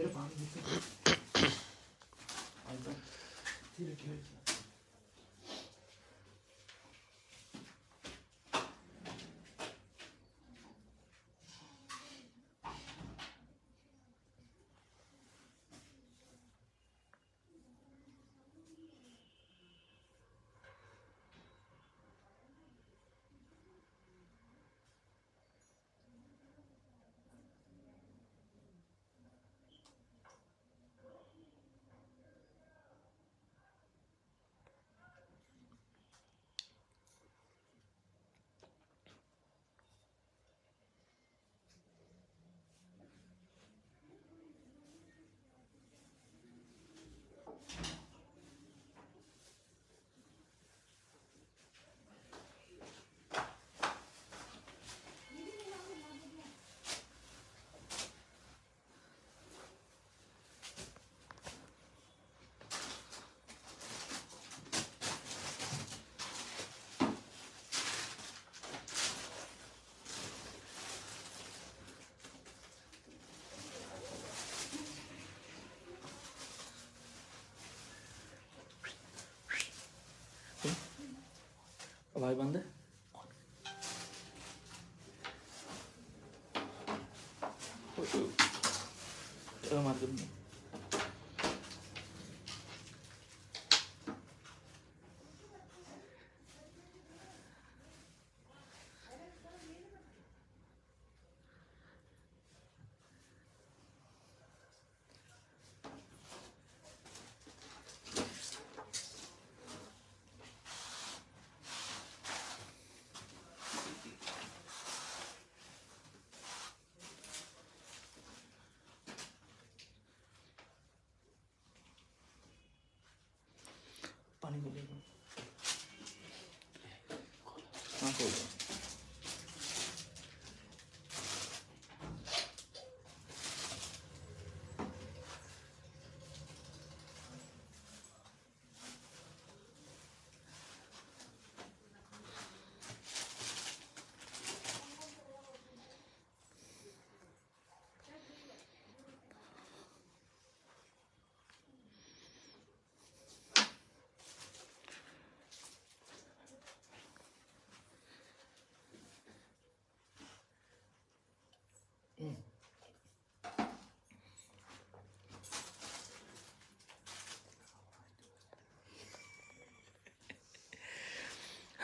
내려가 밑에. 아, 일단 뒤를 켜야지. Olay bende. Oy, oy. Yağmadım ben. অনেকগুলো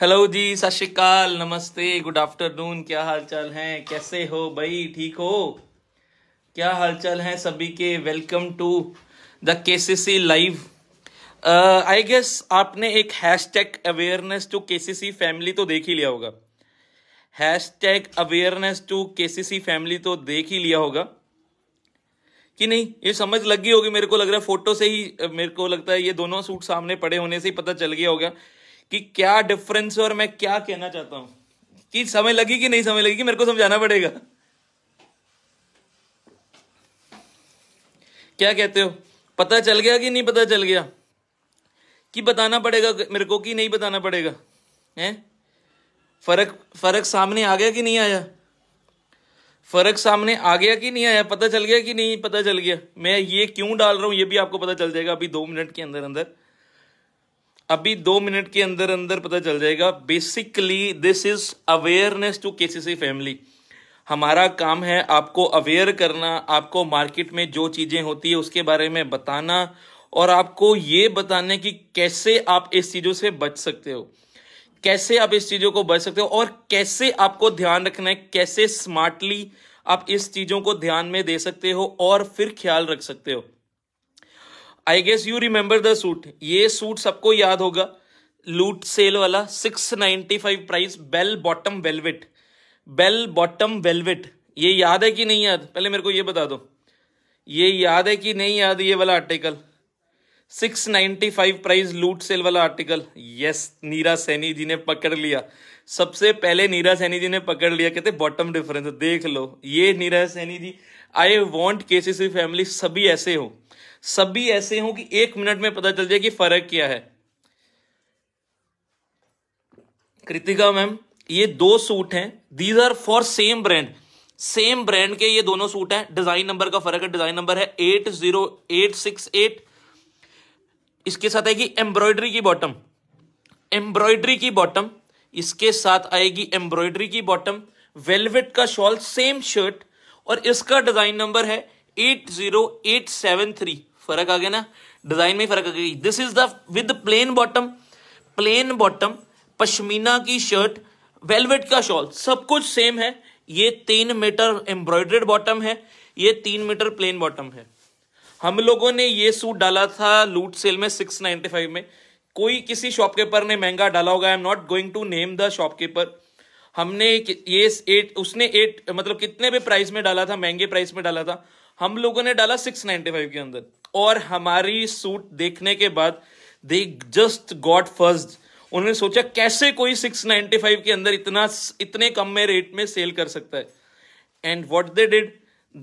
hello जी सत श्रीकाल नमस्ते गुड आफ्टरनून क्या हाल चाल हैं कैसे हो भाई ठीक हो क्या हाल चाल हैं सभी के वेलकम टू द के C C live I guess आपने एक हैश टैग अवेयरनेस टू के सी सी फैमिली तो देख ही लिया होगा हैश टैग अवेयरनेस टू के सी सी फैमिली तो देख ही लिया होगा कि नहीं ये समझ लग गई होगी मेरे को लग रहा है फोटो से ही मेरे को लगता है ये दोनों सूट सामने पड़े होने से ही पता चल गया होगा कि क्या डिफरेंस है और मैं क्या कहना चाहता हूं कि समय लगी कि नहीं समय लगेगी मेरे को समझाना पड़ेगा क्या कहते हो पता चल गया कि नहीं पता चल गया कि बताना पड़ेगा मेरे को कि नहीं बताना पड़ेगा हैं फर्क फर्क सामने आ गया कि नहीं आया फर्क सामने आ गया कि नहीं आया पता चल गया कि नहीं पता चल गया मैं ये क्यों डाल रहा हूं ये भी आपको पता चल जाएगा अभी दो मिनट के अंदर अंदर अभी दो मिनट के अंदर अंदर पता चल जाएगा basically this is awareness to KCC family हमारा काम है आपको अवेयर करना आपको मार्केट में जो चीज़ें होती है उसके बारे में बताना और आपको ये बताने कि कैसे आप इस चीज़ों से बच सकते हो कैसे आप इस चीज़ों को बच सकते हो और कैसे आपको ध्यान रखना है कैसे स्मार्टली आप इस चीज़ों को ध्यान में दे सकते हो और फिर ख्याल रख सकते हो I guess you remember the suit ये सूट सबको याद होगा लूट सेल वाला six ninety five price bell bottom velvet bell bottom velvet ये याद है कि नहीं याद पहले मेरे को ये बता दो ये याद है कि नहीं याद ये वाला article six ninety five price लूट सेल वाला आर्टिकल यस नीरा सैनी जी ने पकड़ लिया सबसे पहले नीरा सैनी जी ने पकड़ लिया कहते बॉटम डिफरेंस देख लो ये Neera Saini ji I want see family सभी ऐसे हो सब भी ऐसे हों कि एक मिनट में पता चल जाए कि फर्क क्या है कृतिका मैम ये दो सूट हैं these are for same brand same brand के ये दोनों सूट हैं डिजाइन नंबर का फर्क है डिजाइन नंबर है eight zero eight six eight इसके साथ आएगी एम्ब्रॉयडरी की बॉटम एम्ब्रॉयडरी की बॉटम इसके साथ आएगी एम्ब्रॉयडरी की बॉटम वेलवेट का शॉल सेम शर्ट और इसका डिजाइन नंबर है eight zero eight seven three फर्क आ गया ना डिजाइन में फर्क आ गया this is the with plain bottom plain bottom pashmina की शर्ट वेलवेट का शॉल सब कुछ सेम है ये तीन मीटर एम्ब्रॉयडर्ड बॉटम है ये तीन मीटर प्लेन बॉटम है हम लोगों ने ये सूट डाला था लूट सेल में सिक्स नाइनटी फाइव में कोई किसी शॉपकीपर ने महंगा डाला होगा I am not going to name the shopkeeper हमने ये एट उसने एट मतलब कितने भी प्राइस में डाला था महंगे प्राइस में डाला था हम लोगों ने डाला सिक्स नाइनटी फाइव के अंदर और हमारी सूट देखने के बाद दे जस्ट गॉट फर्स्ट उन्होंने सोचा कैसे कोई 695 के अंदर इतना इतने कम में रेट में सेल कर सकता है and what they did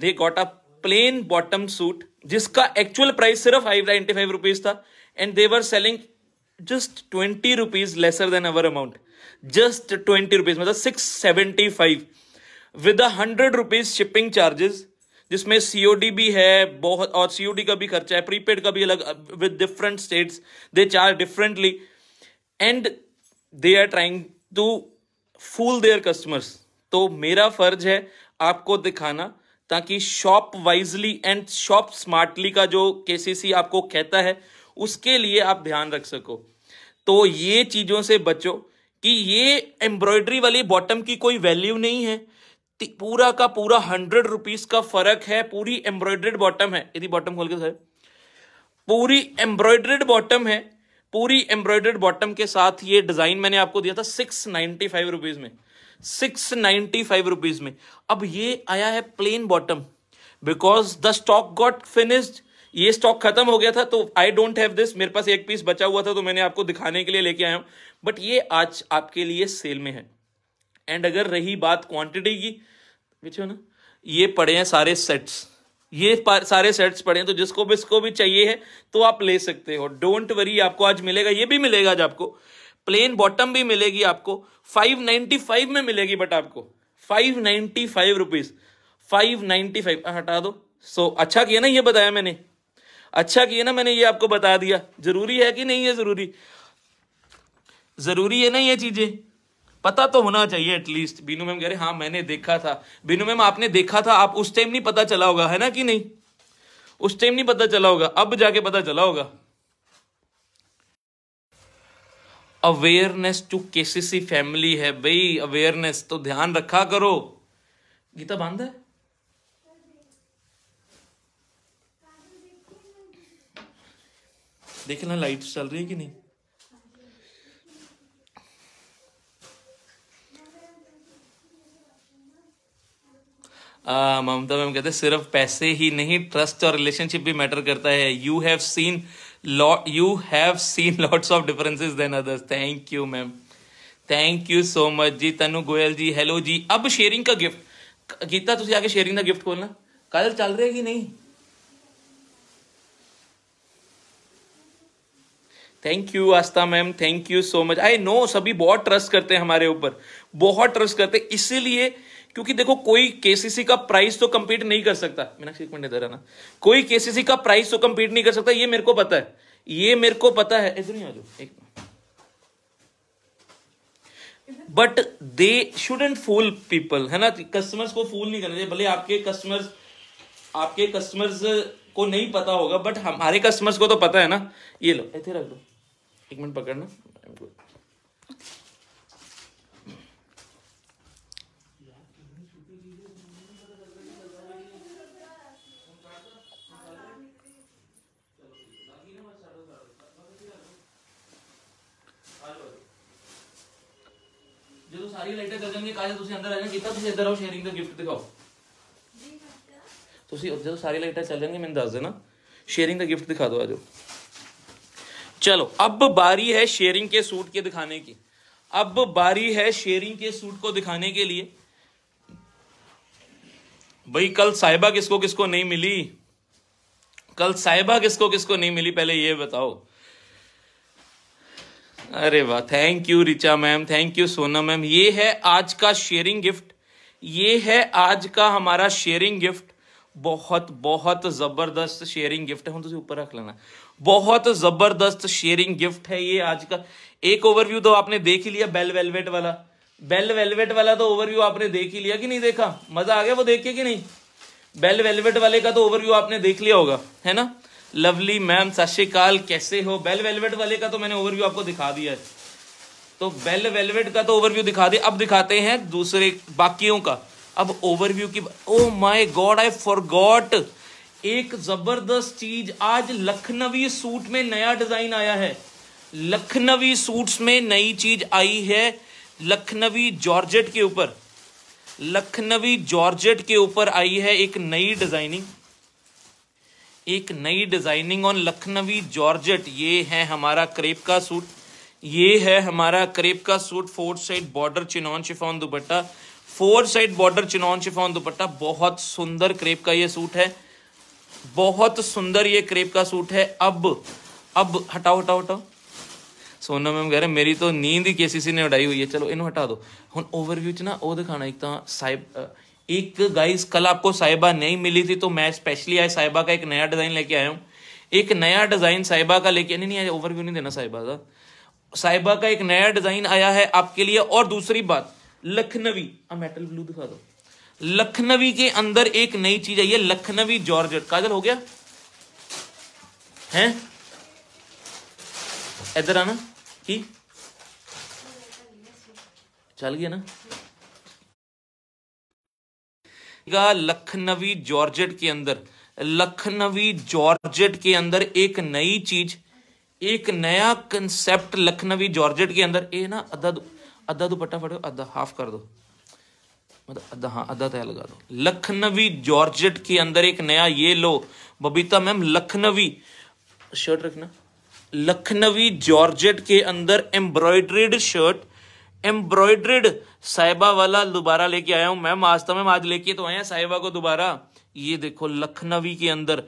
they got a plain bottom suit जिसका एक्चुअल प्राइस सिर्फ फाइव नाइनटी फाइव रुपीज था and they're selling just twenty rupees lesser than our amount just twenty rupees मतलब six seventy five with hundred rupees shipping charges जिसमें COD भी है बहुत और COD का भी खर्चा है प्रीपेड का भी अलग with different states they charge differently and they are trying to fool their customers तो मेरा फर्ज है आपको दिखाना ताकि shop wisely and shop smartly का जो केसीसी आपको कहता है उसके लिए आप ध्यान रख सको तो ये चीज़ों से बचो कि ये एम्ब्रॉयडरी वाली बॉटम की कोई वैल्यू नहीं है पूरा का पूरा हंड्रेड रुपीज का फर्क है पूरी एम्ब्रॉयड्रेड बॉटम है यदि बॉटम खोल के सर पूरी एम्ब्रॉयड्रेड बॉटम है पूरी एम्ब्रॉयड्रेड बॉटम के साथ ये डिजाइन मैंने आपको दिया था सिक्स नाइनटी फाइव रुपीज में सिक्स नाइनटी फाइव रुपीज में अब ये आया है plain bottom because the stock got finished ये स्टॉक खत्म हो गया था तो आई डोंट हैव दिस मेरे पास एक पीस बचा हुआ था तो मैंने आपको दिखाने के लिए लेके आया हूं बट ये आज आपके लिए सेल में है एंड अगर रही बात क्वांटिटी की बेचो ना ये पड़े हैं सारे सेट्स ये सारे सेट्स पड़े हैं तो जिसको भी इसको भी चाहिए है तो आप ले सकते हो डोंट वरी आपको आज मिलेगा ये भी मिलेगा आज आपको प्लेन बॉटम भी मिलेगी आपको 595 में मिलेगी बट आपको 595 नाइनटी फाइव रुपीज फाइव हटा दो सो so, अच्छा किया ना ये बताया मैंने अच्छा किया ना मैंने ये आपको बता दिया जरूरी है कि नहीं है जरूरी जरूरी है ना ये चीजें पता तो होना चाहिए एटलीस्ट बीनू मैम कह रहे हाँ मैंने देखा था बीनू मैम आपने देखा था आप उस टाइम नहीं पता चला होगा है ना कि नहीं उस टाइम नहीं पता चला होगा अब जाके पता चला होगा अवेयरनेस टू केसीसी फैमिली है भाई अवेयरनेस तो ध्यान रखा करो गीता बांध है देखना लाइट चल रही है कि नहीं ममता मैम कहते सिर्फ पैसे ही नहीं ट्रस्ट और रिलेशनशिप भी मैटर करता है you have seen lot you have seen lots of differences than others thank you ma'am thank you so much जी तनु गोयल जी हेलो जी अब शेयरिंग का गिफ्ट गीता तुझे आगे शेयरिंग का गिफ्ट खोलना कल चल रहे कि नहीं thank you Astha ma'am thank you so much I know सभी बहुत ट्रस्ट करते हैं हमारे ऊपर बहुत ट्रस्ट करते हैं इसीलिए क्योंकि देखो कोई केसीसी का प्राइस तो कंपीट नहीं कर सकता मीनाक्षी एक मिनट इधर आना कोई केसीसी का प्राइस तो कंपीट नहीं कर सकता ये मेरे को पता है ये मेरे को पता है इधर नहीं आ जाओ एक but they shouldn't fool people है ना कस्टमर्स को फूल नहीं करना चाहिए भले आपके कस्टमर्स आपके कस्टमर्स को नहीं पता होगा बट हमारे कस्टमर्स को तो पता है ना ये लो ऐसे रख दो एक मिनट पकड़ना सारी ਲਾਈਟਾਂ ਕਰ ਦੇਣਗੇ ਕਾਜਾ ਤੁਸੀਂ ਅੰਦਰ ਆ ਜਾਣਾ ਕੀਤਾ ਤੁਸੀਂ ਇੱਧਰ ਆਓ ਸ਼ੇਅਰਿੰਗ ਦਾ ਗਿਫਟ ਦਿਖਾਓ ਤੁਸੀਂ ਜਦੋਂ ਸਾਰੀ ਲਾਈਟਾਂ ਚੱਲ ਜਾਣਗੇ ਮੈਨੂੰ ਦੱਸ ਦੇਣਾ शेयरिंग का गिफ्ट दिखा दो आज चलो अब बारी है शेयरिंग के सूट के दिखाने की अब बारी है शेयरिंग के सूट को दिखाने के लिए भाई कल साहिबा किसको किसको नहीं मिली कल साहिबा किसको किसको नहीं मिली पहले ये बताओ अरे वाह thank you Richa ma'am thank you Sona ma'am ये है आज का शेयरिंग गिफ्ट ये है आज का हमारा शेयरिंग गिफ्ट बहुत बहुत ज़बरदस्त शेयरिंग गिफ्ट है हम तुझे तो ऊपर रख लेना बहुत ज़बरदस्त शेयरिंग गिफ्ट है ये आज का एक ओवरव्यू तो आपने देख ही लिया बेल वेलवेट वाला बेल वेलवेट वाला तो ओवरव्यू आपने देख ही लिया कि नहीं देखा मज़ा आ गया वो देखे कि नहीं बेल वेलवेट वाले का तो ओवरव्यू आपने देख लिया होगा है ना लवली मैम सत श्रीकाल कैसे हो बेल वेलवेट वाले का तो मैंने ओवरव्यू आपको दिखा दिया है तो बेल वेलवेट का तो ओवरव्यू दिखा दिया अब दिखाते हैं दूसरे बाकियों का अब ओवरव्यू की oh my god I for एक जबरदस्त चीज आज लखनवी सूट में नया डिजाइन आया है लखनवी सूट्स में नई चीज आई है लखनवी जॉर्जेट के ऊपर लखनवी जॉर्जेट के ऊपर आई है एक नई डिजाइनिंग एक नई डिज़ाइनिंग ऑन लखनवी जॉर्जेट ये है हमारा क्रेप का सूट ये है हमारा क्रेप का suit four side border chinon chiffon dupatta four side border chinon chiffon dupatta बहुत सुंदर क्रेप का ये सूट है बहुत सुंदर ये क्रेप का सूट है अब अब हटाओ हटाओ हटाओ ਸੋਨਾ ਮੈਮ ਕਹ ਰਹੇ ਮੇਰੀ ਤਾਂ ਨੀਂਦ केसीसी ने उड़ाई हुई है चलो इन हटा दो ਦਿਓ ओवरव्यू च ना ਨਾ ਉਹ ਦਿਖਾਣਾ ਇੱਕ ਤਾਂ ਸਾਈਬ एक गाइस कल आपको साहिबा नहीं मिली थी तो मैं स्पेशली आज साहिबा का एक नया डिज़ाइन लेके आया हूँ एक नया डिज़ाइन साहिबा का लेके नहीं नहीं ओवरव्यू नहीं देना साहिबा का साहिबा का एक नया डिज़ाइन आया है आपके लिए और दूसरी बात लखनवी अब मेटल ब्लू दिखा दो लखनवी के अंदर एक नई चीज आई है लखनवी जॉर्जेट काजल हो गया है इधर आना की चल गया ना लखनवी जॉर्जेट के अंदर लखनवी जॉर्जेट के अंदर एक नई चीज एक नया कंसेप्ट लखनवी जॉर्जेट के अंदर ये ना अद्धा अद्धा दुपट्टा फटो अदा हाफ कर दो मतलब हाँ अद्धा तय लगा दो लखनवी जॉर्जेट के अंदर एक नया ये लो बबीता मैम लखनवी शर्ट रखना लखनवी जॉर्जेट के अंदर एम्ब्रॉयड्रेड शर्ट एम्ब्रॉयड्रेड साहिबा वाला दोबारा लेके आया हूं मैम आज तमाम तो आज लेके तो आए हैं साहिबा को दोबारा ये देखो लखनवी के अंदर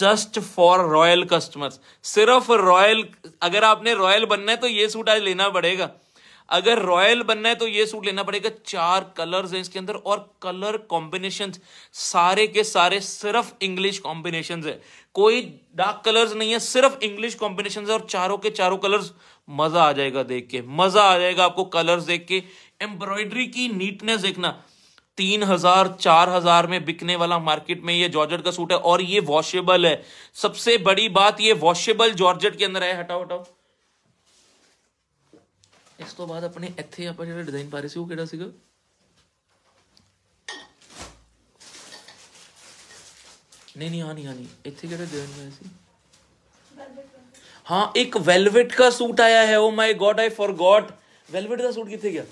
जस्ट फॉर रॉयल कस्टमर्स सिर्फ रॉयल अगर आपने रॉयल बनना है तो ये सूट आज लेना पड़ेगा अगर रॉयल बनना है तो ये सूट लेना पड़ेगा चार कलर्स हैं इसके अंदर और कलर कॉम्बिनेशन सारे के सारे सिर्फ इंग्लिश कॉम्बिनेशन है कोई डार्क कलर्स नहीं है सिर्फ इंग्लिश कॉम्बिनेशन है और चारों के चारों कलर्स मज़ा आ जाएगा देख के मज़ा आ जाएगा आपको कलर्स देख के एम्ब्रॉयडरी की नीटनेस देखना तीन हजार चार हजार में बिकने वाला मार्केट में ये जॉर्जेट का सूट है और ये वॉशेबल है सबसे बड़ी बात ये वॉशेबल जॉर्जेट के अंदर है हटाओ हटाओ इस तो बाद अपने इतने आप जो डिजाइन पा रहे थे वो ਉਹ ਕਿਹੜਾ नहीं नहीं आ हाँ, नहीं आ हाँ, नहीं इतने ਇੱਥੇ डिजाइन पा रहे थे हाँ एक वेलवेट का सूट आया है oh तो हाँ, oh my god I forgot velvet का सूट कितने गया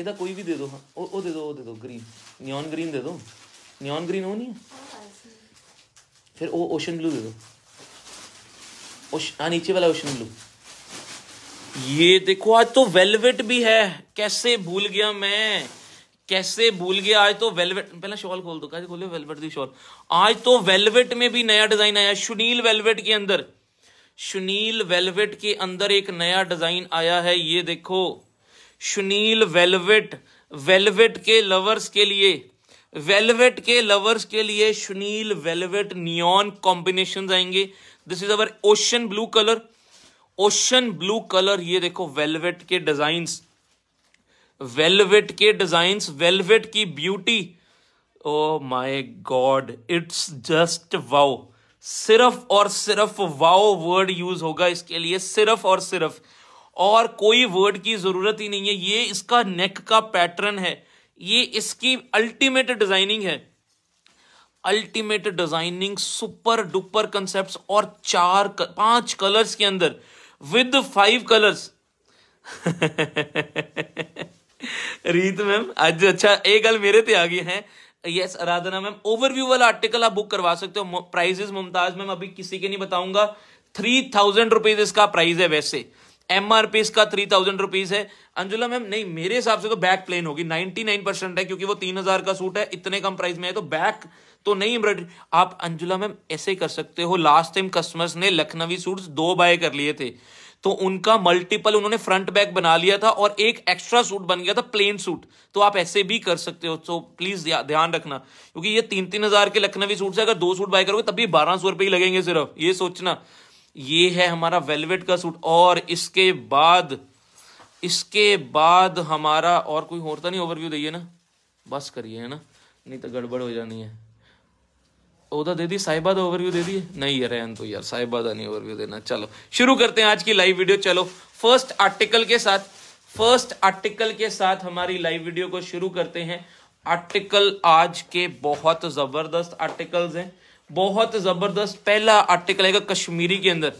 ਇਹਦਾ ਕੋਈ ਵੀ ਦੇ ਦਿਓ ਹਾਂ ओ ਉਹ ਦੇ ਦਿਓ ਉਹ ਦੇ ਦਿਓ ਗ੍ਰੀਨ ਨਿਓਨ ਗ੍ਰੀਨ ਦੇ ਦਿਓ ਨਿਓਨ ਗ੍ਰੀਨ ਉਹ ਨਹੀਂ फिर ओ ओशन ब्लू दे दो ओशन हाँ, नीचे वाला ओशन ब्लू ये देखो आज तो वेलवेट भी है कैसे भूल गया मैं कैसे भूल गया आज तो वेलवेट पहला शॉल खोल दो कैसे खोलो वेलवेट दी शॉल आज तो वेलवेट में भी नया डिजाइन आया सुनील वेलवेट के अंदर सुनील वेलवेट के अंदर एक नया डिजाइन आया है ये देखो सुनील वेलवेट वेलवेट के लवर्स के लिए वेलवेट के लवर्स के लिए सुनील वेलवेट नियॉन कॉम्बिनेशन आएंगे this is our ocean blue colour ocean blue colour ये देखो वेलवेट के डिजाइंस वेलवेट के डिजाइंस वेलवेट की beauty oh my god it's just wow सिर्फ और सिर्फ वाओ वर्ड यूज होगा इसके लिए सिर्फ और सिर्फ और कोई वर्ड की जरूरत ही नहीं है ये इसका नेक का पैटर्न है ये इसकी अल्टीमेट डिजाइनिंग है ultimate designing super duper concept और चार पांच कलर्स के अंदर with five colours Reet ma'am आज अच्छा एक गल मेरे ते आ गई है यस आराधना मैम ओवरव्यू वाला आर्टिकल आप बुक करवा सकते हो प्राइजेस मुमताज मैम अभी किसी के नहीं बताऊंगा थ्री थाउजेंड रुपीज इसका प्राइस है वैसे एम आर पी इसका थ्री थाउजेंड रुपीज है अंजुला मैम नहीं मेरे हिसाब से तो बैक प्लेन होगी नाइनटी नाइन परसेंट है क्योंकि वो तीन हजार का सूट है इतने कम प्राइस में है तो बैक तो नहीं एम्ब्रॉयडरी आप अंजुला मैम ऐसे कर सकते हो लास्ट टाइम कस्टमर्स ने लखनवी सूट दो बाय कर लिए थे तो उनका मल्टीपल उन्होंने फ्रंट बैक बना लिया था और एक एक्स्ट्रा सूट बन गया था प्लेन सूट तो आप ऐसे भी कर सकते हो तो प्लीज ध्यान रखना क्योंकि ये तीन तीन हजार के लखनवी सूट से अगर दो सूट बाय करोगे तब भी बारह सौ रुपए ही लगेंगे सिर्फ ये सोचना ये है हमारा वेलवेट का सूट और इसके बाद इसके बाद हमारा और कोई होता तो नहीं ओवरव्यू दिए ना बस करिए है ना नहीं तो गड़बड़ हो जानी है ओदा दे दी साहिबा का तो ओवरव्यू दे दिए नहीं यार रहन तो यार साहिबा का नहीं ओवरव्यू देना चलो शुरू करते हैं आज की लाइव वीडियो चलो फर्स्ट आर्टिकल के साथ फर्स्ट आर्टिकल के साथ हमारी लाइव वीडियो को शुरू करते हैं आर्टिकल आज के बहुत जबरदस्त आर्टिकल्स हैं बहुत जबरदस्त पहला आर्टिकल आएगा कश्मीरी के अंदर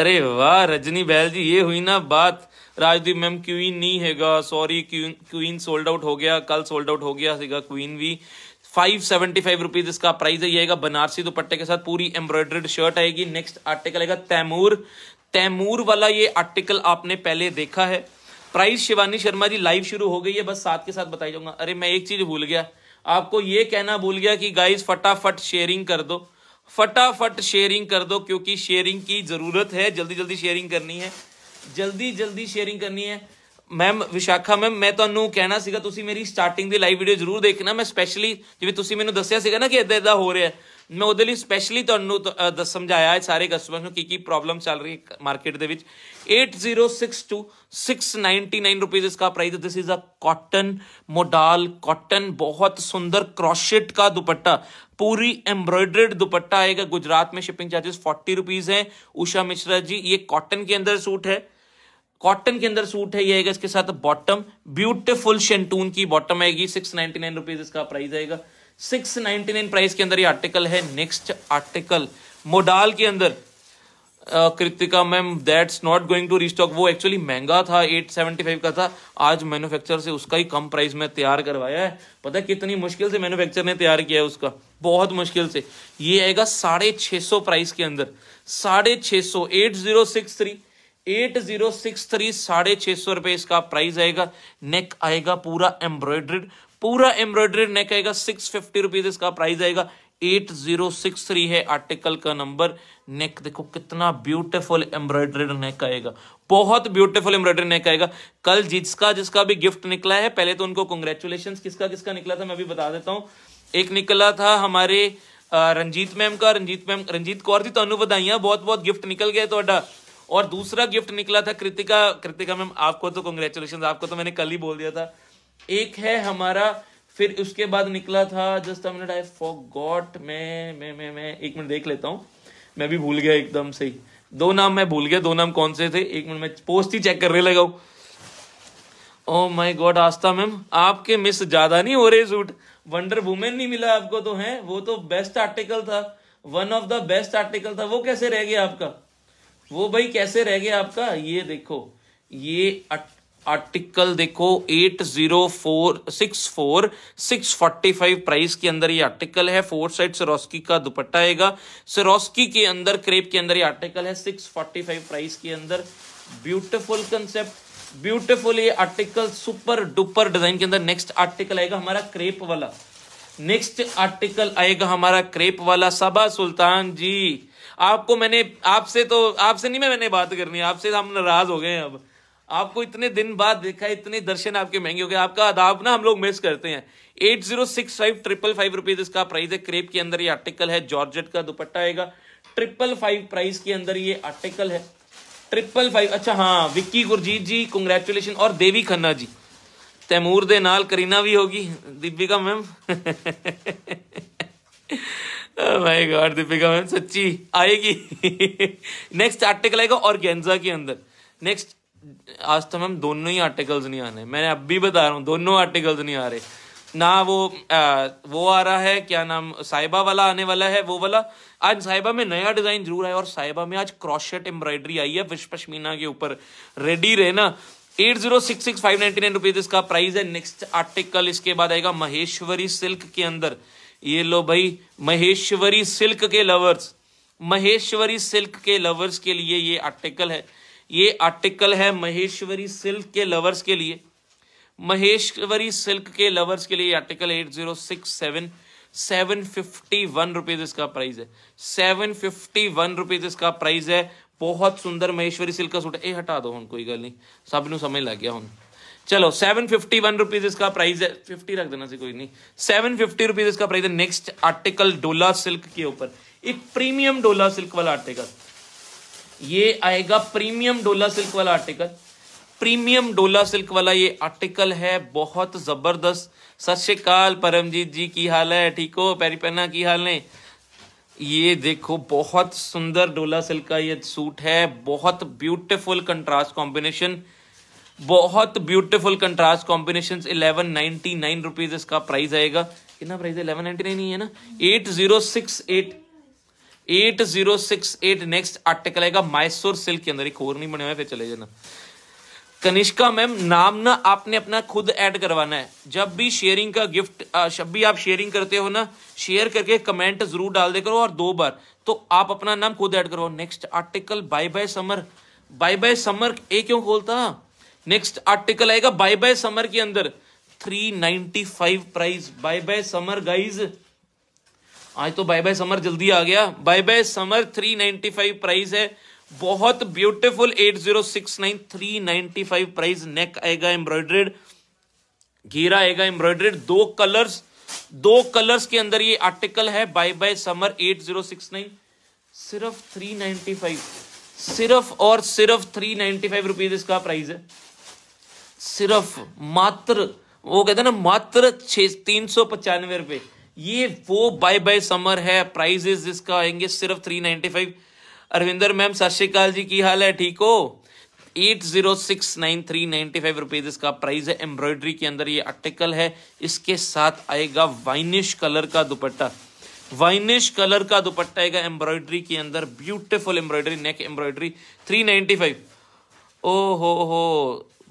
अरे वाह रजनी बैल जी ये हुई ना बात राजदीप मैम क्वीन नहीं हैगा sorry queen queen sold out हो गया कल सोल्ड आउट हो गया क्वीन भी फाइव सेवेंटी फाइव रुपीज इसका प्राइस है आएगा बनारसी दुपट्टे के साथ पूरी एम्ब्रॉयडर्ड शर्ट आएगी नेक्स्ट आर्टिकल आएगा तैमूर तैमूर वाला ये आर्टिकल आपने पहले देखा है प्राइस शिवानी शर्मा जी लाइव शुरू हो गई है बस साथ के साथ बताई जाऊंगा अरे मैं एक चीज भूल गया आपको ये कहना भूल गया कि गाइज फटाफट शेयरिंग कर दो फटाफट शेयरिंग कर दो क्योंकि शेयरिंग की जरूरत है जल्दी जल्दी शेयरिंग करनी है जल्दी जल्दी शेयरिंग करनी है ਮੈਮ ਵਿਸ਼ਾਖਾ ਮੈਮ ਮੈਂ ਤੁਹਾਨੂੰ ਕਹਿਣਾ ਸੀਗਾ ਤੁਸੀਂ ਮੇਰੀ ਸਟਾਰਟਿੰਗ ਦੀ ਲਾਈਵ ਵੀਡੀਓ ਜ਼ਰੂਰ ਦੇਖਣਾ ਮੈਂ ਸਪੈਸ਼ਲੀ ਜਿਵੇਂ ਤੁਸੀਂ ਮੈਨੂੰ ਦੱਸਿਆ ਸੀਗਾ ਨਾ ਕਿ ਇਦਾਂ ਇਦਾਂ ਹੋ ਰਿਹਾ ਮੈਂ ਉਹਦੇ ਲਈ ਸਪੈਸ਼ਲੀ ਤੁਹਾਨੂੰ ਦੱਸ ਸਮਝਾਇਆ ਹੈ ਸਾਰੇ ਕਸਟਮਰਸ ਨੂੰ ਕੀ ਕੀ ਪ੍ਰੋਬਲਮ ਚੱਲ ਰਹੀ ਹੈ ਮਾਰਕੀਟ ਦੇ ਵਿੱਚ 8062 699 ਰੁਪਏ ਇਸका प्राइस है this is a cotton modal cotton बहुत सुंदर क्रॉशेट का दुपट्टा पूरी एम्ब्रॉयडर्ड दुपट्टा आएगा गुजरात में शिपिंग चार्जेस फोर्टी रुपीज है उषा मिश्रा जी ये कॉटन के अंदर सूट है कॉटन के अंदर सूट है ये आएगा इसके साथ बॉटम ब्यूटिफुल शेंटून की बॉटम आएगी सिक्स नाइनटी नाइन रुपीज इसका प्राइस आएगा सिक्स नाइनटी नाइन प्राइस के अंदर ये आर्टिकल है नेक्स्ट आर्टिकल मोडाल के अंदर Kritika ma'am that's not going to restock वो एक्चुअली महंगा था 875 का था आज मैन्युफैक्चर से उसका ही कम प्राइस में तैयार करवाया है पता है कितनी मुश्किल से मैन्युफैक्चर ने तैयार किया है उसका बहुत मुश्किल से ये आएगा साढ़े छः सौ प्राइस के अंदर साढ़े छः सौ eight zero six three eight zero six three साढ़े छह सौ रुपए इसका प्राइस आएगा नेक आएगा पूरा एम्ब्रॉयड्रेड पूरा एम्ब्रॉयड्रेड नेक आएगा सिक्स फिफ्टी रुपीज इसका प्राइस आएगा एट जीरो सिक्स थ्री है आर्टिकल का नंबर नेक देखो कितना ब्यूटीफुल एम्ब्रॉयड्रेड नेक आएगा बहुत ब्यूटीफुल एम्ब्रॉयडरी नेक आएगा कल जिसका जिसका भी गिफ्ट निकला है पहले तो उनको कंग्रेचुलेशन किसका किसका निकला था मैं भी बता देता हूँ एक निकला था हमारे रंजीत मैम का रंजीत मैम रंजीत कौर जी तो बधाइया हाँ, बहुत बहुत गिफ्ट निकल गया तो और दूसरा गिफ्ट निकला था कृतिका कृतिका मैम आपको तो कॉन्ग्रेचुलेशन आपको तो मैंने कल ही बोल दिया था एक है हमारा फिर उसके बाद निकला था just a minute I forgot मैं मैं मैं मैं एक मिनट देख लेता हूँ मैं भी भूल गया एकदम से दो नाम मैं भूल गया दो नाम कौन से थे एक मिनट मैं पोस्ट ही चेक करने लगा हूँ oh my god Aastha ma'am आपके मिस ज्यादा नहीं हो रहे सूट वंडर वुमेन नहीं मिला आपको तो है वो तो बेस्ट आर्टिकल था one of the best article था वो कैसे रह गया आपका वो भाई कैसे रह गया आपका ये देखो ये आर्टिकल देखो eight zero four six four six forty five price के अंदर ये आर्टिकल है फोर साइड सरोस्की का दुपट्टा आएगा सरोस्की के अंदर क्रेप के अंदर ये आर्टिकल है सिक्स फोर्टी फाइव प्राइस के अंदर ब्यूटिफुल कंसेप्ट ब्यूटीफुल ये आर्टिकल सुपर डुपर डिजाइन के अंदर नेक्स्ट आर्टिकल आएगा हमारा क्रेप वाला नेक्स्ट आर्टिकल आएगा हमारा क्रेप वाला सबा सुल्तान जी आपको मैंने आपसे तो आपसे नहीं मैं मैंने बात करनी आपसे हम नाराज हो गए हैं अब आपको इतने दिन बाद देखा इतने दर्शन आपके महंगे हो गए आपका आदाब ना हम लोग मिस करते हैं eight zero six five triple five rupees इसका प्राइस है क्रेप के अंदर ये आर्टिकल है जॉर्जेट का दुपट्टा आएगा ट्रिपल फाइव प्राइस के अंदर ये आर्टिकल है ट्रिपल फाइव अच्छा हाँ विक्की गुरजीत जी कंग्रेचुलेशन और देवी खन्ना जी तैमूर दे नाल करीना भी होगी Deepika ma'am my oh god Deepika ma'am सच्ची आएगी नेक्स्ट आर्टिकल आएगा और गेंजा के अंदर नेक्स्ट आज तो मैम दोनों ही आर्टिकल्स नहीं आने मैंने अब भी बता रहा हूँ दोनों आर्टिकल्स नहीं आ रहे ना वो आ, वो आ रहा है क्या नाम साइबा वाला आने वाला है वो वाला आज साइबा में नया डिजाइन जरूर आया और साइबा में आज क्रॉशेट एम्ब्रॉयडरी आई है विश पश्मीना के ऊपर रेडी रहे ना eight zero six six five ninety nine rupees इसका प्राइस है नेक्स्ट आर्टिकल इसके बाद आएगा महेश्वरी सिल्क के अंदर ये लो भाई महेश्वरी सिल्क के लवर्स महेश्वरी सिल्क के लवर्स के लिए ये आर्टिकल है ये आर्टिकल है महेश्वरी सिल्क के लवर्स के लिए महेश्वरी सिल्क के लवर्स के लिए article eight zero six seven seven fifty one rupees इसका प्राइस है सेवन फिफ्टी वन रुपीज इसका प्राइस है बहुत सुंदर महेश्वरी सिल्क का सूट है हटा दो हम कोई गल नहीं सब समझ लग गया हूँ चलो सेवन फिफ्टी वन रुपीज इसका प्राइस है फिफ्टी रख देना से कोई नहीं सेवन फिफ्टी रुपीज इसका प्राइस है नेक्स्ट आर्टिकल डोला सिल्क के ऊपर एक प्रीमियम डोला सिल्क वाला आर्टिकल ये आएगा प्रीमियम डोला सिल्क वाला आर्टिकल प्रीमियम डोला सिल्क वाला ये आर्टिकल है बहुत जबरदस्त सत श्रीकाल परमजीत जी की हाल है ठीक हो पेरीपन्ना की हाल है ये देखो बहुत सुंदर डोला सिल्क का ये सूट है बहुत ब्यूटीफुल कंट्रास्ट कॉम्बिनेशन बहुत beautiful contrast combination eleven ninety nine rupees इसका प्राइस आएगा कितना प्राइस है इलेवन नाइनटी नाइन ही है ना eight zero six eight eight zero six eight next article आएगा माइसोर सिल्क के अंदर एक और नहीं बने हुए फिर चले जाना कनिष्का मैम नाम ना आपने अपना खुद ऐड करवाना है जब भी शेयरिंग का गिफ्ट जब भी आप शेयरिंग करते हो ना शेयर करके कमेंट जरूर डाल दे करो और दो बार तो आप अपना नाम खुद ऐड करो next article bye bye summer bye bye summer ए क्यों खोलता नेक्स्ट आर्टिकल आएगा बाय बाय समर के अंदर 395 price bye bye summer guys आज तो बाय बाय समर जल्दी आ गया बाय बाय समर 395 प्राइस है बहुत ब्यूटीफुल 8069 395 प्राइस नेक आएगा एम्ब्रॉयड्रेड घेरा आएगा एम्ब्रॉयड्रेड दो कलर्स दो कलर्स के अंदर ये आर्टिकल है बाय बाय समर 8069 सिर्फ 395 सिर्फ और सिर्फ 395 रुपीज इसका प्राइस है सिर्फ मात्र वो कहते हैं ना मात्र छः तीन सौ पचानवे रुपए ये वो बाय बाय समर है प्राइजेस जिसका आएंगे सिर्फ three ninety five Arvinder ma'am सत श्रीकाल जी की हाल है ठीक हो eight zero six nine three ninety five rupees इसका प्राइस है एम्ब्रॉयडरी के अंदर ये आर्टिकल है इसके साथ आएगा वाइनिश कलर का दुपट्टा वाइनिश कलर का दुपट्टा आएगा एम्ब्रॉयडरी के अंदर beautiful embroidery neck embroidery three ninety five ओ हो हो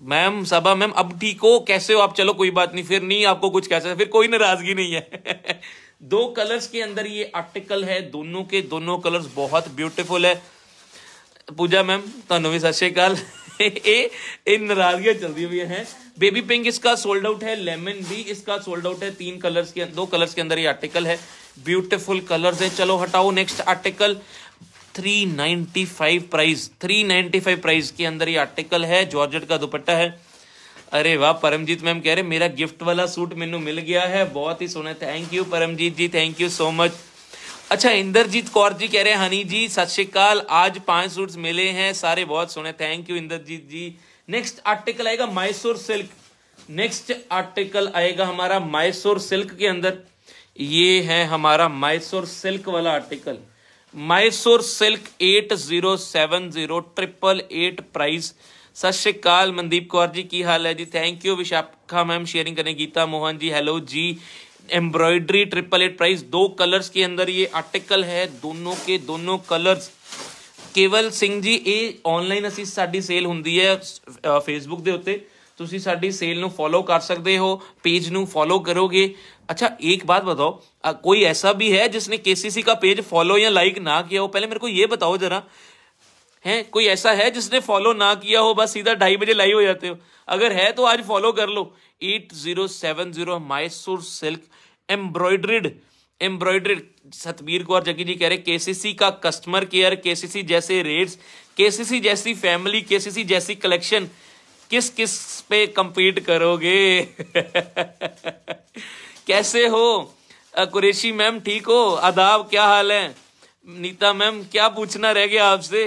मैम सबा मैम अब ठीक हो कैसे हो आप चलो कोई बात नहीं फिर नहीं आपको कुछ कैसे फिर कोई नाराजगी नहीं है दो कलर्स के अंदर ये आर्टिकल है दोनों के दोनों कलर्स बहुत ब्यूटीफुल है पूजा मैम तुम भी ਸਤਿ ਸ਼੍ਰੀ ਅਕਾਲ ਇਹ ਇਹ ਨਾਰਾਜ਼ਗੀਆਂ ਚੱਲਦੀਆਂ बेबी पिंक इसका सोल्ड आउट है लेमन भी इसका सोल्ड आउट है तीन कलर्स के दो कलर्स के अंदर ये आर्टिकल है ब्यूटीफुल कलर्स हैं चलो हटाओ नेक्स्ट आर्टिकल 395 प्राइस 395 प्राइस के अंदर ये आर्टिकल है जॉर्जेट का दुपट्टा है अरे वाह परमजीत मैम कह रहे मेरा गिफ्ट वाला सूट मेनू मिल गया है बहुत ही सोना thank you Paramjeet ji thank you so much अच्छा इंद्रजीत कौर जी कह रहे हैं हनी जी सत श्रीकाल आज पांच सूट मिले हैं सारे बहुत सोने thank you Inderjeet ji next article आएगा मैसूर सिल्क नेक्स्ट आर्टिकल आएगा हमारा मैसूर सिल्क के अंदर ये है हमारा मैसूर सिल्क वाला आर्टिकल ਮਾਈਸੂਰ ਸਿਲਕ 8070888 ਪ੍ਰਾਈਸ ਸਤਿ ਸ਼੍ਰੀ ਅਕਾਲ ਮਨਦੀਪ ਕੌਰ ਜੀ ਕੀ ਹਾਲ ਹੈ ਜੀ thank you Vishakha ma'am sharing ਕਰਨੇ ਗੀਤਾ ਮੋਹਨ ਜੀ ਹੈਲੋ ਜੀ ਐਮਬ੍ਰੋਇਡਰੀ 888 ਪ੍ਰਾਈਸ ਦੋ ਕਲਰਸ ਕੇ ਅੰਦਰ ਇਹ ਆਰਟੀਕਲ ਹੈ ਦੋਨੋਂ ਕੇ ਦੋਨੋਂ ਕਲਰਸ ਕੇਵਲ ਸਿੰਘ ਜੀ ਇਹ ਆਨਲਾਈਨ ਅਸੀਂ ਸਾਡੀ ਸੇਲ ਹੁੰਦੀ ਹੈ ਫੇਸਬੁੱਕ ਦੇ ਉੱਤੇ ਤੁਸੀਂ ਸਾਡੀ ਸੇਲ ਨੂੰ ਫੋਲੋ ਕਰ ਸਕਦੇ ਹੋ ਪੇਜ ਨੂੰ ਫੋਲੋ ਕਰੋਗੇ अच्छा एक बात बताओ आ, कोई ऐसा भी है जिसने केसीसी का पेज फॉलो या लाइक ना किया हो पहले मेरे को ये बताओ जरा है कोई ऐसा है जिसने फॉलो ना किया हो बस सीधा ढाई बजे लाइव हो जाते हो अगर है तो आज फॉलो कर लो eight zero seven zero Mysore silk embroidered embroidered Satbir Kaur Jaggi ji कह रहे केसीसी का कस्टमर केयर केसीसी जैसे रेट्स केसीसी जैसी फैमिली केसीसी जैसी कलेक्शन किस किस पे कंपीट करोगे कैसे हो कुरेशी मैम ठीक हो आदाब क्या हाल है नीता मैम क्या पूछना रह गया आपसे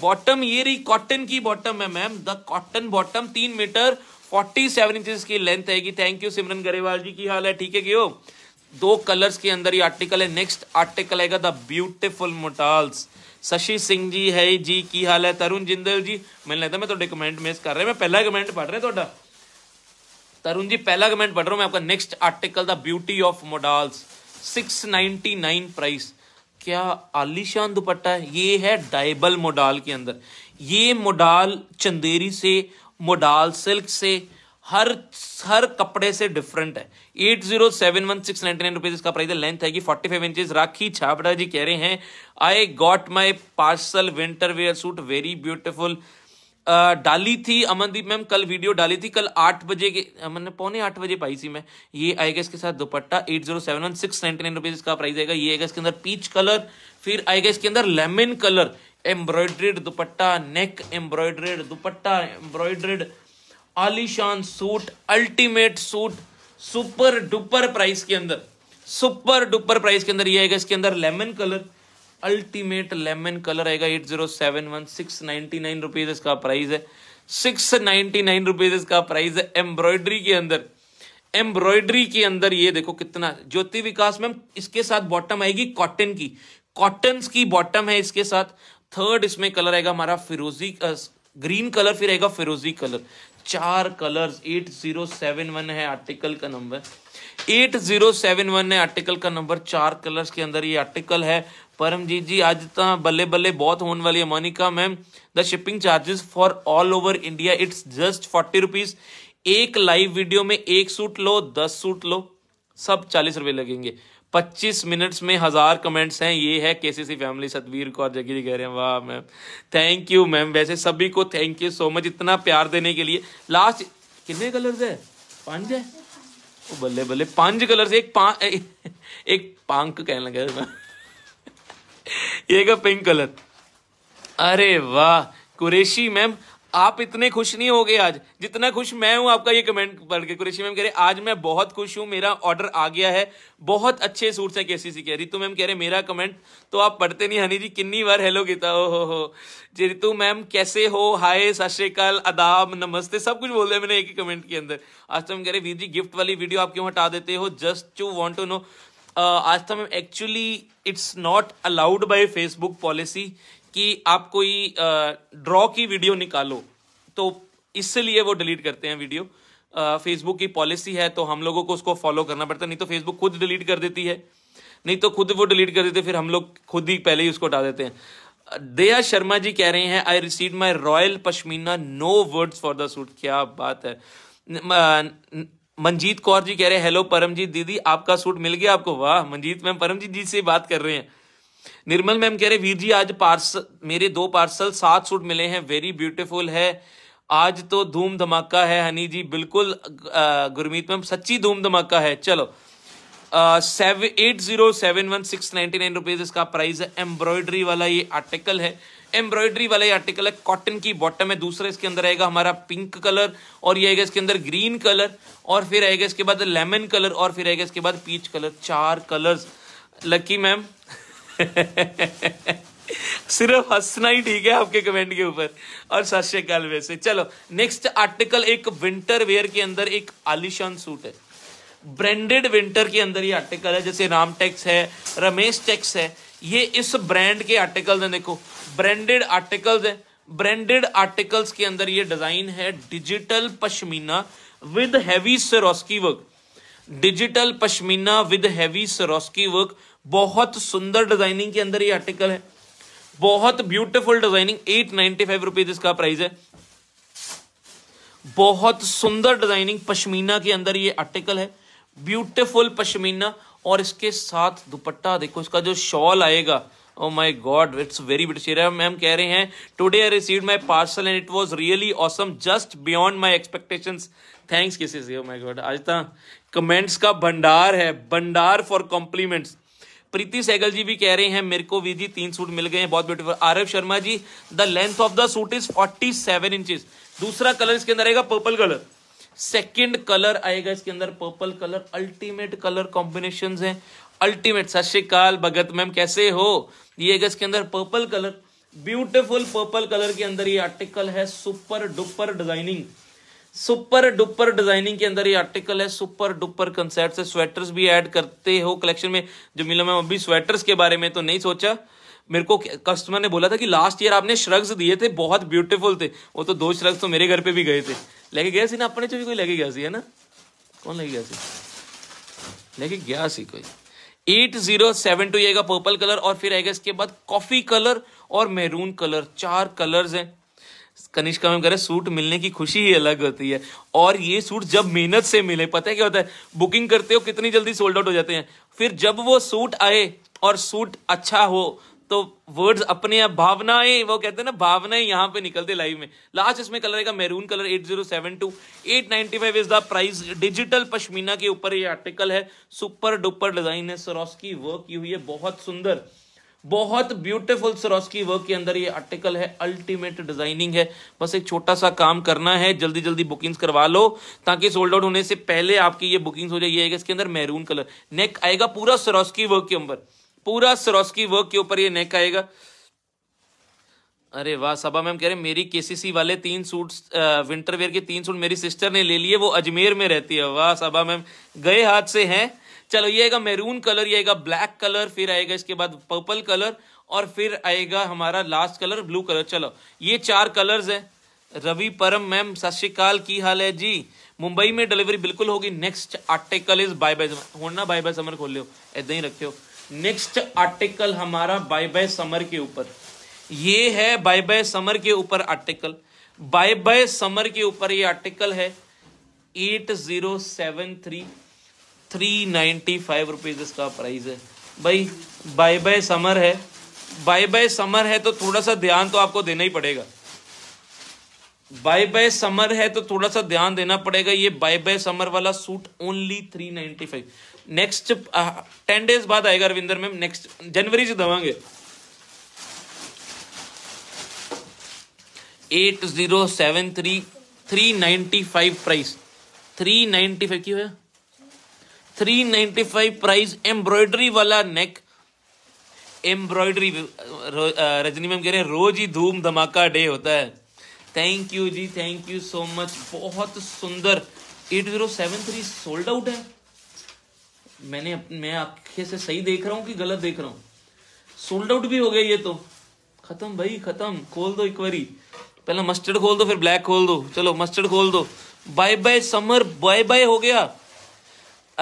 बॉटम ये रही कॉटन की बॉटम है मैम द कॉटन बॉटम तीन मीटर फोर्टी सेवन इंचज की लेंथ आएगी थैंक यू सिमरन गरेवाल जी की हाल है ठीक है क्यों दो कलर्स के अंदर ये आर्टिकल है नेक्स्ट आर्टिकल आएगा the beautiful modals Shashi Singh ji है जी की हाल है तरुण जिंदल जी मैंने लगता तो है मैं तो कमेंट मिस कर रहे हैं मैं पहला कमेंट पढ़ रहा है तो तरुण जी पहला कमेंट पढ़ रहा हूं मैं आपका next article the beauty of modals 699 price क्या आलिशान दुपट्टा है ये है डाइबल मोडाल के अंदर ये मोडाल चंदेरी से मोडाल सिल्क से हर हर कपड़े से डिफरेंट है eight zero seven one six ninety nine rupees इसका प्राइस लेंथ है कि forty five inches Rakhi Chhabra ji कह रहे हैं I got my parcel winter wear suit very beautiful डाली थी अमनदीप मैम कल वीडियो डाली थी कल आठ बजे के मैंने पौने आठ बजे पाई थी मैं ये आएगा इसके साथ दुपट्टा eight zero seven one six ninety nine rupees का प्राइस आएगा ये आएगा इसके अंदर पीच कलर फिर आएगा इसके अंदर लेमन कलर एम्ब्रॉयड्रेड दुपट्टा नेक एम्ब्रॉयड्रेड दुपट्टा एम्ब्रॉयड्रेड आलिशान सूट ultimate suit super duper price के अंदर सुपर डुपर प्राइस के अंदर ये आएगा इसके अंदर lemon colour ultimate lemon colour आएगा eight zero seven one six ninety nine rupees इसका प्राइस है सिक्स नाइनटी नाइन रुपीज इसका प्राइस है एम्ब्रॉयडरी के अंदर एम्ब्रॉयडरी के अंदर ये देखो कितना ज्योति विकास मैम इसके साथ बॉटम आएगी कॉटन की कॉटन की बॉटम है इसके साथ थर्ड इसमें कलर आएगा हमारा फिरोजी ग्रीन कलर फिर आएगा फिरोजी कलर चार colours eight zero seven one है आर्टिकल का number eight zero seven one है आर्टिकल का नंबर चार कलर्स के अंदर ये आर्टिकल है परमजीत जी आज तो बल्ले बल्ले बहुत होने वाली है Monica ma'am the shipping charges for all over India it's just forty rupees एक लाइव वीडियो में एक सूट लो दस सूट लो सब चालीस रुपए लगेंगे पच्चीस मिनट्स में हजार कमेंट्स हैं ये है केसीसी फैमिली सतवीर कौर जगी कह रहे हैं वाह मैम थैंक यू मैम वैसे सभी को थैंक यू सो मच इतना प्यार देने के लिए लास्ट कितने कलर्स है पांच है बल्ले बल्ले पांच कलर्स एक एक पांक कहने लगा ये का पिंक कलर अरे वाह कुरेशी मैम आप इतने खुश नहीं हो गए आज जितना खुश मैं हूं आपका ये कमेंट पढ़ के कुरेशी मैम कह रहे आज मैं बहुत खुश हूं मेरा ऑर्डर आ गया है बहुत अच्छे सूट हैं कैसी सी कह रितु मैम कह रहे मेरा कमेंट तो आप पढ़ते नहीं हनी जी किन्नी बार हेलो गीता ओ हो हो जी रितु मैम कैसे हो हाय सत श्रीकाल अदाब नमस्ते सब कुछ बोल दिया मैंने एक ही कमेंट के अंदर आज तो मैम कह रहे वीर जी गिफ्ट वाली वीडियो आप क्यों हटा देते हो just to want to know Uh, आज तक actually it's not allowed by Facebook policy कि आप कोई ड्रॉ uh, की वीडियो निकालो तो इसलिए वो डिलीट करते हैं वीडियो फेसबुक uh, की पॉलिसी है तो हम लोगों को उसको फॉलो करना पड़ता है नहीं तो फेसबुक खुद डिलीट कर देती है नहीं तो खुद वो डिलीट कर देते फिर हम लोग खुद ही पहले ही उसको हटा देते हैं दया शर्मा जी कह रहे हैं I receive my royal pashmina no words for the suit क्या बात है मंजीत कौर जी कह रहे हैं हेलो परमजीत दीदी आपका सूट मिल गया आपको वाह मंजीत मैम परमजीत जी से बात कर रहे हैं निर्मल मैम कह रहे वीर जी आज पार्सल मेरे दो पार्सल सात सूट मिले हैं वेरी ब्यूटीफुल है आज तो धूम धमाका है हनी जी बिल्कुल गुरमीत मैम सच्ची धूम धमाका है चलो seven eight zero seven one six ninety nine rupees इसका प्राइस है एम्ब्रॉयडरी वाला ये आर्टिकल है एम्ब्रॉयडरी वाला ये आर्टिकल है कॉटन की बॉटम है दूसरा इसके अंदर आएगा हमारा पिंक कलर और ये आएगा इसके अंदर ग्रीन कलर और फिर आएगा इसके बाद लेमन कलर और फिर आएगा इसके बाद पीच कलर चार कलर्स लकी मैम सिर्फ हंसना ही ठीक है आपके कमेंट के ऊपर और सत श्रीकाल वैसे चलो नेक्स्ट आर्टिकल एक विंटर वेयर के अंदर एक आलिशान सूट है ब्रांडेड विंटर के अंदर ये आर्टिकल है जैसे राम टेक्स है रमेश टेक्स है ये इस ब्रांड के आर्टिकल हैं देखो ब्रांडेड आर्टिकल्स हैं ब्रांडेड आर्टिकल्स के अंदर ये डिजाइन है digital pashmina with heavy Swarovski work digital pashmina with heavy Swarovski work बहुत सुंदर डिजाइनिंग के अंदर ये आर्टिकल है बहुत beautiful designing eight ninety five rupees इसका प्राइस है बहुत सुंदर डिजाइनिंग पश्मीना के अंदर ये आर्टिकल है ब्यूटिफुल पश्मीना और इसके साथ दुपट्टा देखो इसका जो शॉल आएगा oh my god it's very ब्यूटिशियर मैम कह रहे हैं today I receive my parcel and it was really awesome just beyond my expectation thanks किसी से माई गॉड आज तक कमेंट्स का भंडार है भंडार फॉर कॉम्प्लीमेंट्स प्रीति सहगल जी भी कह रहे हैं मेरे को जी तीन सूट मिल गए हैं बहुत beautiful Aarav Sharma ji the length of the suit is 47 seven inches दूसरा कलर इसके अंदर आएगा पर्पल कलर सेकंड कलर आएगा इसके अंदर purple colour ultimate colour combination है अल्टीमेट सत श्रीकाल भगत मैम कैसे हो ये आएगा इसके अंदर purple colour beautiful purple colour के अंदर ये आर्टिकल है super duper designing super duper designing के अंदर ये आर्टिकल है सुपर डुपर कंसेप्ट से स्वेटर्स भी ऐड करते हो कलेक्शन में जो मिला मैम अभी स्वेटर्स के बारे में तो नहीं सोचा मेरे को कस्टमर ने बोला था कि लास्ट ईयर आपने श्रग्स दिए थे बहुत ब्यूटीफुल थे वो तो दो श्रग्स तो मेरे घर पे भी गए थे लेके गया सी ना अपने भी कोई लेके गया सी है ना कौन लेके गया सी लेके गया सी कोई एट जीरो सेवन टू आएगा पर्पल कलर और फिर आएगा इसके बाद कॉफी कलर और मेहरून कलर चार कलर्स हैं कनिष्का मैम कह रहे सूट मिलने की खुशी ही अलग होती है और ये सूट जब मेहनत से मिले पता है क्या होता है बुकिंग करते हो कितनी जल्दी सोल्ड आउट हो जाते हैं फिर जब वो सूट आए और सूट अच्छा हो तो वर्ड्स अपने आप भावनाएं वो कहते हैं ना भावनाएं यहाँ पे निकलते लाइव में लास्ट इसमें कलर है maroon colour eight eight zero seven two ninety five is the price digital pashmina के ऊपर ये आर्टिकल है सुपर डुपर डिजाइन है सरोस्की वर्क की हुई है बहुत सुंदर बहुत ब्यूटीफुल सरोस्की वर्क के अंदर ये आर्टिकल है अल्टीमेट डिजाइनिंग है बस एक छोटा सा काम करना है जल्दी जल्दी बुकिंग्स करवा लो ताकि सोल्ड आउट होने से पहले आपकी ये बुकिंग्स हो जाए ये इसके अंदर मैरून कलर नेक आएगा पूरा सरोस्की वर्क के अंदर पूरा सरोस्की वर्क के ऊपर ये नेक आएगा अरे वाह सभा मैम कह रहे मेरी केसीसी वाले तीन सूट विंटर वेयर के तीन सूट मेरी सिस्टर ने ले लिए वो अजमेर में रहती है वाह सभा मैम गए हाथ से हैं चलो ये आएगा मैरून कलर ये आएगा ब्लैक कलर फिर आएगा इसके बाद पर्पल कलर और फिर आएगा हमारा लास्ट कलर ब्लू कलर चलो ये चार कलर्स हैं रवि परम मैम सत श्रीकाल की हाल है जी मुंबई में डिलीवरी बिल्कुल होगी next article is bye bye होना बाय बाय समर खोल लो ऐदा ही रखियो हो नेक्स्ट आर्टिकल हमारा बाय बाय समर के ऊपर ये है बाय बाय समर के ऊपर आर्टिकल बाय बाय समर के ऊपर ये आर्टिकल है eight zero seven three three ninety five rupees इसका प्राइस है भाई बाय बाय समर है बाय बाय समर है तो थोड़ा सा ध्यान तो आपको देना ही पड़ेगा बाय बाय समर है तो थोड़ा सा ध्यान देना पड़ेगा ये बाय बाय समर वाला suit only three ninety five next ten days बाद आएगा रविंदर मैम नेक्स्ट जनवरी से दवांगे eight zero seven three three ninety five price three ninety five क्यों है three ninety five price embroidery वाला नेक एम्ब्रॉयडरी रजनी मैम कह रहे हैं रोज ही धूम धमाका डे होता है थैंक यू जी थैंक यू सो मच बहुत सुंदर eight zero seven three sold out है मैंने मैं आखे से सही देख रहा हूँ कि गलत देख रहा हूँ सोल्ड आउट भी हो गया ये तो खत्म भाई खत्म खोल दो एक बारी पहला मस्टर्ड खोल दो फिर ब्लैक खोल दो चलो मस्टर्ड खोल दो bye bye summer bye bye हो गया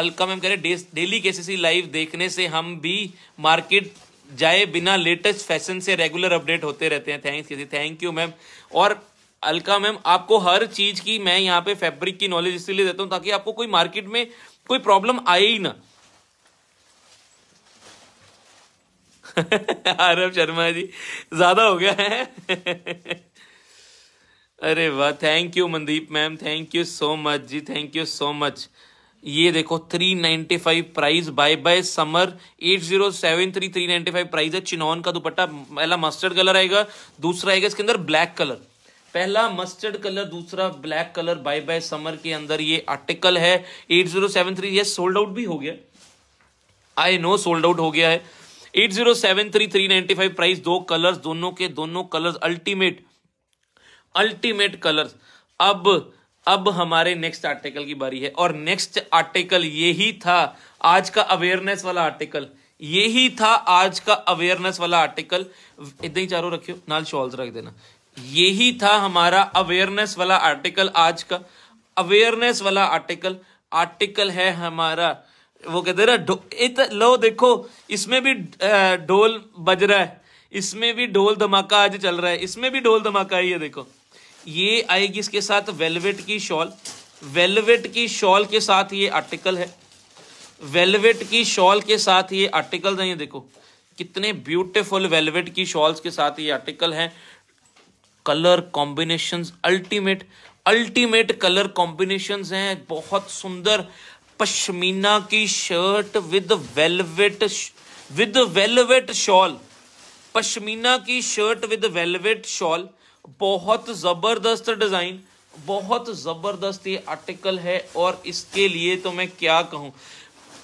अलका मैम कह रहे डेली सी लाइव देखने से हम भी मार्केट जाए बिना लेटेस्ट फैशन से रेगुलर अपडेट होते रहते हैं थैंक्स थैंक यू मैम और अलका मैम आपको हर चीज की मैं यहाँ पे फैब्रिक की नॉलेज इसलिए देता हूँ ताकि आपको कोई मार्केट में कोई प्रॉब्लम आए ही ना आरव शर्मा जी ज्यादा हो गया है अरे वाह thank you Mandeep ma'am thank you so much ji thank you so much ये देखो 395 price bye bye summer ninety 395 price है चिनौन का दुपट्टा पहला मस्टर्ड कलर आएगा दूसरा आएगा इसके अंदर ब्लैक कलर पहला मस्टर्ड कलर दूसरा black colour bye bye summer के अंदर ये आर्टिकल है 8073 ये सोल्ड आउट भी हो गया आई नो सोल्ड आउट हो गया है eight zero seven three three ninety five price दो कलर्स दोनों के दोनों कलर्स अल्टीमेट अल्टीमेट कलर्स अब अब हमारे नेक्स्ट आर्टिकल की बारी है और नेक्स्ट आर्टिकल यही था आज का अवेयरनेस वाला आर्टिकल यही था आज का अवेयरनेस वाला आर्टिकल इतने ही चारों रखियो नाल शॉल्स रख देना यही था हमारा अवेयरनेस वाला आर्टिकल आज का अवेयरनेस वाला आर्टिकल आर्टिकल है हमारा वो कहते ना इत लो देखो इसमें भी ढोल बज रहा है इसमें भी ढोल धमाका आज चल रहा है इसमें भी ढोल धमाका है ये देखो ये आएगी इसके साथ वेलवेट की शॉल वेलवेट की शॉल के साथ ये आर्टिकल है वेलवेट की शॉल के साथ ये आर्टिकल है ये देखो कितने ब्यूटीफुल वेलवेट की शॉल्स के साथ ये आर्टिकल है colour combination ultimate ultimate colour combination हैं बहुत सुंदर पश्मीना की shirt with velvet with velvet shawl pashmina की शर्ट विद वेलवेट शॉल बहुत ज़बरदस्त डिज़ाइन बहुत ज़बरदस्त ये आर्टिकल है और इसके लिए तो मैं क्या कहूं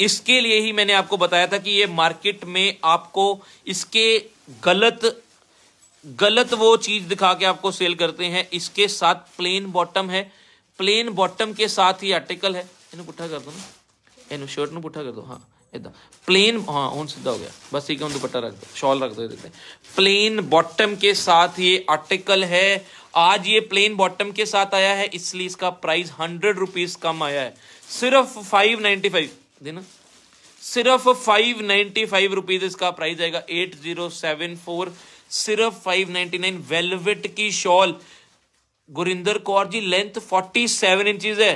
इसके लिए ही मैंने आपको बताया था कि ये मार्केट में आपको इसके गलत गलत वो चीज़ दिखा के आपको सेल करते हैं इसके साथ प्लेन बॉटम है प्लेन बॉटम के साथ ही आर्टिकल है इन पुट्ठा कर दो ਨਾ ਇਹਨੂੰ ਸ਼ਰਟ ਨੂੰ कर दो हाँ इदा प्लेन हाँ हूँ सीधा हो गया बस एक दुपट्टा रख दो शॉल रख दो प्लेन बॉटम के साथ ये आर्टिकल है आज ये प्लेन बॉटम के साथ आया है इसलिए इसका प्राइस हंड्रेड रुपीज कम आया है सिर्फ फाइव नाइनटी फाइव देना सिर्फ फाइव नाइनटी फाइव रुपीज इसका प्राइस आएगा एट जीरो सेवन फोर सिर्फ फाइव नाइनटी नाइन वेलवेट की shawl Gurinder Kaur ji length forty seven inches है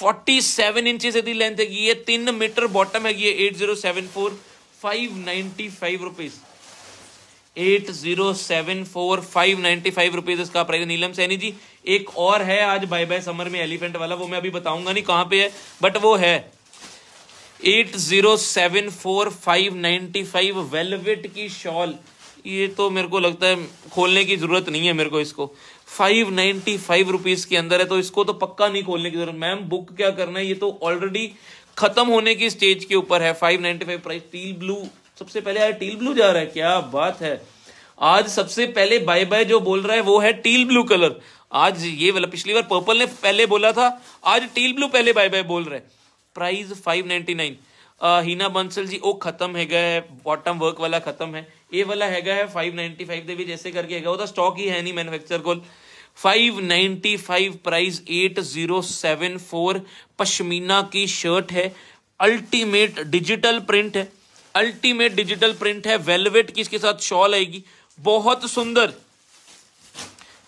फोर्टी सेवन इंचज यदि लेंथ है ये तीन मीटर बॉटम है ये eight zero seven four five ninety five rupees eight zero seven four five ninety five rupees इसका price Neelam Saini ji एक और है आज बाय बाय समर में एलिफेंट वाला वो मैं अभी बताऊंगा नहीं कहां पे है बट वो है eight zero seven four five ninety five velvet की शॉल ये तो मेरे को लगता है खोलने की जरूरत नहीं है मेरे को इसको फाइव नाइनटी फाइव रुपीज के अंदर है तो इसको तो पक्का नहीं खोलने की जरूरत मैम बुक क्या करना है ये तो ऑलरेडी खत्म होने की स्टेज के ऊपर है five ninety five price teal blue सबसे पहले यार टील ब्लू जा रहा है क्या बात है आज सबसे पहले बाय बाय जो बोल रहा है वो है टील ब्लू कलर आज ये वाला पिछली बार पर्पल ने पहले बोला था आज टील ब्लू पहले बाय बाय बोल रहे price five ninety nine Heena Bansal ji ओ खत्म है गए बॉटम वर्क वाला खत्म है ये वाला है फाइव नाइनटी फाइव ਵਿੱਚ ਐਸੇ ਕਰਕੇ ਹੈਗਾ ਉਹਦਾ स्टॉक ही है नहीं ਮੈਨੂਫੈਕਚਰ को 595 प्राइस 8074 पश्मीना की शर्ट है अल्टीमेट डिजिटल प्रिंट है अल्टीमेट डिजिटल प्रिंट है वेलवेट की इसके साथ शॉल आएगी बहुत सुंदर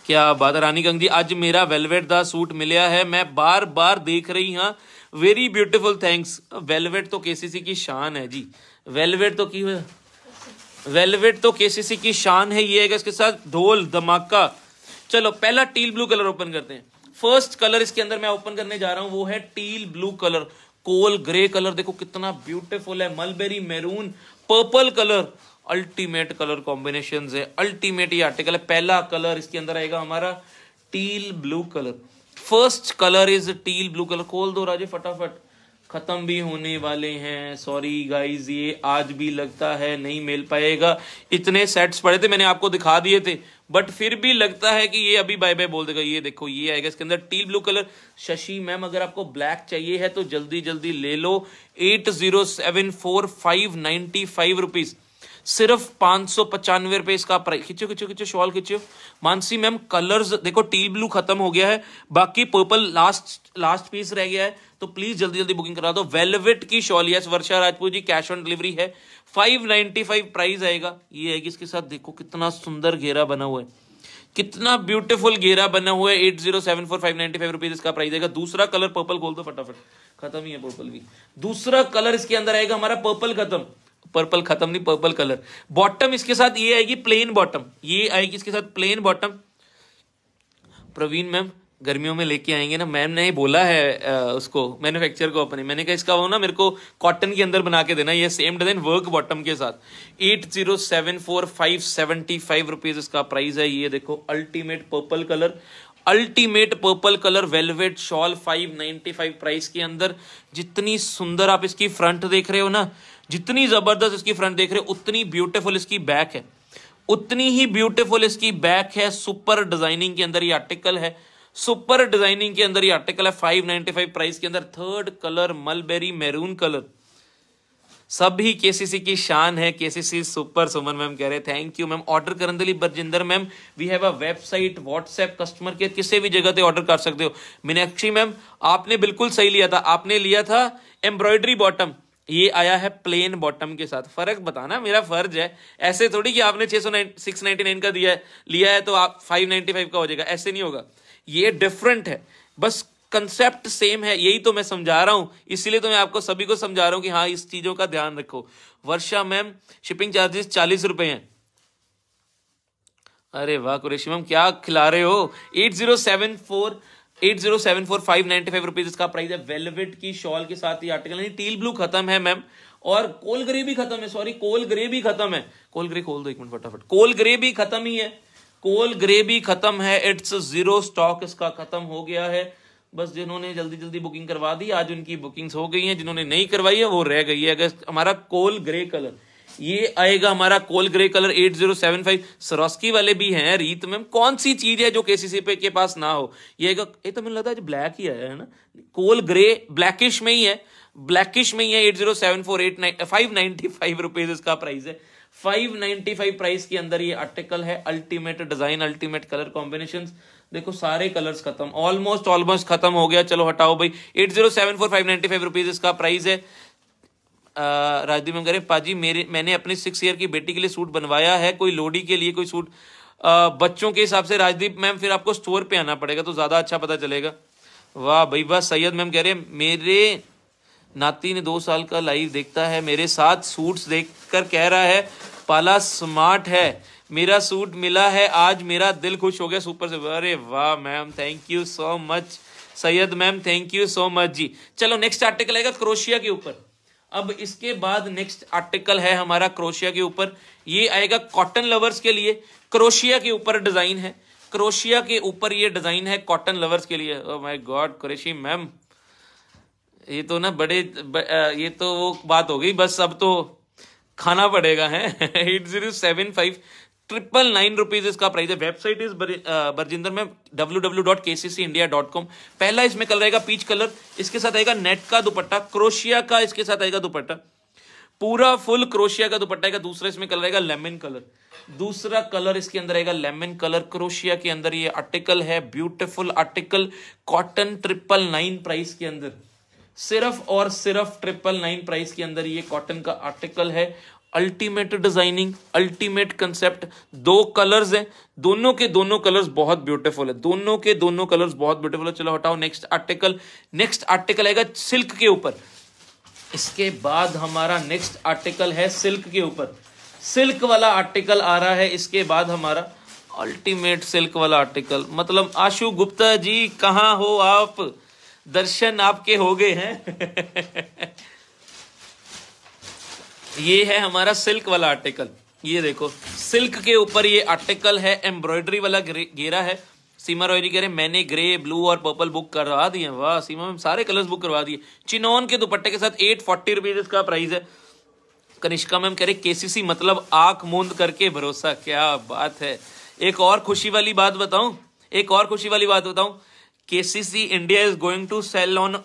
क्या बात है रानी कंग जी आज मेरा वेलवेट का सूट मिलया है मैं बार बार देख रही हाँ वेरी ब्यूटीफुल थैंक्स वेलवेट तो केसीसी की शान है जी वेलवेट तो की वेलवेट तो केसीसी की शान है ये है इसके साथ ढोल धमाका चलो पहला टील ब्लू कलर ओपन करते हैं फर्स्ट कलर इसके अंदर मैं ओपन करने जा रहा हूं वो है teal blue colour coal grey colour देखो कितना ब्यूटीफुल है mulberry maroon purple colour ultimate colour combination है अल्टीमेट ये आर्टिकल है पहला कलर इसके अंदर आएगा हमारा teal blue colour first colour is teal blue colour खोल दो राजे फटाफट ख़त्म भी होने वाले हैं सॉरी गाइज ये आज भी लगता है नहीं मिल पाएगा इतने सेट्स पड़े थे मैंने आपको दिखा दिए थे बट फिर भी लगता है कि ये अभी बाय बाय बोल देगा ये देखो ये आएगा इसके अंदर teal blue colour Shashi ma'am अगर आपको ब्लैक चाहिए है तो जल्दी जल्दी ले लो eight zero seven four five ninety five rupees सिर्फ पांच सौ पचानवे रुपए इसका प्राइस खींचो खींचो खींचो शॉल खींचो मानसी मैम कलर्स देखो टील ब्लू खत्म हो गया है बाकी पर्पल लास्ट लास्ट पीस रह गया है तो प्लीज जल्दी जल्दी बुकिंग करा दो वेलवेट की shawl yes Varsha Rajput ji cash on delivery है फाइव नाइनटी फाइव प्राइस आएगा ये है कि इसके साथ देखो कितना सुंदर घेरा बना हुआ है कितना ब्यूटीफुल घेरा बना हुआ है eight zero seven four five ninety five rupees इसका प्राइस आएगा दूसरा कलर पर्पल खोल दो फटाफट खत्म ही है पर्पल भी दूसरा कलर इसके अंदर आएगा हमारा पर्पल खत्म पर्पल खत्म नहीं पर्पल कलर बॉटम इसके साथ ये आएगी प्लेन बॉटम ये आएगी इसके साथ प्लेन बॉटम प्रवीण मैम गर्मियों में लेके आएंगे ना मैम ने बोला है आ, उसको मैन्युफैक्चर को अपने मैंने कहा इसका वो ना मेरे को कॉटन के अंदर बना के देना ये सेम डिजाइन वर्क बॉटम के साथ eight zero seven four five seventy five rupees इसका प्राइस है ये देखो ultimate purple colour ultimate purple colour velvet shawl five price के अंदर जितनी सुंदर आप इसकी फ्रंट देख रहे हो ना जितनी जबरदस्त इसकी फ्रंट देख रहे हो उतनी ब्यूटीफुल इसकी बैक है उतनी ही ब्यूटीफुल इसकी बैक है सुपर डिजाइनिंग के अंदर ये आर्टिकल है सुपर डिजाइनिंग के अंदर ये आर्टिकल है 595 प्राइस के अंदर third colour mulberry maroon colour सभी केसीसी की शान है केसीसी सुपर सुमन मैम कह रहे थैंक यू मैम ऑर्डर करने के लिए Barjinder ma'am we have a website WhatsApp customer care किसी भी जगह पे ऑर्डर कर सकते हो मीनाक्षी मैम आपने बिल्कुल सही लिया था आपने लिया था एम्ब्रॉयडरी बॉटम ये आया है प्लेन बॉटम के साथ फर्क बताना मेरा फर्ज है ऐसे थोड़ी कि आपने छह सौ सिक्स नाइनटी नाइन का दिया है लिया है तो आप फाइव नाइनटी फाइव का हो जाएगा ऐसे नहीं होगा ये डिफरेंट है बस कंसेप्ट सेम है यही तो मैं समझा रहा हूं इसीलिए तो मैं आपको सभी को समझा रहा हूं कि हाँ इस चीजों का ध्यान रखो वर्षा मैम शिपिंग चार्जेस चालीस रुपए हैं अरे वाह कुरेशी मैम क्या खिला रहे हो eight zero seven four eight zero seven four five ninety five rupees इसका प्राइस है वेलवेट की शॉल के साथ ही आर्टिकल यानी टील ब्लू खत्म है मैम और कोल ग्रे भी खत्म है सॉरी कोल ग्रे भी खत्म है कोल ग्रे खोल दो एक मिनट फटाफट कोल ग्रे भी खत्म ही है कोल ग्रे भी खत्म है इट्स जीरो स्टॉक इसका खत्म हो गया है बस जिन्होंने जल्दी जल्दी बुकिंग करवा दी आज उनकी बुकिंग्स हो गई हैं जिन्होंने नहीं करवाई है वो रह गई है अगर हमारा कोल ग्रे कलर ये आएगा हमारा कोल ग्रे कलर 8075 सरोस्की वाले भी हैं रीत मैम कौन सी चीज है जो केसीसी पे के पास ना हो ये आएगा ये तो मुझे लगता है ब्लैक ही आया है ना कोल ग्रे ब्लैकिश में ही है ब्लैकिश में ही है eight zero seven four eight nine five ninety five rupees इसका प्राइस है 595 प्राइस के अंदर ये आर्टिकल है ultimate design ultimate colour combination देखो सारे कलर्स खत्म ऑलमोस्ट ऑलमोस्ट खत्म हो गया चलो हटाओ भाई eight zero seven four five ninety five rupees इसका प्राइस है राजदीप हम कह रहे हैं पाजी मेरे मैंने अपने सिक्स ईयर की बेटी के लिए सूट बनवाया है कोई लोडी के लिए कोई सूट आ, बच्चों के हिसाब से राजदीप मैम फिर आपको स्टोर पे आना पड़ेगा तो ज़्यादा अच्छा पता चलेगा वाह भाई वाह सैयद मैम कह रहे हैं मेरे नाती ने दो साल का लाइव देखता है मेरे साथ सूट्स देख कर कह रहा है पाला स्मार्ट है मेरा सूट मिला है आज मेरा दिल खुश हो गया सुपर से अरे वाह ma'am thank you so much Syed ma'am thank you so much जी चलो नेक्स्ट आर्टिकल आएगा क्रोशिया के ऊपर अब इसके बाद नेक्स्ट आर्टिकल है हमारा क्रोशिया के ऊपर ये आएगा कॉटन लवर्स के लिए क्रोशिया के ऊपर डिजाइन है क्रोशिया के ऊपर ये डिजाइन है कॉटन लवर्स के लिए ओ माय गॉड क्रेशी मैम ये तो ना बड़े ब, ये तो वो बात हो गई बस अब तो खाना पड़ेगा है eight zero seven five triple nine rupees इसका प्राइस है वेबसाइट इज बरजिंदर में W W dot K C C India dot com पहला इसमें कलर रहेगा पीच कलर इसके साथ आएगा नेट का दुपट्टा क्रोशिया का इसके साथ आएगा दुपट्टा पूरा फुल क्रोशिया का दुपट्टा आएगा दूसरा इसमें कलर रहेगा लेमन कलर दूसरा कलर इसके अंदर आएगा लेमन कलर क्रोशिया के अंदर ये आर्टिकल है beautiful article cotton triple nine price के अंदर सिर्फ और सिर्फ ट्रिपल नाइन प्राइस के अंदर ये कॉटन का आर्टिकल है अल्टीमेट डिजाइनिंग अल्टीमेट कंसेप्ट दो कलर्स हैं दोनों के दोनों कलर्स बहुत ब्यूटीफुल है दोनों के दोनों कलर्स बहुत ब्यूटीफुल है चलो हटाओ नेक्स्ट आर्टिकल नेक्स्ट आर्टिकल आएगा सिल्क के ऊपर इसके बाद हमारा नेक्स्ट आर्टिकल है सिल्क के ऊपर सिल्क वाला आर्टिकल आ रहा है इसके बाद हमारा अल्टीमेट सिल्क वाला आर्टिकल मतलब आशु गुप्ता जी कहाँ हो आप दर्शन आपके हो गए हैं ये है हमारा सिल्क वाला आर्टिकल ये देखो सिल्क के ऊपर ये आर्टिकल है एम्ब्रॉयडरी वाला घेरा है सीमा रॉयरी कह रहे मैंने ग्रे ब्लू और पर्पल बुक करवा दिए वाह सीमा में सारे कलर्स बुक करवा दिए चिनोन के दुपट्टे के साथ एट फोर्टी रुपीज इसका प्राइस है कनिष्का मैम कह रहे केसीसी मतलब आंख मूंद करके भरोसा क्या बात है एक और खुशी वाली बात बताऊं एक और खुशी वाली बात बताऊं KCC India is going to sell on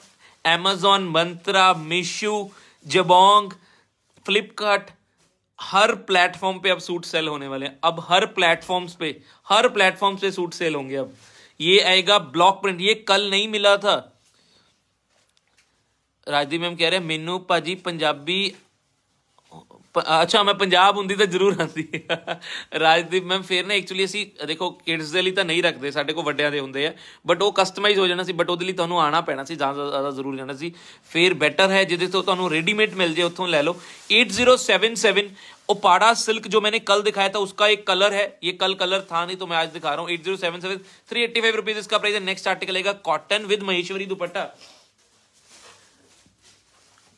Amazon Myntra Meesho Jabong Flipkart हर प्लेटफॉर्म पे अब सूट सेल होने वाले हैं अब हर प्लेटफॉर्म्स पे हर प्लेटफॉर्म पे सूट सेल होंगे अब ये आएगा ब्लॉक प्रिंट ये कल नहीं मिला था राजदीप मैम कह रहे हैं मीनू पाजी पंजाबी ਅੱਛਾ ਮੈਂ ਪੰਜਾਬ ਹੁੰਦੀ ਤਾਂ ਜ਼ਰੂਰ ਆਂਦੀ ਰਾਜਦੀਪ ਮੈਮ ਫੇਰ ਨੇ ਐਕਚੁਅਲੀ ਅਸੀਂ ਦੇਖੋ ਕਿਡਸ ਦੇ ਲਈ ਤਾਂ ਨਹੀਂ ਰੱਖਦੇ ਸਾਡੇ ਕੋਲ ਵੱਡਿਆਂ ਦੇ ਹੁੰਦੇ ਆ ਬਟ ਉਹ ਕਸਟਮਾਈਜ਼ ਹੋ ਜਾਣਾ ਸੀ ਬਟ ਉਹਦੇ ਲਈ ਤੁਹਾਨੂੰ ਆਣਾ ਪੈਣਾ ਸੀ ਜਾਂ ਜ਼ਿਆਦਾ ਜ਼ਰੂਰ ਜਾਣਾ ਸੀ ਫੇਰ ਬੈਟਰ ਹੈ ਜਿਹਦੇ ਤੋਂ ਤੁਹਾਨੂੰ रेडीमेड मिल जाए उतों ले लो 8077 ओपाड़ा सिल्क जो मैंने कल दिखाया था उसका एक कलर है ये कल कलर था नहीं तो मैं आज दिखा रहा हूँ eight zero seven seven three eighty five rupees इसका प्राइस है नेक्स्ट आर्टिकल आएगा महेश्वरी दुपट्टा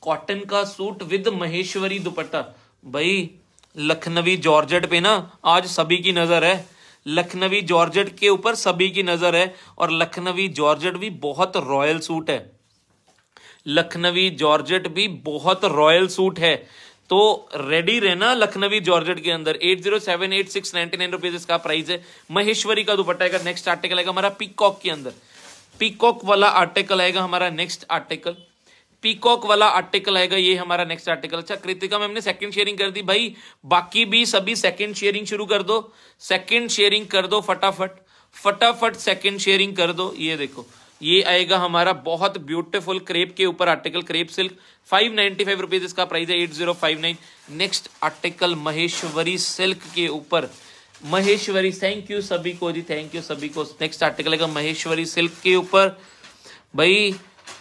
कॉटन का सूट विद महेश्वरी दुपट्टा भाई लखनवी जॉर्जेट पे ना आज सभी की नज़र है लखनवी जॉर्जेट के ऊपर सभी की नज़र है और लखनवी जॉर्जेट भी बहुत रॉयल सूट है लखनवी जॉर्जेट भी बहुत रॉयल सूट है तो रेडी रहना लखनवी जॉर्जेट के अंदर eight zero seven eight six ninety nine rupees इसका प्राइस है महेश्वरी का दुपट्टा आएगा नेक्स्ट आर्टिकल आएगा हमारा पिकॉक के अंदर पिकॉक वाला आर्टिकल आएगा हमारा नेक्स्ट आर्टिकल पीकॉक वाला आर्टिकल आएगा ये हमारा नेक्स्ट आर्टिकल अच्छा कृतिका मैम ने सेकंड शेयरिंग कर दी भाई बाकी भी सभी सेकंड शेयरिंग शुरू कर दो सेकंड शेयरिंग कर दो फटाफट फटाफट सेकंड शेयरिंग कर दो ये देखो ये आएगा हमारा बहुत ब्यूटीफुल क्रेप के ऊपर article crepe silk five ninety five rupees इसका प्राइस है eight zero five nine next article Maheshwari silk के ऊपर महेश्वरी थैंक यू सभी को जी थैंक यू सभी को नेक्स्ट आर्टिकल आएगा महेश्वरी सिल्क के ऊपर भाई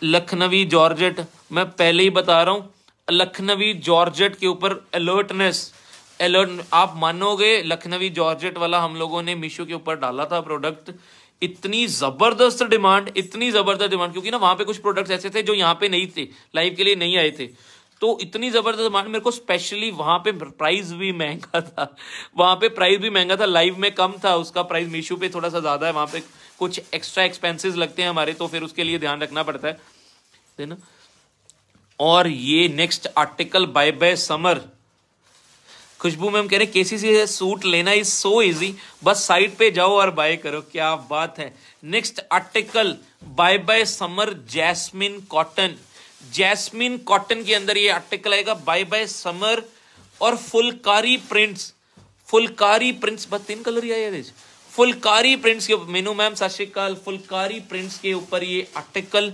लखनवी जॉर्जेट मैं पहले ही बता रहा हूँ लखनवी जॉर्जेट के ऊपर अलर्टनेस अलर्ट आप मानोगे लखनवी जॉर्जेट वाला हम लोगों ने मीशो के ऊपर डाला था प्रोडक्ट इतनी जबरदस्त डिमांड इतनी जबरदस्त डिमांड क्योंकि ना वहां पे कुछ प्रोडक्ट्स ऐसे थे जो यहाँ पे नहीं थे लाइव के लिए नहीं आए थे तो इतनी जबरदस्त डिमांड मेरे को स्पेशली वहां पे प्राइस भी महंगा था वहां पे प्राइस भी महंगा था लाइव में कम था उसका प्राइस मीशो पे थोड़ा सा ज्यादा है वहां पे कुछ एक्स्ट्रा एक्सपेंसेस लगते हैं हमारे तो फिर उसके लिए ध्यान रखना पड़ता है देना और ये next article bye bye summer Khushboo में कह रहे हैं केसीसी से सूट लेना इज सो इजी बस साइट पे जाओ और बाय करो क्या बात है next article bye bye summer jasmine cotton jasmine cotton के अंदर ये आर्टिकल आएगा बाय बाय समर और फुलकारी प्रिंट्स फुलकारी प्रिंट्स बस तीन कलर ही आया फुलकारी प्रिंट्स के मीनू मैम सत श्रीकाल फुलकारी प्रिंट्स के ऊपर ये आर्टिकल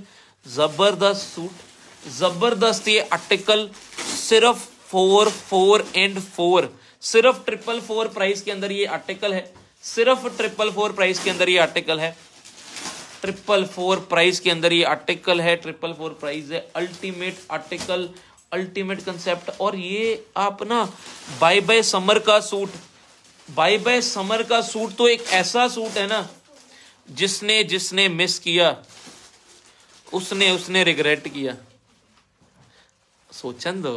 जबरदस्त सूट जबरदस्त ये आर्टिकल सिर्फ फोर फोर एंड फोर सिर्फ ट्रिपल फोर प्राइस के अंदर ये आर्टिकल है सिर्फ ट्रिपल फोर प्राइस के अंदर ये आर्टिकल है ट्रिपल फोर प्राइस के अंदर ये आर्टिकल है ट्रिपल फोर प्राइस है अल्टीमेट आर्टिकल अल्टीमेट कंसेप्ट और ये आप ना बाय बाय समर का सूट बाय बाय समर का सूट तो एक ऐसा सूट है ना जिसने जिसने मिस किया उसने उसने रिग्रेट किया सोचन दो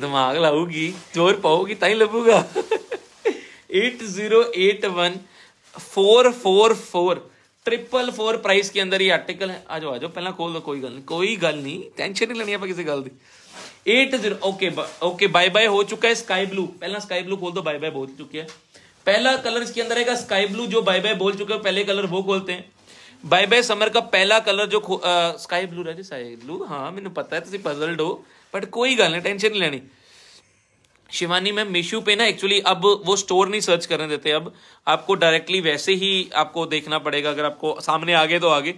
दिमाग लाऊगी जोर पाओगी ताई लगूगा eight zero eight one four four four triple four price के अंदर ये आर्टिकल है आ जाओ आ जाओ पहला खोल दो कोई गल नहीं कोई गल नहीं टेंशन नहीं लेनी आप किसी गल की eight zero okay okay bye bye हो चुका है स्काई ब्लू पहला स्काई ब्लू बोल दो बाय बाय बोल चुके हैं पहला कलर इसके अंदर रहेगा स्काई ब्लू जो बाय बाय बोल चुके हैं पहले कलर वो खोलते हैं बाय बाय समर का पहला कलर जो स्काई ब्लू रहे स्काई ब्लू हाँ मैंने पता है पजल्ड हो बट कोई गल नहीं टेंशन नहीं लेनी शिवानी मैम मीशू पे ना एक्चुअली अब वो स्टोर नहीं सर्च करने देते अब आपको डायरेक्टली वैसे ही आपको देखना पड़ेगा अगर आपको सामने आगे तो आगे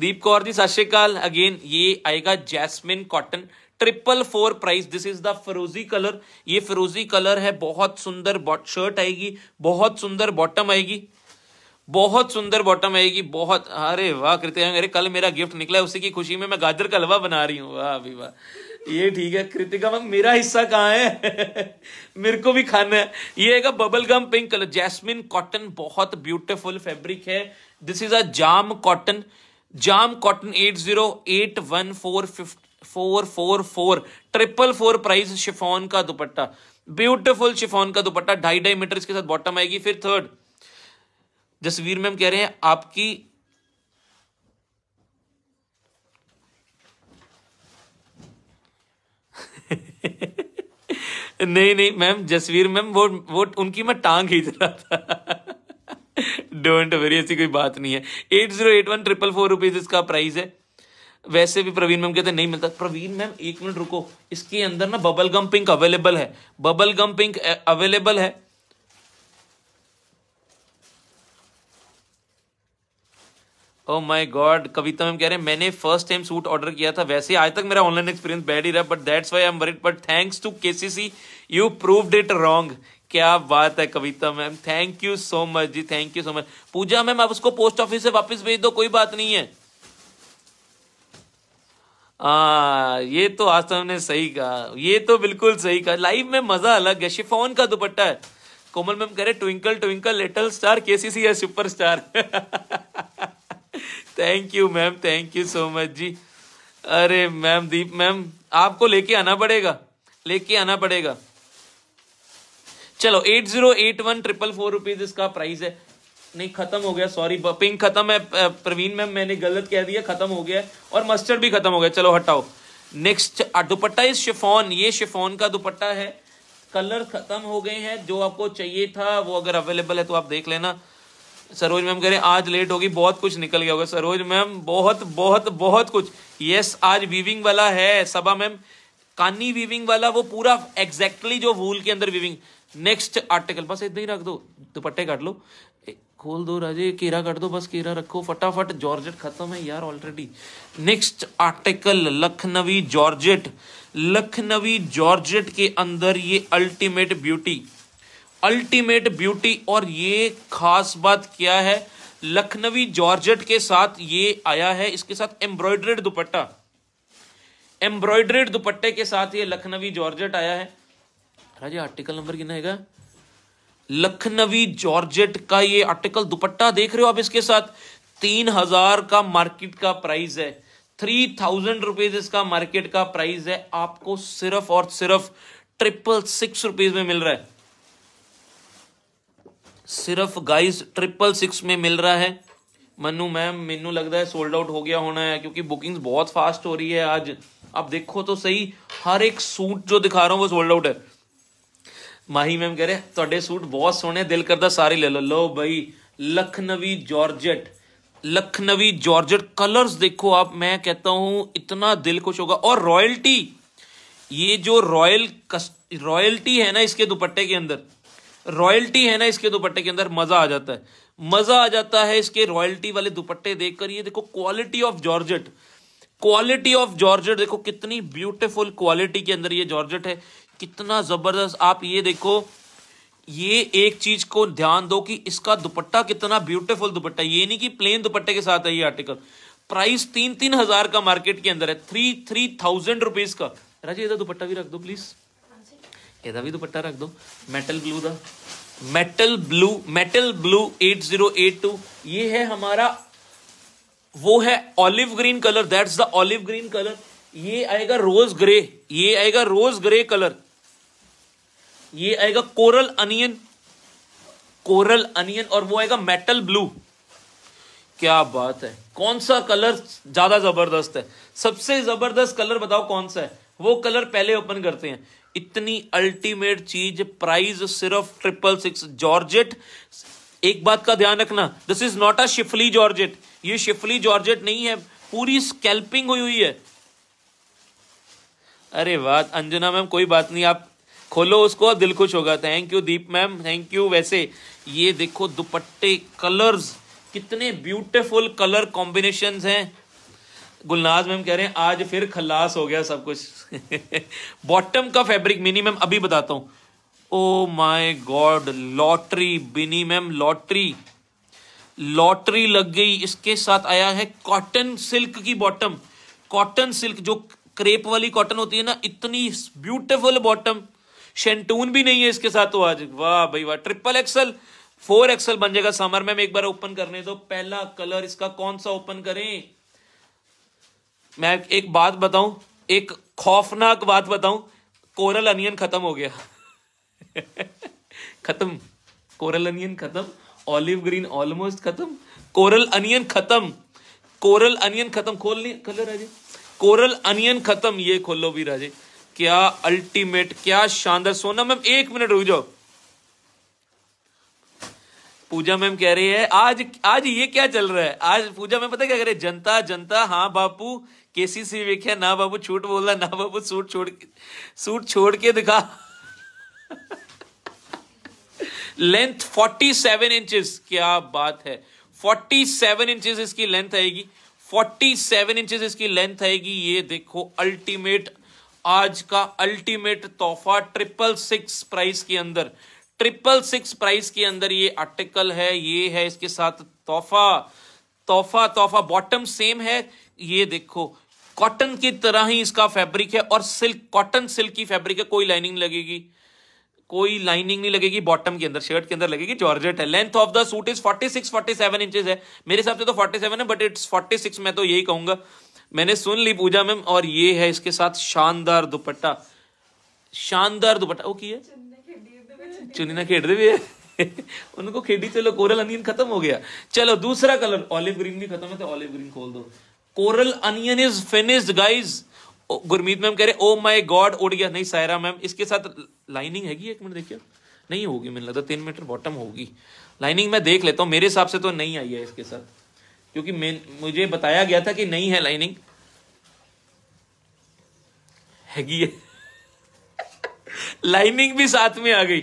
दीप कौर जी सत श्रीकाल अगेन ये आएगा jasmine cotton triple four price this is the फिरोजी कलर ये फिरोजी कलर है बहुत सुंदर शर्ट आएगी बहुत सुंदर बॉटम आएगी बहुत सुंदर बॉटम आएगी बहुत अरे वाह कृतिका अरे कल मेरा गिफ्ट निकला है उसी की खुशी में मैं गाजर का हलवा बना रही हूँ वाह अभी वाह ये ठीक है कृतिका मैम मेरा हिस्सा कहाँ है मेरे को भी खाना है ये है bubble gum pink colour jasmine cotton बहुत ब्यूटिफुल फैब्रिक है this is a jam cotton jam cotton eight zero eight one four fifty four four four triple four price chiffon का दुपट्टा ब्यूटिफुल शिफोन का दुपट्टा ढाई ढाई मीटर इसके साथ bottom आएगी फिर थर्ड जसवीर मैम कह रहे हैं आपकी नहीं नहीं मैम जसवीर मैम वो वो उनकी मैं टांग खींच रहा था डोंट वरी ऐसी कोई बात नहीं है eight zero eight one triple four rupees इसका प्राइस है वैसे भी प्रवीण मैम कहते नहीं मिलता प्रवीण मैम एक मिनट रुको इसके अंदर ना बबल गम पिंक अवेलेबल है बबल गम पिंक अवेलेबल है oh my god Kavita ma'am कह रहे हैं मैंने फर्स्ट टाइम सूट ऑर्डर किया था वैसे आज तक मेरा ऑनलाइन एक्सपीरियंस बैड ही रहा but that's why I am worried but thanks to KCC you proved it wrong क्या बात है Kavita ma'am thank you so much ji thank you so much Puja ma'am आप उसको पोस्ट ऑफिस से वापस भेज दो कोई बात नहीं है हाँ ये तो आज ने सही कहा ये तो बिल्कुल सही कहा लाइव में मजा अलग है शिफोन का दुपट्टा है कोमल मैम कह रहे twinkle twinkle little star KCC है super star thank you ma'am thank you so much ji अरे मैम दीप मैम आपको लेके आना पड़ेगा लेके आना पड़ेगा चलो eight zero eight one triple four rupees इसका प्राइस है नहीं खत्म हो गया सॉरी पिंक खत्म है प्रवीण मैम मैंने गलत कह दिया खत्म हो गया और मस्टर्ड भी खत्म हो गया चलो हटाओ नेक्स्ट दुपट्टा इज शिफोन ये शिफोन का दुपट्टा है कलर खत्म हो गए हैं जो आपको चाहिए था वो अगर अवेलेबल है तो आप देख लेना सरोज मैम कह रहे आज लेट होगी बहुत कुछ निकल गया होगा सरोज मैम बहुत बहुत बहुत कुछ यस आज वीविंग वाला है सबा मैम कानी वीविंग वाला वो पूरा एग्जैक्टली exactly जो वूल के अंदर वीविंग नेक्स्ट आर्टिकल बस इतना ही रख दो दुपट्टे काट लो खोल दो राजे केरा कर दो बस केरा रखो फटाफट जॉर्जेट खत्म है यार already next article Lucknowi georgette Lucknowi georgette के अंदर ये अल्टीमेट ब्यूटी अल्टीमेट ब्यूटी और ये खास बात क्या है लखनवी जॉर्जेट के साथ ये आया है इसके साथ एम्ब्रॉयड्रेड दुपट्टा एम्ब्रॉयड्रेड दुपट्टे के साथ ये लखनवी जॉर्जेट आया है राजे आर्टिकल नंबर कितना है लखनवी जॉर्जेट का ये आर्टिकल दुपट्टा देख रहे हो आप इसके साथ तीन हजार का मार्केट का प्राइस है थ्री थाउजेंड रुपीज इसका मार्केट का प्राइस है आपको सिर्फ और सिर्फ ट्रिपल सिक्स रुपीज में मिल रहा है सिर्फ गाइस ट्रिपल सिक्स में मिल रहा है मनु मैम मेनू लगता है सोल्ड आउट हो गया होना है क्योंकि बुकिंग्स बहुत फास्ट हो रही है आज आप देखो तो सही हर एक सूट जो दिखा रहा हूं वो सोल्ड आउट है माही मैम कह रहे है ਤੁਹਾਡੇ સૂટ બહુ સોને દિલકરਦਾ સારી લે લો લો ભાઈ Lucknowi georgette Lucknowi georgette colours દેખો આપ મેં કહેતા હું اتنا દિલકશ હોગા ઓર રોયલ્ટી યે જો રોયલ રોયલ્ટી હે ના اس کے દુપટ્ટે के अंदर रोयल्टी है ना इसके दुपट्टे के अंदर मजा आ जाता है मजा आ जाता है इसके रॉयल्टी वाले दुपट्टे देखकर ये देखो quality of georgette quality of georgette देखो कितनी ब्यूटीफुल क्वालिटी के अंदर ये जॉर्जेट है कितना जबरदस्त आप ये देखो ये एक चीज को ध्यान दो कि इसका दुपट्टा कितना ब्यूटीफुल दुपट्टा ये नहीं कि प्लेन दुपट्टे के साथ है ये आर्टिकल प्राइस तीन तीन हजार का मार्केट के अंदर है थ्री थ्री थाउजेंड रुपीज का राजी ये दुपट्टा भी रख दो प्लीज ये भी दुपट्टा रख दो मेटल ब्लू का metal blue metal blue eight zero eight two ये है हमारा वो है olive green colour that's the olive green colour ये आएगा रोज ग्रे ये आएगा रोज ग्रे कलर ये आएगा कोरल अनियन कोरल अनियन और वो आएगा मेटल ब्लू क्या बात है कौन सा कलर ज्यादा जबरदस्त है सबसे जबरदस्त कलर बताओ कौन सा है वो कलर पहले ओपन करते हैं इतनी अल्टीमेट चीज प्राइस सिर्फ ट्रिपल सिक्स जॉर्जेट एक बात का ध्यान रखना this is not a schiffli georgette ये शिफली जॉर्जेट नहीं है पूरी स्कैल्पिंग हुई हुई है अरे बात अंजना मैम कोई बात नहीं आप खोलो उसको दिल खुश होगा thank you Deep ma'am thank you वैसे ये देखो दुपट्टे कलर्स कितने ब्यूटीफुल कलर कॉम्बिनेशन हैं गुलनाज मैम कह रहे हैं आज फिर खलास हो गया सब कुछ बॉटम का फैब्रिक मिनिमम अभी बताता हूँ oh my god lottery Bini ma'am lottery lottery लग गई इसके साथ आया है कॉटन सिल्क की बॉटम कॉटन सिल्क जो क्रेप वाली कॉटन होती है ना इतनी ब्यूटीफुल बॉटम शेंटून भी नहीं है इसके साथ तो आज वाह भाई वाह ट्रिपल एक्सल फोर एक्सल बन जाएगा समर में एक बार ओपन करने दो पहला कलर इसका कौन सा ओपन करें मैं एक बात बताऊं एक खौफनाक बात बताऊं कोरल अनियन खत्म हो गया खत्म कोरल अनियन खत्म ऑलिव ग्रीन ऑलमोस्ट खत्म कोरल अनियन खत्म कोरल अनियन खत्म खोल नहीं खोलो राजे कोरल अनियन खत्म ये खोलो भी राजे क्या अल्टीमेट क्या शानदार सोना मैम एक मिनट रुक जाओ पूजा मैम कह रही है आज आज ये क्या चल रहा है आज पूजा मैम पता क्या कह रही है जनता जनता हाँ बापू केसीसी विख्या ना बापू छूट बोल रहा ना बापू सूट छोड़ सूट छोड़ के दिखा लेंथ 47 इंचेस क्या बात है 47 इंचेस इसकी लेंथ आएगी 47 इंचेस इसकी लेंथ आएगी ये देखो अल्टीमेट आज का अल्टीमेट तोहफा ट्रिपल सिक्स प्राइस के अंदर ट्रिपल सिक्स प्राइस के अंदर ये आर्टिकल है ये है इसके साथ तोहफा तोहफा तोहफा बॉटम सेम है ये देखो कॉटन की तरह ही इसका फैब्रिक है और सिल्क कॉटन सिल्क की फैब्रिक है कोई लाइनिंग लगेगी कोई लाइनिंग नहीं लगेगी बॉटम के अंदर शर्ट के अंदर लगेगी जॉर्जेट है length of the suit is 46 47 inches है मेरे हिसाब से तो 47 है बट इट्स 46 मैं तो यही कहूंगा मैंने सुन ली पूजा मैम और ये है इसके साथ शानदार दुपट्टा शानदार दुपट्टा वो की है चुनी खेड दे भी है उनको खेडी चलो कोरल अनियन खत्म हो गया चलो दूसरा कलर ऑलिव ग्रीन भी खत्म है तो ऑलिव ग्रीन खोल दो coral onion is finished guys Gurmeet ma'am कह रहे ओ माई गॉड उड़ गया नहीं सायरा मैम इसके साथ लाइनिंग हैगी एक मिनट देखिए नहीं होगी मैंने लगता तीन मीटर बॉटम होगी लाइनिंग मैं देख लेता हूँ मेरे हिसाब से तो नहीं आई है इसके साथ क्योंकि मुझे बताया गया था कि नहीं है लाइनिंग हैगी है लाइनिंग भी साथ में आ गई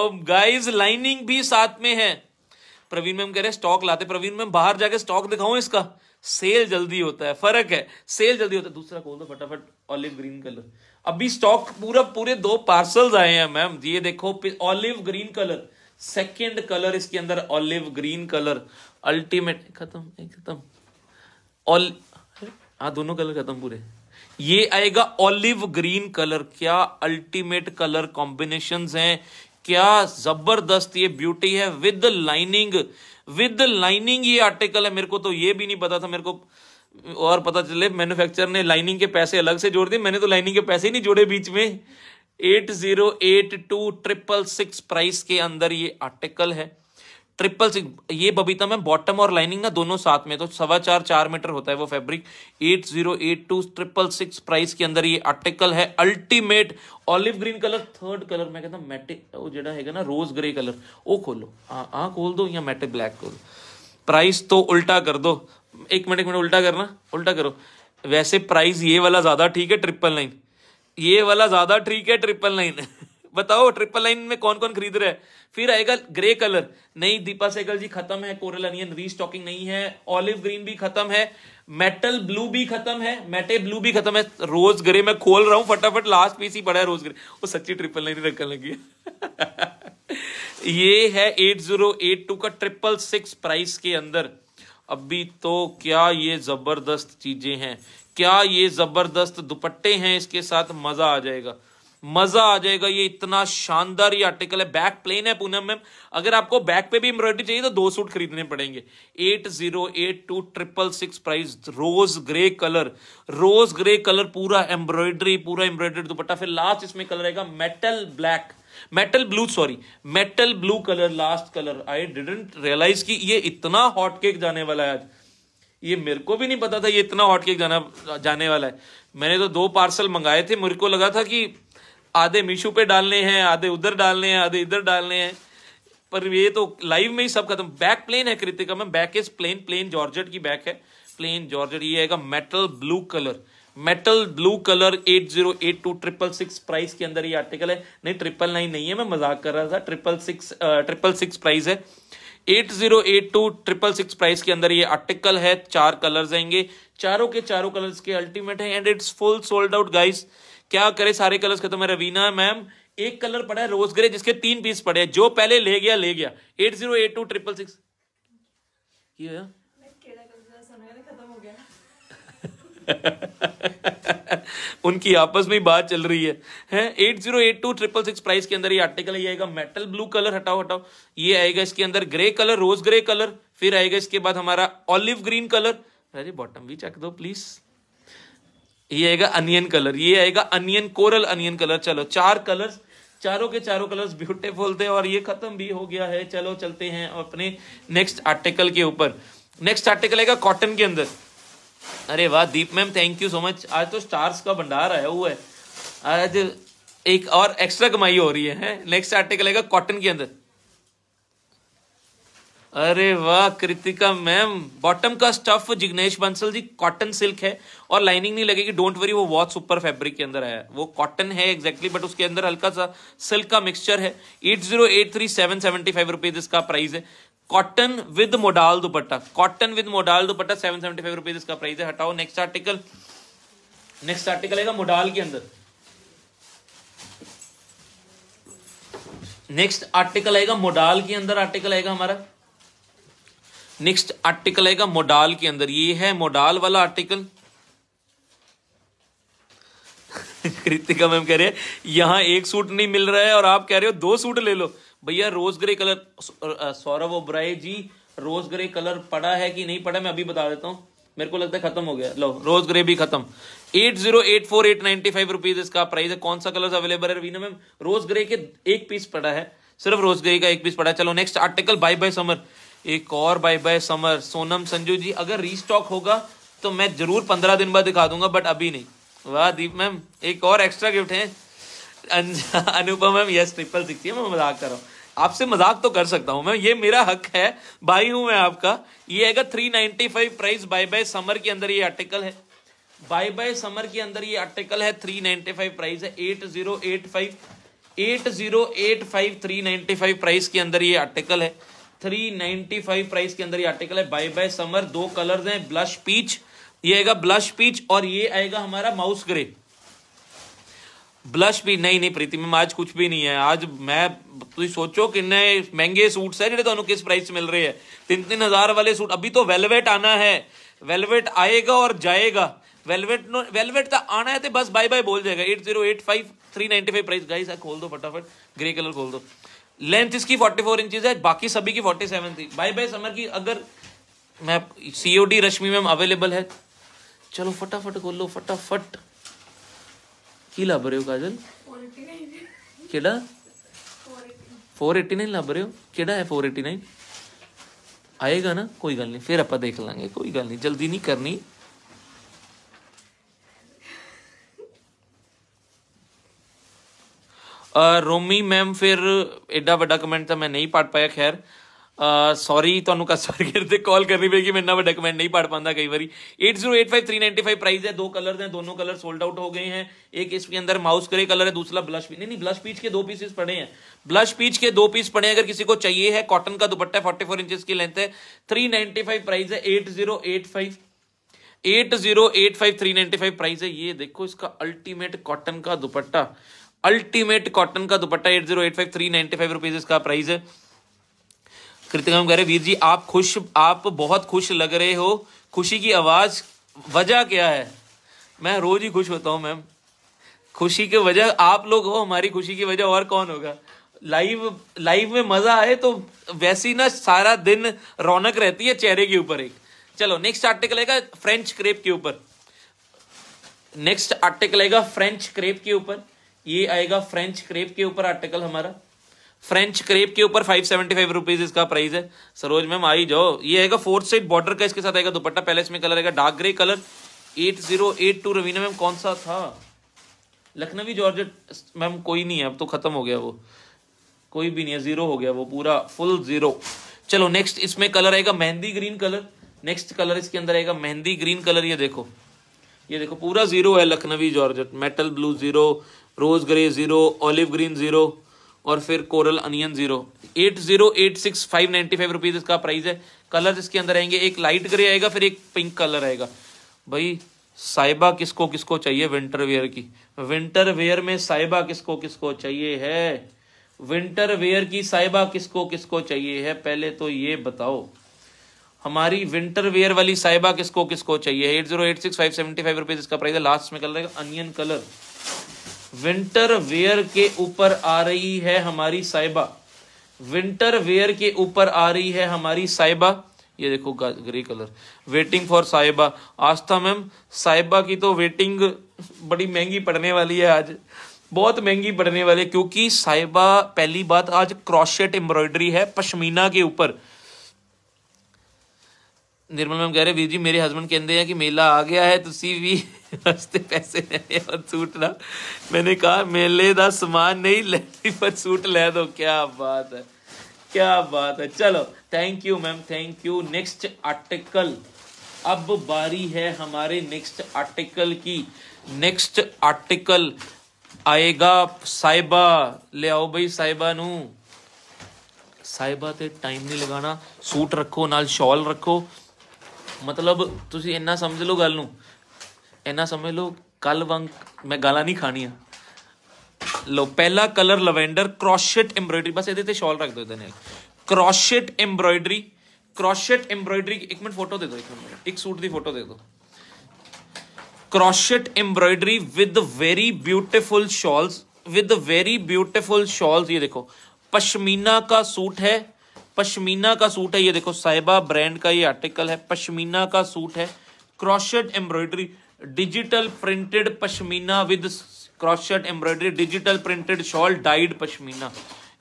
और गाइस लाइनिंग भी साथ में है प्रवीण मैम कह रहे स्टॉक लाते प्रवीण मैम बाहर जाके स्टॉक दिखाऊं इसका सेल जल्दी होता है फर्क है सेल जल्दी होता है दूसरा खोल दो फटाफट ऑलिव ग्रीन कलर अभी स्टॉक पूरा पूरे दो पार्सल्स आए हैं मैम ये देखो olive green colour second colour इसके अंदर ऑलिव ग्रीन कलर अल्टीमेट खत्म खत्म ऑल हाँ दोनों कलर खत्म पूरे ये आएगा ऑलिव ग्रीन कलर क्या अल्टीमेट कलर कॉम्बिनेशन हैं क्या जबरदस्त ये ब्यूटी है विद लाइनिंग विद लाइनिंग ये आर्टिकल है मेरे को तो ये भी नहीं पता था मेरे को और पता चले मैन्युफैक्चर ने लाइनिंग के पैसे अलग से जोड़ दिए मैंने तो लाइनिंग के पैसे ही नहीं जोड़े बीच में eight zero eight two triple six price के अंदर ये आर्टिकल है ट्रिपल सिक्स ये बबीता में बॉटम और लाइनिंग ना दोनों साथ में तो सवा चार चार मीटर होता है वो fabric eight zero eight two triple six price के अंदर ये आर्टिकल है ultimate olive green colour third colour मैं कहता वो जो है ना रोज ग्रे कलर वो खोलो हाँ खोल दो या मैटिक ब्लैक खोल प्राइस तो उल्टा कर दो एक मिनट एक मिनट उल्टा करना उल्टा करो वैसे प्राइस ये वाला ज्यादा ठीक है ट्रिपल नाइन ये वाला ज्यादा ठीक है ट्रिपल नाइन बताओ ट्रिपल लाइन में कौन कौन खरीद रहे हैं फिर आएगा ग्रे कलर नहीं दीपा सेगल जी खत्म है कोरल अनियन रीस्टॉकिंग नहीं है ऑलिव ग्रीन भी खत्म है मेटल ब्लू भी खत्म है मेटे ब्लू भी खत्म है रोज ग्रे मैं खोल रहा हूं फटाफट लास्ट पीस ही पड़ा है रोज ग्रे वो सच्ची ट्रिपल लाइन रखने लगी ये है 8082 का ट्रिपल सिक्स प्राइस के अंदर अभी तो क्या ये जबरदस्त चीजें हैं क्या ये जबरदस्त दुपट्टे हैं इसके साथ मजा आ जाएगा मजा आ जाएगा ये इतना शानदार ये आर्टिकल है बैक प्लेन है पूनम मैम अगर आपको बैक पे भी एम्ब्रॉयडरी चाहिए तो दो सूट खरीदने पड़ेंगे eight zero eight two triple six price rose grey colour rose grey colour पूरा एम्ब्रॉयडरी पूरा एम्ब्रॉयडरी दुपट्टा फिर लास्ट इसमें कलर आएगा metal black metal blue sorry metal blue colour last colour I didn't realise की ये इतना हॉट केक जाने वाला है आज ये मेरे को भी नहीं पता था ये इतना हॉट केक जाना जाने वाला है मैंने तो दो पार्सल मंगाए थे मेरे को लगा था कि आधे मीशो पे डालने हैं आधे उधर डालने हैं आधे इधर डालने हैं पर ये तो लाइव में ही सब खत्म बैक प्लेन है कृतिका में back is plain plain georgette की बैक है प्लेन जॉर्जेट ये आएगा metal blue colour metal blue colour eight zero eight two triple six price के अंदर ये आर्टिकल है नहीं ट्रिपल नाइन नहीं है मैं मजाक कर रहा था triple six triple six price है eight zero eight two triple six price के अंदर ये आर्टिकल है चार कलर्स आएंगे चारों के चारों कलर्स के अल्टीमेट है and it's full sold out guys क्या करे सारे कलर्स खत्म है रवीना मैम एक कलर पड़ा है रोज ग्रे जिसके तीन पीस पड़े हैं जो पहले ले गया ले गया eight zero eight two triple six उनकी आपस में बात चल रही है हैं eight zero eight two triple six price के अंदर ये आर्टिकल ये आएगा मेटल ब्लू कलर हटाओ हटाओ ये आएगा इसके अंदर grey colour rose grey colour फिर आएगा इसके बाद हमारा ऑलिव ग्रीन कलर अरे बॉटम भी चेक दो प्लीज़ ये आएगा अनियन कलर ये आएगा अनियन कोरल अनियन कलर चलो चार कलर्स चारों के चारों कलर्स ब्यूटीफुल थे और ये खत्म भी हो गया है चलो चलते हैं अपने नेक्स्ट आर्टिकल के ऊपर नेक्स्ट आर्टिकल आएगा कॉटन के अंदर अरे वाह Deep ma'am thank you so much आज तो स्टार्स का भंडार आया हुआ है आज एक और एक्स्ट्रा कमाई हो रही है नेक्स्ट आर्टिकल आएगा कॉटन के अंदर अरे वाह कृतिका मैम बॉटम का stuff Jignesh Bansal ji cotton silk है और लाइनिंग नहीं लगेगी डोंट वरी वो बहुत सुपर फैब्रिक के अंदर है वो कॉटन है एग्जैक्टली exactly, बट उसके अंदर हल्का सा सिल्क का मिक्सचर है eight zero eight three seven seventy five rupees इसका प्राइस है cotton with modal dupatta cotton with modal dupatta seven seventy five rupees इसका प्राइस है हटाओ नेक्स्ट आर्टिकल नेक्स्ट आर्टिकल आएगा मोडाल के अंदर नेक्स्ट आर्टिकल आएगा मोडाल के अंदर आर्टिकल आएगा हमारा नेक्स्ट आर्टिकल आएगा मोडाल के अंदर ये है मोडाल वाला आर्टिकल कृतिका मैम कह रहे हैं यहाँ एक सूट नहीं मिल रहा है और आप कह रहे हो दो सूट ले लो भैया rose grey colour Saurabh Oberoi ji rose grey colour पड़ा है कि नहीं पड़ा मैं अभी बता देता हूं मेरे को लगता है खत्म हो गया लो रोज ग्रे भी खत्म eight zero eight four eight ninety five rupees इसका प्राइस है कौन सा कलर अवेलेबल है रवीना मैम रोज ग्रे के एक पीस पड़ा है सिर्फ रोज ग्रे का एक पीस पड़ा है चलो next article bye bye summer एक और bye bye summer Sonam Sanju ji अगर रीस्टॉक होगा तो मैं जरूर पंद्रह दिन बाद दिखा दूंगा बट अभी नहीं वाह दीप मैम एक और एक्स्ट्रा गिफ्ट है अनुपम मैम यस ट्रिपल दिखती है मैं मजाक कर रहा हूँ आपसे मजाक तो कर सकता हूँ मैम ये मेरा हक है भाई हूँ मैं आपका ये आएगा three ninety five price bye bye summer के अंदर ये आर्टिकल है बाय बाय समर के अंदर ये आर्टिकल है थ्री नाइनटी फाइव प्राइस है eight zero eight five eight zero eight five three ninety five price के अंदर ये आर्टिकल है 395 प्राइस के अंदर ये आर्टिकल है बाय बाय समर दो कलर्स हैं ब्लश पीच ये आएगा ब्लश पीच और ये आएगा हमारा माउस ग्रे ब्लश भी नहीं नहीं प्रीति मैम आज कुछ भी नहीं है आज मैं तुझे सोचो किन्ने महंगे सूट है जो किस प्राइस मिल रहे हैं तीन तीन हजार वाले सूट अभी तो वेलवेट आना है वेलवेट आएगा और जाएगा वेलवेट नो वेलवेट तो आना है तो बस बाय बाय बोल जाएगा eight zero eight five three ninety five price guys खोल दो फटाफट ग्रे कलर खोल दो लेंथ इसकी 44 इंचेस है बाकी सभी की 47 थी बाय बाय समर की अगर मैं सीओडी रश्मि मैम अवेलेबल है चलो फटाफट खोलो फटाफट की लाभ रहे हो काजल केड़ा फोर एटी नाइन लाभ रहे हो केड़ा है फोर एटी नाइन आएगा ना कोई गल नहीं फिर आप देख लेंगे कोई गल नहीं जल्दी नहीं करनी रोमी मैम फिर एडा वा कमेंट ਰੋਮੀ ਮੈਮ ਫਿਰ ਐਡਾ ਵੱਡਾ ਕਮੈਂਟ ਤਾਂ ਮੈਂ ਨਹੀਂ ਪੜ ਪਾਇਆ ਖੈਰ ਸੌਰੀ ਤੁਹਾਨੂੰ मैं इन्ना ਤੇ कमेंट नहीं पढ़ पाता कई बार eight zero eight five three ninety five price है दो कलर हैं दोनों कलर सोल्ड आउट हो गए हैं एक इसके अंदर माउस करे कलर है दूसरा ब्लश नहीं नहीं ब्लश पीच के दो पीसेस पड़े हैं ब्लश पीच के दो पीस पड़े हैं अगर किसी को चाहिए है कॉटन का दुपट्टा फोर्टी फोर इंचज की लेंथ है थ्री नाइनटी फाइव प्राइज है eight zero eight five eight zero eight five three ninety five price है ये देखो इसका अल्टीमेट कॉटन का दुपट्टा अल्टीमेट कॉटन का dupatta eight zero eight five three ninety five rupees इसका प्राइस है कृतिका कह रहे वीर जी आप खुश आप बहुत खुश लग रहे हो खुशी की आवाज वजह क्या है मैं रोज ही खुश होता हूं मैम खुशी की वजह आप लोग हो हमारी खुशी की वजह और कौन होगा लाइव लाइव में मजा आए तो वैसी ना सारा दिन रौनक रहती है चेहरे के ऊपर एक चलो नेक्स्ट आर्टिकल आएगा फ्रेंच क्रेप के ऊपर नेक्स्ट आर्टिकल आएगा फ्रेंच क्रेप के ऊपर ये आएगा फ्रेंच क्रेप के ऊपर आर्टिकल हमारा फ्रेंच क्रेप के ऊपर फाइव सेवेंटी फाइव रुपीज इसका प्राइस है सरोज मैम आई जाओ ये आएगा फोर्थ साइड बॉर्डर का इसके साथ आएगा दुपट्टा पैलेस में कलर आएगा dark grey colour eight zero eight two Raveena ma'am कौन सा था लखनवी जॉर्ज मैम कोई नहीं है अब तो खत्म हो गया वो कोई भी नहीं है जीरो हो गया वो पूरा फुल जीरो चलो नेक्स्ट इसमें कलर आएगा mehndi green colour next colour इसके अंदर आएगा मेहंदी ग्रीन कलर ये देखो ये देखो पूरा जीरो है Lucknowi georgette metal blue zero rose grey zero olive green zero और फिर coral onion zero eight zero eight six five ninety five rupees इसका प्राइस है कलर इसके अंदर आएंगे एक लाइट ग्रे आएगा फिर एक पिंक कलर आएगा भाई साइबा किसको किसको चाहिए विंटर वेयर की विंटर वेयर में साइबा किसको किसको चाहिए है विंटर वेयर की साइबा किसको किसको चाहिए है पहले तो ये बताओ हमारी विंटर वेयर वाली साइबा किसको किसको चाहिए eight zero eight six five seventy five rupees इसका प्राइस है लास्ट में कलर रहेगा अनियन कलर विंटर वेयर के ऊपर आ रही है हमारी साइबा विंटर वेयर के ऊपर आ रही है हमारी साइबा ये देखो ग्रे कलर वेटिंग फॉर साहिबा आस्था मैम साहिबा की तो वेटिंग बड़ी महंगी पड़ने वाली है आज बहुत महंगी पड़ने वाली है क्योंकि साहिबा पहली बात आज क्रॉशेट एम्ब्रॉयडरी है पश्मीना के ऊपर निर्मल मैम कह रहे वीर जी मेरे हस्बैंड कहते हैं कि मेला आ ਗਿਆ ਹੈ ਤੁਸੀਂ ਵੀ ਰਸਤੇ ਪੈਸੇ ਲੈਣੇ ਔਰ ਸੂਟ ਨਾ ਮੈਨੇ ਕਹਾ ਮੇਲੇ ਦਾ ਸਮਾਨ ਨਹੀਂ ਲੈਣੀ ਪਰ ਸੂਟ ਲੈ ਦੋ ਕੀ ਬਾਤ ਹੈ ਕੀ ਬਾਤ ਹੈ ਚਲੋ thank you ma'am thank you next article अब बारी है हमारे नेक्स्ट आर्टिकल की नेक्स्ट आर्टिकल ਆਏਗਾ ਸਾਇਬਾ ਲਿਆਓ ਬਈ ਸਾਇਬਾ ਨੂੰ ਸਾਇਬਾ ਤੇ ਟਾਈਮ ਨਹੀਂ ਲਗਾਣਾ ਸੂਟ ਰੱਖੋ ਨਾਲ ਸ਼ਾਲ ਰੱਖੋ ਮਤਲਬ ਤੁਸੀਂ ਇੰਨਾ ਸਮਝ ਲਓ ਗੱਲ ਨੂੰ ਇੰਨਾ ਸਮਝ ਲਓ ਕੱਲ ਵਾਂਗ ਮੈਂ ਗਾਲਾਂ ਨਹੀਂ ਖਾਣੀਆਂ ਲੋ ਪਹਿਲਾ ਕਲਰ ਲਵੈਂਡਰ ਕ੍ਰੋਸ਼ਟ ਐਮਬ੍ਰੋਇਡਰੀ ਬਸ ਇਹਦੇ ਤੇ ਸ਼ਾਲ ਰੱਖ ਦਿਓ ਇਹਦੇ ਨਾਲ ਕ੍ਰੋਸ਼ਟ ਐਮਬ੍ਰੋਇਡਰੀ ਕ੍ਰੋਸ਼ਟ ਐਮਬ੍ਰੋਇਡਰੀ ਇੱਕ ਮਿੰਟ ਫੋਟੋ ਦੇ ਦਿਓ ਇੱਕ ਮਿੰਟ ਇੱਕ ਸੂਟ ਦੀ ਫੋਟੋ ਦੇ ਦਿਓ crochet embroidery with very beautiful shawls with very beautiful shawls ये देखो पश्मीना का सूट है पश्मीना का सूट है ये देखो साइबा ब्रांड का ये आर्टिकल है पश्मीना का सूट है crochet embroidery digital printed pashmina with crochet embroidery digital printed shawl dyed pashmina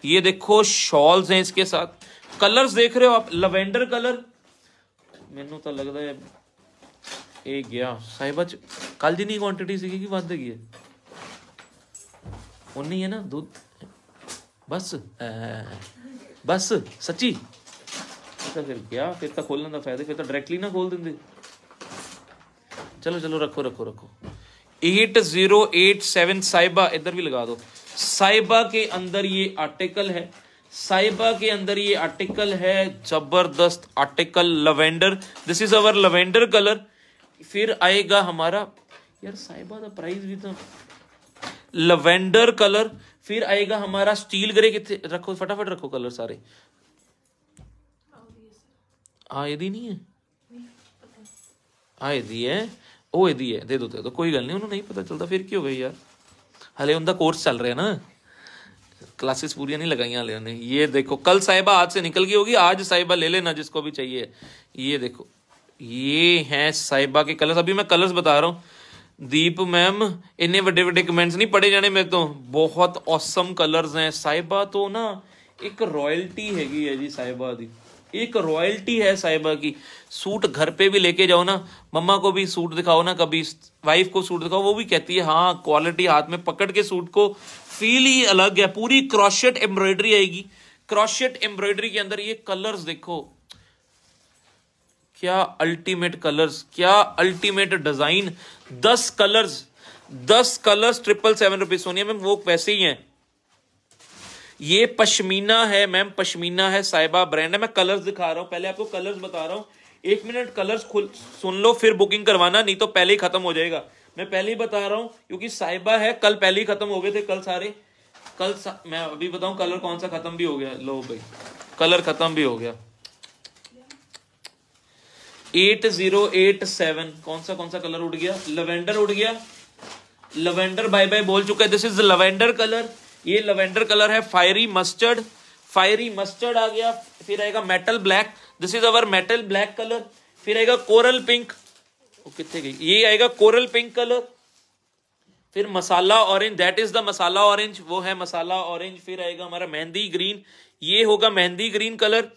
ये देखो शॉल्स हैं इसके साथ कलर्स देख रहे हो आप लवेंडर कलर ਮੈਨੂੰ तो लगता है ਇਹ गया साहिबा च कल ਦੀ ਨਹੀਂ ਕੁਆਂਟੀਟੀ ਸੀਗੀ ਕਿ ਵੱਧ ਗਈ है ਉਨੀ ਹੈ ਨਾ ਦੁੱਧ ਬਸ बस सची अच्छा, फिर क्या फिर तो खोलने का फायदा फिर तो डायरेक्टली ना खोल ਡਾਇਰੈਕਟਲੀ चलो चलो रखो रखो रखो एट जीरो एट 8087 साइबा इधर भी लगा दो साइबा के अंदर ये आर्टिकल है साइबा के अंदर ये आर्टिकल है जबरदस्त article lavender this is our lavender colour फिर आएगा हमारा यार साइबा का प्राइस भी तो लवेंडर कलर फिर आएगा हमारा स्टील ग्रे कितने रखो फटाफट रखो कलर सारे आए हाँ, दी नहीं है आए हाँ, दी है ओ ए दी है दे दो दे दो कोई गल नहीं उन्होंने नहीं पता चलता फिर क्यों गई यार हले उनका कोर्स चल रहा है ना क्लासेस पूरी नहीं लगाई हले उन्हें ये देखो कल साहिबा हाथ से निकल गई होगी आज साहिबा ले लेना जिसको भी चाहिए ये देखो ये हैं साहिबा के कलर्स अभी मैं कलर्स बता रहा हूँ दीप मैम इन्ने वे वे कमेंट्स नहीं पढ़े जाने मेरे तो बहुत औसम कलर है साहिबा तो ना एक रॉयल्टी हैगी है जी साहिबा की एक रॉयल्टी है साहिबा की सूट घर पे भी लेके जाओ ना मम्मा को भी सूट दिखाओ ना कभी वाइफ को सूट दिखाओ वो भी कहती है हाँ क्वालिटी हाथ में पकड़ के सूट को फील ही अलग है पूरी क्रॉशेट एम्ब्रॉयडरी आएगी क्रॉशेट एम्ब्रॉयडरी के अंदर ये कलर्स देखो क्या अल्टीमेट कलर्स क्या अल्टीमेट डिजाइन दस कलर्स दस colours triple seven rupees Sonia ma'am वो वैसे ही है ये पश्मीना है मैम पश्मीना है साइबा ब्रांड है मैं कलर्स दिखा रहा हूँ पहले आपको कलर्स बता रहा हूँ एक मिनट कलर्स खुल सुन लो फिर बुकिंग करवाना नहीं तो पहले ही खत्म हो जाएगा मैं पहले ही बता रहा हूँ क्योंकि साइबा है कल पहले ही खत्म हो गए थे कल सारे कल सा, मैं अभी बताऊं कलर कौन सा खत्म भी हो गया लो भाई कलर खत्म भी हो गया एट जीरो एट सेवन कौन सा कौन सा कलर उड़ गया लवेंडर उड़ गया लवेंडर बाय बाय बोल चुका है दिस इज लवेंडर कलर ये लवेंडर कलर है फायरी मस्टर्ड फायरी मस्टर्ड आ गया फिर आएगा metal black this is our metal black colour फिर आएगा कोरल पिंक कितने गई ये आएगा कोरल पिंक कलर फिर masala orange that is the masala orange वो है मसाला ऑरेंज फिर आएगा हमारा मेहंदी ग्रीन ये होगा मेहंदी ग्रीन कलर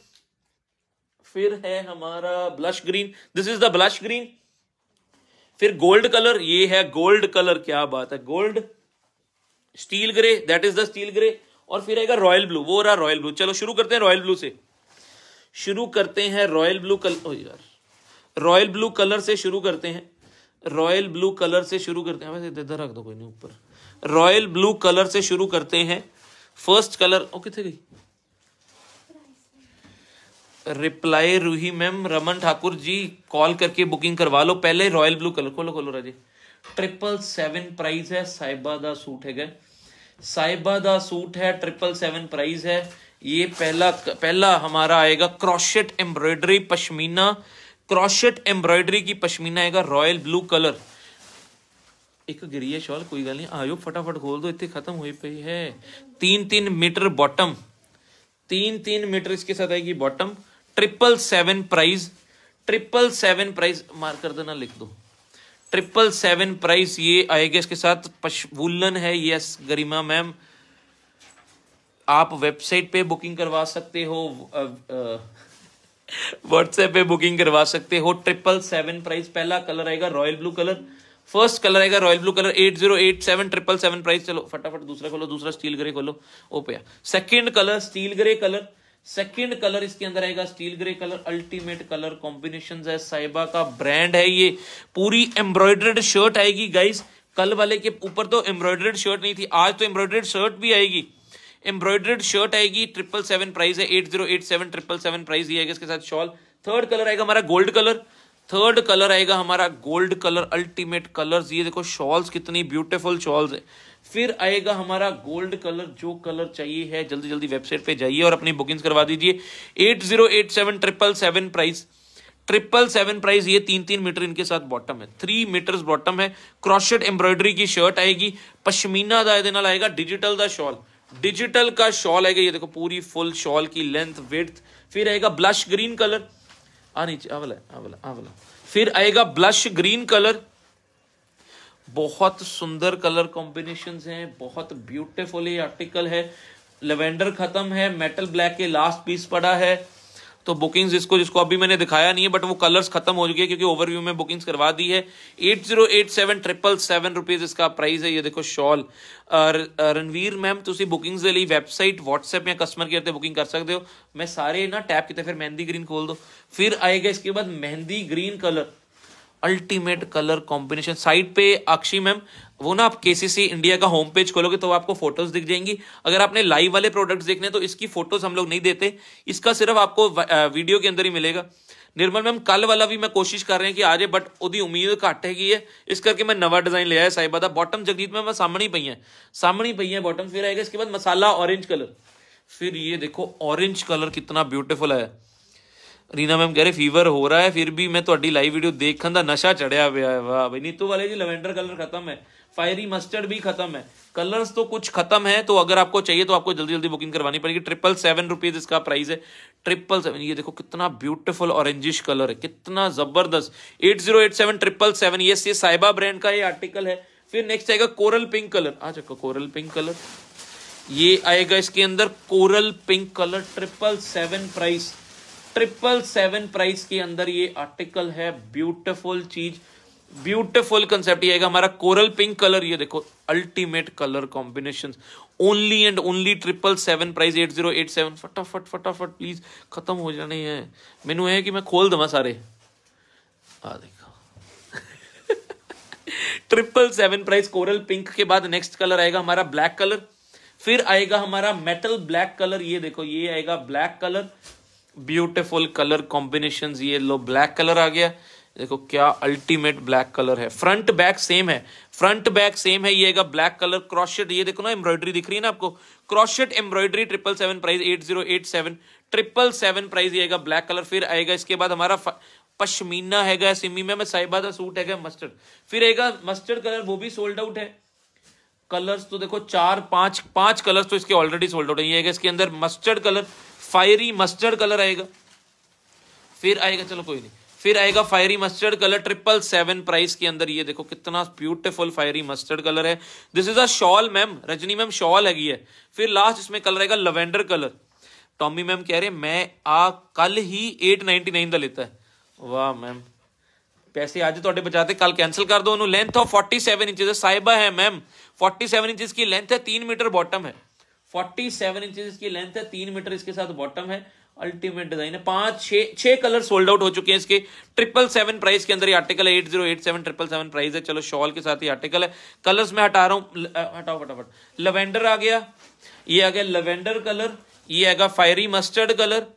फिर है हमारा blush green this is the blush green फिर गोल्ड कलर ये है गोल्ड कलर क्या बात है gold steel grey that is the steel grey और फिर आएगा रॉयल ब्लू वो रहा रॉयल ब्लू चलो शुरू करते हैं रॉयल ब्लू से शुरू करते हैं रॉयल ब्लू कलर यार रॉयल ब्लू कलर से शुरू करते हैं रॉयल ब्लू कलर से शुरू करते हैं वैसे इधर रख दो कोई नहीं ऊपर रॉयल ब्लू कलर से शुरू करते हैं फर्स्ट कलर ओके थे गई reply Ruhi ma'am Raman Thakur ji call करके बुकिंग करवा लो पहले रॉयल ब्लू कलर खोलो खोलो राजे ट्रिपल सेवन प्राइस है साहिबा का सूट है साहिबा का सूट है ट्रिपल सेवन प्राइस है ये पहला पहला हमारा आएगा crochet embroidery pashmina crochet embroidery की पश्मीना आएगा रॉयल ब्लू कलर एक गिरी है शॉल कोई गल नहीं आयो फटाफट खोल दो इतने खत्म ਹੋਈ पे है तीन तीन मीटर बॉटम तीन तीन मीटर इसके साथ आएगी bottom triple seven price triple seven price मार कर देना लिख दो ट्रिपल सेवन प्राइज ये आएगा इसके साथ वुलन है यस गरिमा मैम आप वेबसाइट पे बुकिंग करवा सकते हो व्हाट्सएप पे बुकिंग करवा सकते हो ट्रिपल सेवन प्राइस पहला कलर आएगा royal blue colour first colour आएगा royal blue colour eight zero eight seven triple seven price चलो फटाफट दूसरा खोलो दूसरा स्टील ग्रे खोलो ओपया second colour steel grey colour second colour इसके अंदर आएगा steel grey colour ultimate colour combination है साइबा का ब्रांड है ये पूरी एम्ब्रॉयडर्ड शर्ट आएगी गाइस कल वाले के ऊपर तो एम्ब्रॉयडर्ड शर्ट नहीं थी आज तो एम्ब्रॉयडर्ड शर्ट भी आएगी एम्ब्रॉयडर्ड शर्ट आएगी ट्रिपल सेवन प्राइस है eight zero eight seven triple seven price दिया गया इसके साथ शॉल थर्ड कलर आएगा हमारा गोल्ड कलर थर्ड कलर आएगा हमारा गोल्ड कलर अल्टीमेट कलर्स ये देखो शॉल्स कितनी ब्यूटीफुल शॉल्स है फिर आएगा हमारा गोल्ड कलर जो कलर चाहिए है जल्दी जल्दी वेबसाइट पे जाइए और अपनी बुकिंग्स करवा दीजिए eight zero eight seven triple seven price triple seven price ये तीन तीन मीटर इनके साथ बॉटम है थ्री मीटर बॉटम है क्रॉशेड एम्ब्रॉयडरी की शर्ट आएगी पश्मीना आएगा डिजिटल का शॉल डिजिटल का शॉल आएगा ये देखो पूरी फुल शॉल की लेंथ विथ फिर आएगा ब्लश ग्रीन कलर आ नीचे अवला अवला अवला फिर आएगा ब्लश ग्रीन कलर बहुत सुंदर कलर कॉम्बिनेशन हैं बहुत ब्यूटिफुल आर्टिकल है लेवेंडर खत्म है मेटल ब्लैक के लास्ट पीस पड़ा है तो बुकिंग्स इसको जिसको अभी मैंने दिखाया नहीं है बट वो कलर्स खत्म हो चुकी है क्योंकि ओवरव्यू में बुकिंग्स करवा दी है eight zero eight seven triple seven rupees इसका प्राइस है ये देखो शॉल रणवीर मैम तुम बुकिंग्स के लिए वैबसाइट व्हाट्सएप या कस्टमर केयर से बुकिंग कर सकते हो मैं सारे ना टैप ਕੀਤੇ फिर मेहंदी ग्रीन खोल दो फिर आएगा इसके बाद mehndi green colour ultimate colour combination site पे अक्षी मैम वो ना आप केसीसी इंडिया का होम पेज खोलोगे तो आपको फोटोज दिख जाएंगी अगर आपने लाइव वाले प्रोडक्ट्स देखने तो इसकी फोटोज हम लोग नहीं देते इसका सिर्फ आपको वीडियो के अंदर ही मिलेगा निर्मल मैम कल वाला भी मैं कोशिश कर रहे हैं कि आ जाए बट उदी उम्मीद घट हैगी है इस करके मैं नवा डिजाइन ले आया साहिबा बॉटम जगजीत में मैं सामने ही पई है सामने ही पई है बॉटम फिर आएगा इसके बाद मसाला ऑरेंज कलर फिर ये देखो ऑरेंज कलर कितना ब्यूटीफुल है रीना मैम कह रहे फीवर हो रहा है फिर भी मैं ਤੁਹਾਡੀ लाइव वीडियो ਦੇਖਣ ਦਾ नशा चढ़िया ਹੋਇਆ है वाह भाई नीतू वाले जी लवेंडर कलर खत्म है फायरी मस्टर्ड भी खत्म है कलर्स तो कुछ खत्म है तो अगर आपको चाहिए तो आपको जल्दी जल्दी बुकिंग करवानी पड़ेगी ट्रिपल सेवन रुपीज इसका प्राइस है ट्रिपल सेवन ये देखो कितना ब्यूटीफुल ऑरेंजिश कलर है कितना जबरदस्त eight zero eight seven triple seven ये साइबा ब्रांड का ये आर्टिकल है फिर नेक्स्ट आएगा कोरल पिंक कलर आ चुका कोरल पिंक कलर ये आएगा इसके अंदर coral pink colour triple seven price triple seven price के अंदर ये आर्टिकल है ब्यूटिफुल चीज ब्यूटिफुल कंसेप्ट आएगा हमारा कोरल पिंक कलर ये देखो ultimate colour combination only and only triple seven price eight zero eight seven फटाफट फटाफट प्लीज खत्म हो जाने है मैनू है कि मैं खोल दवा सारे आ देखो triple seven price coral pink के बाद नेक्स्ट कलर आएगा हमारा ब्लैक कलर फिर आएगा हमारा मेटल ब्लैक कलर ये देखो ये आएगा black colour beautiful colour combination ये लो ब्लैक कलर आ गया देखो क्या अल्टीमेट ब्लैक कलर है फ्रंट बैक सेम है फ्रंट बैक सेम है ये ब्लैक कलर क्रॉशेट ये देखो ना एम्ब्रॉयडरी दिख रही है ना आपको crochet embroidery triple seven price eight zero eight seven triple seven price ये ब्लैक कलर फिर आएगा इसके बाद हमारा पश्मीना है सिमी में साहिबा का सूट है मस्टर्ड फिर आएगा मस्टर्ड कलर वो भी सोल्ड आउट है कलर्स तो देखो चार पांच पांच कलर्स तो इसके ऑलरेडी सोल्ड आउट है ये इसके अंदर mustard colour fiery mustard colour आएगा फिर आएगा चलो कोई नहीं फिर आएगा fiery mustard colour triple seven price के अंदर ये देखो कितना ब्यूटीफुल फायरी मस्टर्ड कलर है this is a shawl ma'am Rajni ma'am shawl हैगी है फिर लास्ट इसमें कलर आएगा लवेंडर कलर टॉमी मैम कह रहे मैं आ कल ही एट नाइनटी नाइन का लेता है वाह मैम ਪੈਸੇ ਅੱਜ ਤੁਹਾਡੇ ਬਚਾਤੇ ਕੱਲ ਕੈਨਸਲ ਕਰ ਦਿਓ ਉਹਨੂੰ ਲੈਂਥ ਆਫ 47 साइबा है मैम फोर्टी सेवन इंचज की लेंथ है तीन मीटर बॉटम है फोर्टी सेवन इंच इसकी लेंथ है तीन मीटर इसके साथ बॉटम है अल्टीमेट डिजाइन है पांच छह छह कलर सोल्ड आउट हो चुके हैं इसके ट्रिपल सेवन प्राइस के अंदर ये आर्टिकल है eight zero eight seven triple seven price है चलो शॉल के साथ ही आर्टिकल है कलर्स में हटा रहा हूं हटाओ फटाफट लवेंडर आ गया ये आ गया लवेंडर कलर ये आएगा फायरी मस्टर्ड कलर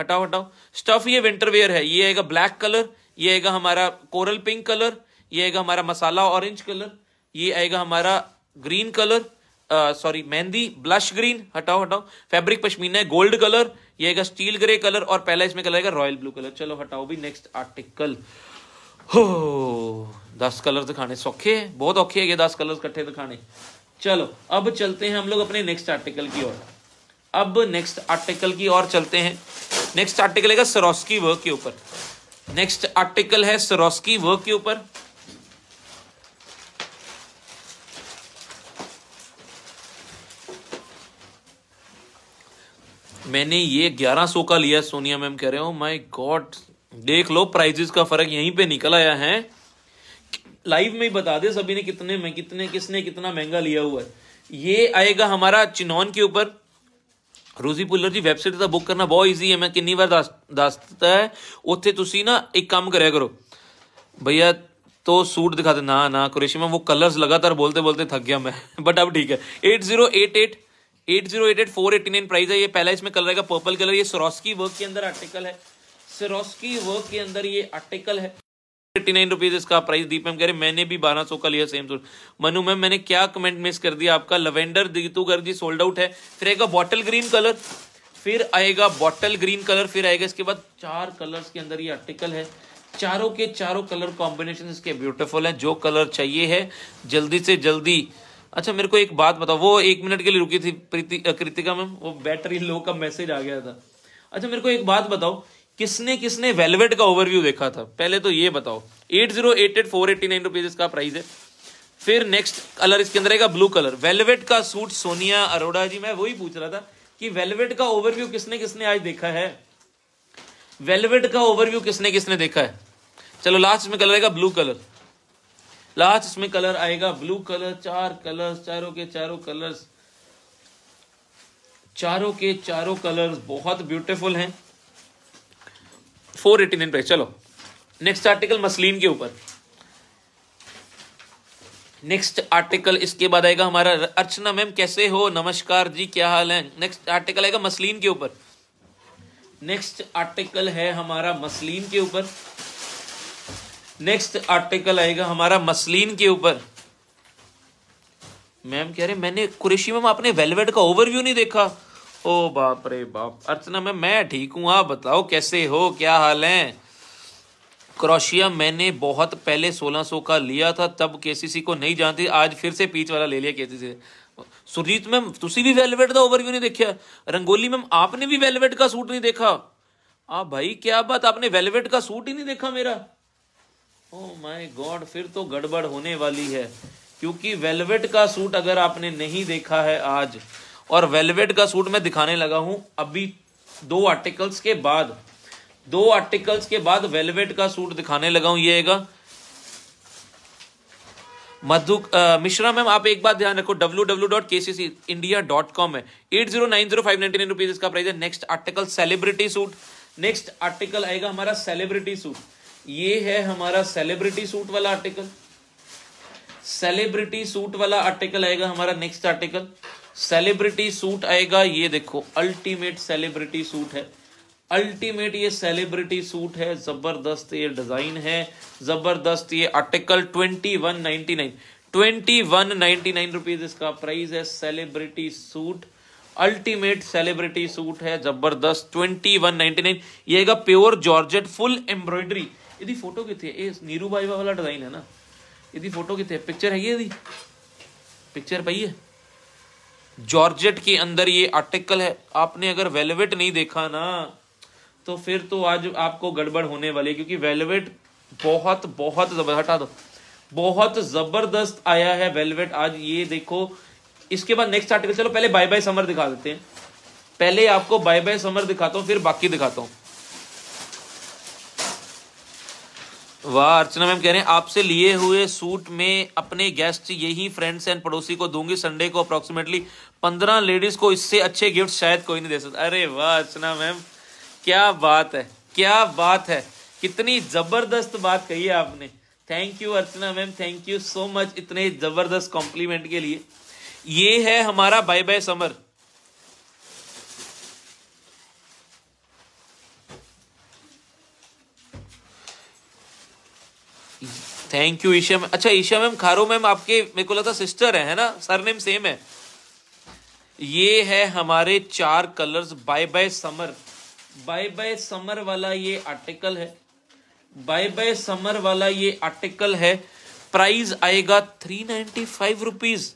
हटाओ हटाओ स्टफ ये विंटर वेयर है ये आएगा ब्लैक कलर ये आएगा हमारा कोरल पिंक कलर ये आएगा हमारा मसाला ऑरेंज कलर ये आएगा हमारा green colour sorry mehndi blush green हटाओ हटाओ फैब्रिक पश्मीना है गोल्ड कलर ये है स्टील ग्रे कलर और पहला इसमें कलर है रॉयल ब्लू कलर चलो हटाओ भी नेक्स्ट आर्टिकल हो दस कलर दिखाने सौखे है बहुत औखे है ये दस कलर इकट्ठे दिखाने चलो अब चलते हैं हम लोग अपने नेक्स्ट आर्टिकल की ओर अब नेक्स्ट आर्टिकल की ओर चलते हैं नेक्स्ट आर्टिकल है सरोस्की वर्क के ऊपर नेक्स्ट आर्टिकल है सरोस्की वर्क के ऊपर मैंने ये 1100 का लिया सोनिया मैम कह रहे हो माय गॉड देख लो प्राइजेस का फर्क यहीं पे निकल आया है लाइव में ही बता दे सभी ने कितने में कितने किसने कितना महंगा लिया हुआ है ये आएगा हमारा चिनौन के ऊपर रोजी पुलर जी वेबसाइट का बुक करना बहुत ईजी है मैं ਕਿੰਨੀ बार दस ਦੱਸ है उत्थे तुम ना एक काम ਕੰਮ करो भैया तो सूट दिखा दे ना ना कुरेशी वो कलर्स लगातार बोलते बोलते थक गया मैं बट अब ठीक है eight zero eight eight eight zero eight eight four eighty nine price है ये पहला इसमें कलर है पर्पल कलर ये सरोस्की वर्क के अंदर आर्टिकल है सरोस्की वर्क के अंदर ये आर्टिकल है एट्टी नाइन रुपीज इसका प्राइस दीप मैम कह रहे मैंने भी बारह सौ का लिया सेम सूट मनु मैम मैंने क्या कमेंट मिस कर दिया आपका लवेंडर दीतू कर दी सोल्ड आउट है फिर आएगा बॉटल ग्रीन कलर फिर आएगा बॉटल ग्रीन कलर फिर आएगा इसके बाद चार कलर्स के अंदर ये आर्टिकल है चारों के चारों कलर कॉम्बिनेशन इसके ब्यूटीफुल हैं जो कलर चाहिए है जल्दी से जल्दी अच्छा मेरे को एक बात बताओ वो एक मिनट के लिए रुकी थी कृतिका मैम वो बैटरी लो का मैसेज आ गया था अच्छा मेरे को एक बात बताओ किसने किसने वेलवेट का ओवरव्यू देखा था पहले तो ये बताओ eight zero eight eight four eighty nine rupees इसका प्राइस है फिर नेक्स्ट कलर इसके अंदर आएगा ब्लू कलर वेलवेट का सूट सोनिया अरोड़ा जी मैं वही पूछ रहा था कि वेलवेट का ओवरव्यू किसने किसने आज देखा है वेलवेट का ओवरव्यू किसने किसने देखा है चलो लास्ट में कलर आएगा ब्लू कलर लास्ट इसमें कलर आएगा ब्लू कलर चार कलर्स चारों के चारों कलर्स चारों के चारों कलर्स बहुत ब्यूटीफुल हैं 489 पे चलो नेक्स्ट आर्टिकल मसलिन के ऊपर नेक्स्ट आर्टिकल इसके बाद आएगा हमारा अर्चना मैम कैसे हो नमस्कार जी क्या हाल है नेक्स्ट आर्टिकल आएगा मसलिन के ऊपर नेक्स्ट आर्टिकल है हमारा मसलिन के ऊपर नेक्स्ट आर्टिकल आएगा हमारा मसलिन के ऊपर मैम कह रहे मैंने कुरेशी मैम आपने वेलवेट का ओवरव्यू नहीं देखा ओ बाप रे बाप अर्चना मैम मैं ठीक हूं आप बताओ कैसे हो क्या हाल है क्रोशिया मैंने बहुत पहले 1600 का लिया था तब केसीसी को नहीं जानती आज फिर से पीच वाला ले लिया केसीसी सुरजीत मैम तुसी भी वेलवेट का ओवरव्यू नहीं देखा रंगोली मैम आपने भी वेलवेट का सूट नहीं देखा आ भाई क्या बात आपने वेलवेट का सूट ही नहीं देखा मेरा ओ माय गॉड फिर तो गड़बड़ होने वाली है क्योंकि वेलवेट का सूट अगर आपने नहीं देखा है आज और वेलवेट का सूट मैं दिखाने लगा हूं अभी दो आर्टिकल्स के बाद दो आर्टिकल्स के बाद वेलवेट का सूट दिखाने लगा हूं येगा मधु मिश्रा मैम आप एक बात ध्यान रखो W W dot K C C India dot com है eight zero nine zero five ninety nine rupees इसका प्राइस है next article celebrity suit next article आएगा हमारा सेलिब्रिटी सूट ये है हमारा सेलिब्रिटी सूट वाला आर्टिकल सेलिब्रिटी सूट वाला आर्टिकल आएगा हमारा नेक्स्ट आर्टिकल सेलिब्रिटी सूट आएगा ये देखो अल्टीमेट सेलिब्रिटी सूट है अल्टीमेट ये सेलिब्रिटी सूट है जबरदस्त ये डिजाइन है जबरदस्त ये article twenty one ninety nine twenty one ninety nine rupees इसका प्राइस है celebrity suit ultimate celebrity suit है जबरदस्त ट्वेंटी वन नाइनटी नाइन ये प्योर जॉर्जेट फुल एम्ब्रॉयडरी ਇਹਦੀ ਫੋਟੋ ਕਿੱਥੇ ਇਹ ਨੀਰੂ ਬਾਜਵਾ ਵਾਲਾ ਡਿਜ਼ਾਈਨ ਹੈ ਨਾ ਇਹਦੀ ਫੋਟੋ ਕਿੱਥੇ ਪਿਕਚਰ ਹੈਗੀ ਇਹਦੀ पिक्चर पाई है जॉर्जेट के अंदर ये आर्टिकल है आपने अगर वेलवेट नहीं देखा ना तो फिर तो आज आपको गड़बड़ होने वाली है क्योंकि वेलवेट बहुत बहुत जबरदस्त हटा दो बहुत जबरदस्त आया है वेलवेट आज ये देखो इसके बाद नेक्स्ट आर्टिकल चलो पहले बाय बाय समर दिखा देते हैं पहले आपको बाय बाय समर दिखाता हूँ फिर बाकी दिखाता हूँ वाह अर्चना मैम कह रहे हैं आपसे लिए हुए सूट में अपने गेस्ट यही फ्रेंड्स एंड पड़ोसी को दूंगी संडे को अप्रोक्सीमेटली पंद्रह लेडीज को इससे अच्छे गिफ्ट शायद कोई नहीं दे सकता अरे वाह अर्चना मैम क्या बात है क्या बात है कितनी जबरदस्त बात कही है आपने thank you Archana ma'am thank you so much इतने जबरदस्त कॉम्प्लीमेंट के लिए ये है हमारा bye bye summer thank you Isha ma'am अच्छा ईशा मैम खारो मैम आपके मेरे को लगा सिस्टर है, है ना सर नेम सेम है ये है हमारे चार colours bye bye summer bye bye summer वाला ये आर्टिकल है बाय बाय समर वाला ये आर्टिकल है प्राइस आएगा three ninety five rupees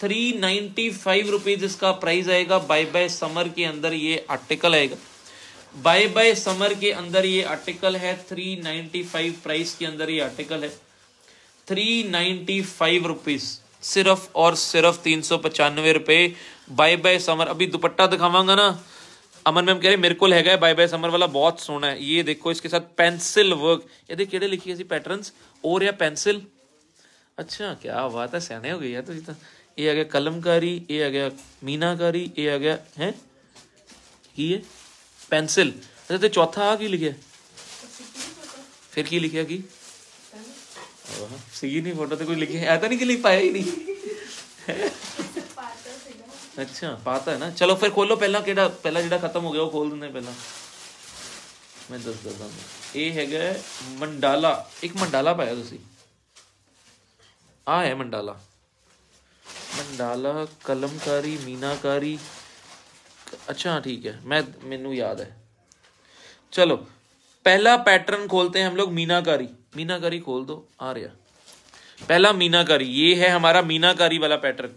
three ninety five rupees इसका प्राइस आएगा बाय बाय समर के अंदर ये आर्टिकल आएगा बाय बाय समर के अंदर ये आर्टिकल है थ्री नाइनटी फाइव प्राइस के अंदर ये आर्टिकल है थ्री नाइनटी फाइव रुपीज़ सिर्फ और सिर्फ तीन सौ पचानवे रुपए बाय बाय समर अभी दुपट्टा दिखावांगा ना अमन मैम कह रहे मेरे को है बाय बाय समर वाला बहुत सोना है ये देखो इसके साथ पेंसिल वर्क ये देख केड़े लिखी है पैटर्न और या पेंसिल अच्छा क्या बात है सहने हो गई है तो ये आ गया कलमकारी ये आ गया मीनाकारी ये आ गया है ये पेंसिल अच्छा तो चौथा आ की लिखे फिर की लिखे की सीगी नहीं फोटो तो कुछ लिखी है ऐसा नहीं कि लिख पाया ही नहीं अच्छा पाता है ना चलो फिर खोलो पहला केड़ा पहला जो खत्म हो गया वो खोल देने पहला मैं दस दस ये है मंडाला एक मंडाला पाया ਤੁਸੀਂ आ है मंडाला मंडाला कलमकारी मीनाकारी अच्छा ठीक है मैं मेनू याद है चलो पहला पैटर्न खोलते हैं हम लोग मीनाकारी मीनाकारी खोल दो रहा पहला मीनाकारी ये है हमारा मीनाकारी वाला पैटर्न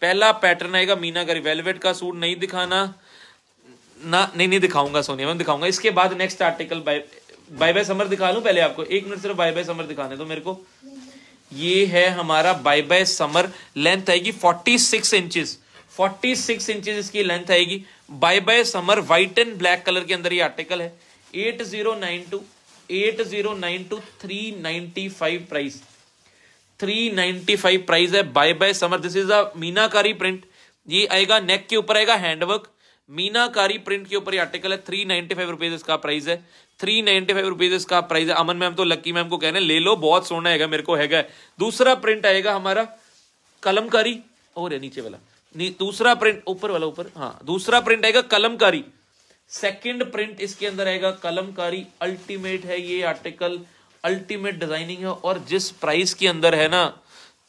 पहला पैटर्न आएगा मीनाकारी वेलवेट का सूट नहीं दिखाना ना नहीं नहीं दिखाऊंगा सोनिया मैं दिखाऊंगा इसके बाद next article bye bye bye summer दिखा लू पहले आपको एक मिनट सिर्फ बाय बाय समर दिखाने दो मेरे को ये है हमारा बाय बाय समर लेंथ आएगी forty six inch forty six inches इसकी लेंथ आएगी bye bye summer white and black colour के अंदर ये आर्टिकल है eight zero nine two eight price price है bye bye summer this is a meenakari print ये आएगा नेक के ऊपर आएगा हैंडवर्क मीनाकारी प्रिंट के ऊपर ये आर्टिकल है नाइनटी इसका प्राइस है नाइनटी इसका प्राइस है अमन मैम तो लक्की मैम को कह रहे हैं ले लो बहुत सोना है मेरे को है दूसरा प्रिंट आएगा हमारा कलमकारी और नीचे वाला दूसरा प्रिंट ऊपर वाला ऊपर हाँ दूसरा प्रिंट आएगा कलमकारी सेकंड प्रिंट इसके अंदर आएगा कलमकारी अल्टीमेट है ये आर्टिकल अल्टीमेट डिजाइनिंग है और जिस प्राइस के अंदर है ना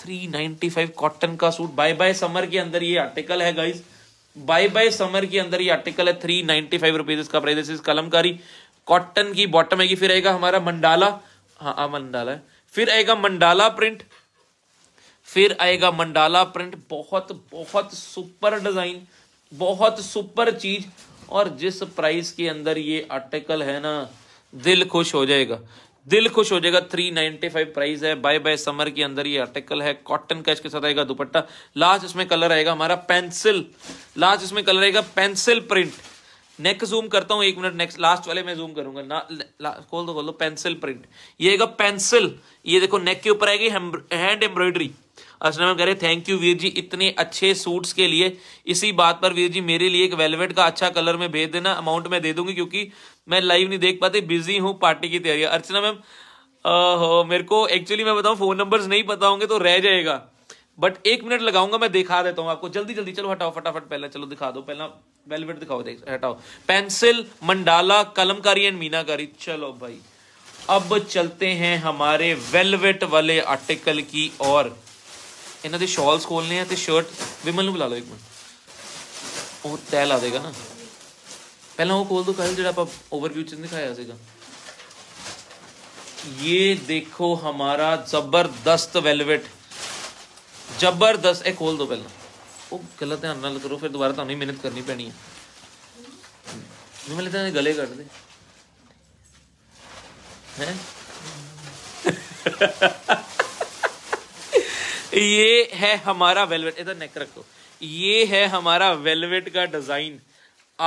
395 कॉटन का सूट बाय बाय समर के अंदर ये आर्टिकल है गाइस बाय बाय समर के अंदर ये आर्टिकल है थ्री नाइनटी फाइव रुपीज इसका प्राइस इस कलमकारी कॉटन की बॉटम है फिर आएगा हमारा मंडाला हाँ हाँ मंडाला है फिर आएगा मंडाला प्रिंट फिर आएगा मंडाला प्रिंट बहुत बहुत सुपर डिजाइन बहुत सुपर चीज और जिस प्राइस के अंदर ये आर्टिकल है ना दिल खुश हो जाएगा दिल खुश हो जाएगा थ्री नाइनटी फाइव प्राइस है बाय बाय समर के अंदर ये आर्टिकल है कॉटन का के साथ आएगा दुपट्टा लास्ट इसमें कलर आएगा हमारा पेंसिल लास्ट इसमें कलर आएगा पेंसिल प्रिंट नेक जूम करता हूँ एक मिनट नेक्स्ट लास्ट वाले मैं जूम करूंगा ना खोल दो खोल दो पेंसिल प्रिंट ये पेंसिल ये देखो नेक के ऊपर आएगी हैंड एम्ब्रॉयडरी असलम कह रहे थैंक यू वीर जी इतने अच्छे सूट्स के लिए इसी बात पर वीर जी मेरे लिए एक वेलवेट का अच्छा कलर में भेज देना अमाउंट में दे दूंगी क्योंकि मैं लाइव नहीं देख पाती बिजी हूँ पार्टी की तैयारी अर्चना मैम मेरे को एक्चुअली मैं बताऊँ फ़ोन नंबर नहीं पता होंगे तो रह जाएगा बट एक मिनट लगाऊंगा मैं दिखा देता हूँ आपको जल्दी जल्दी चलो हटाओ फटाफट पहले चलो दिखा दो पहला वेलवेट दिखाओ देख हटाओ पेंसिल मंडाला कलमकारी एंड मीनाकारी चलो भाई अब चलते हैं हमारे वेलवेट वाले आर्टिकल की और ਇਹਨਾਂ ਦੇ ਸ਼ਾਲਸ ਖੋਲਨੇ ਆ ਤੇ ਸ਼ਰਟ ਵਿਮਲ ਨੂੰ ਬੁਲਾ ਲਓ ਇੱਕ ਮਿੰਟ ਉਹ ਤੈ ਲਾ ਦੇਗਾ ਨਾ ਪਹਿਲਾਂ ਉਹ ਖੋਲ ਦੋ ਕੱਲ ਜਿਹੜਾ ਆਪਾਂ ਓਵਰਵਿਊ ਚ ਦਿਖਾਇਆ ਸੀਗਾ ਇਹ ਦੇਖੋ ਹਮਾਰਾ ਜ਼ਬਰਦਸਤ ਵੈਲਵਟ ਜ਼ਬਰਦਸਤ ਇਹ ਖੋਲ ਦੋ ਪਹਿਲਾਂ ਉਹ ਗਲਤ ਧਿਆਨ ਨਾਲ ਕਰੋ ਫਿਰ ਦੁਬਾਰਾ ਤੁਹਾਨੂੰ ਹੀ ਮਿਹਨਤ ਕਰਨੀ ਪੈਣੀ ਹੈ ਵਿਮਲ ਇਹਦੇ ਗਲੇ ਕੱਢ ਦੇ ਹੈ ये है हमारा वेलवेट इधर नेक रखो ये है हमारा वेलवेट का डिजाइन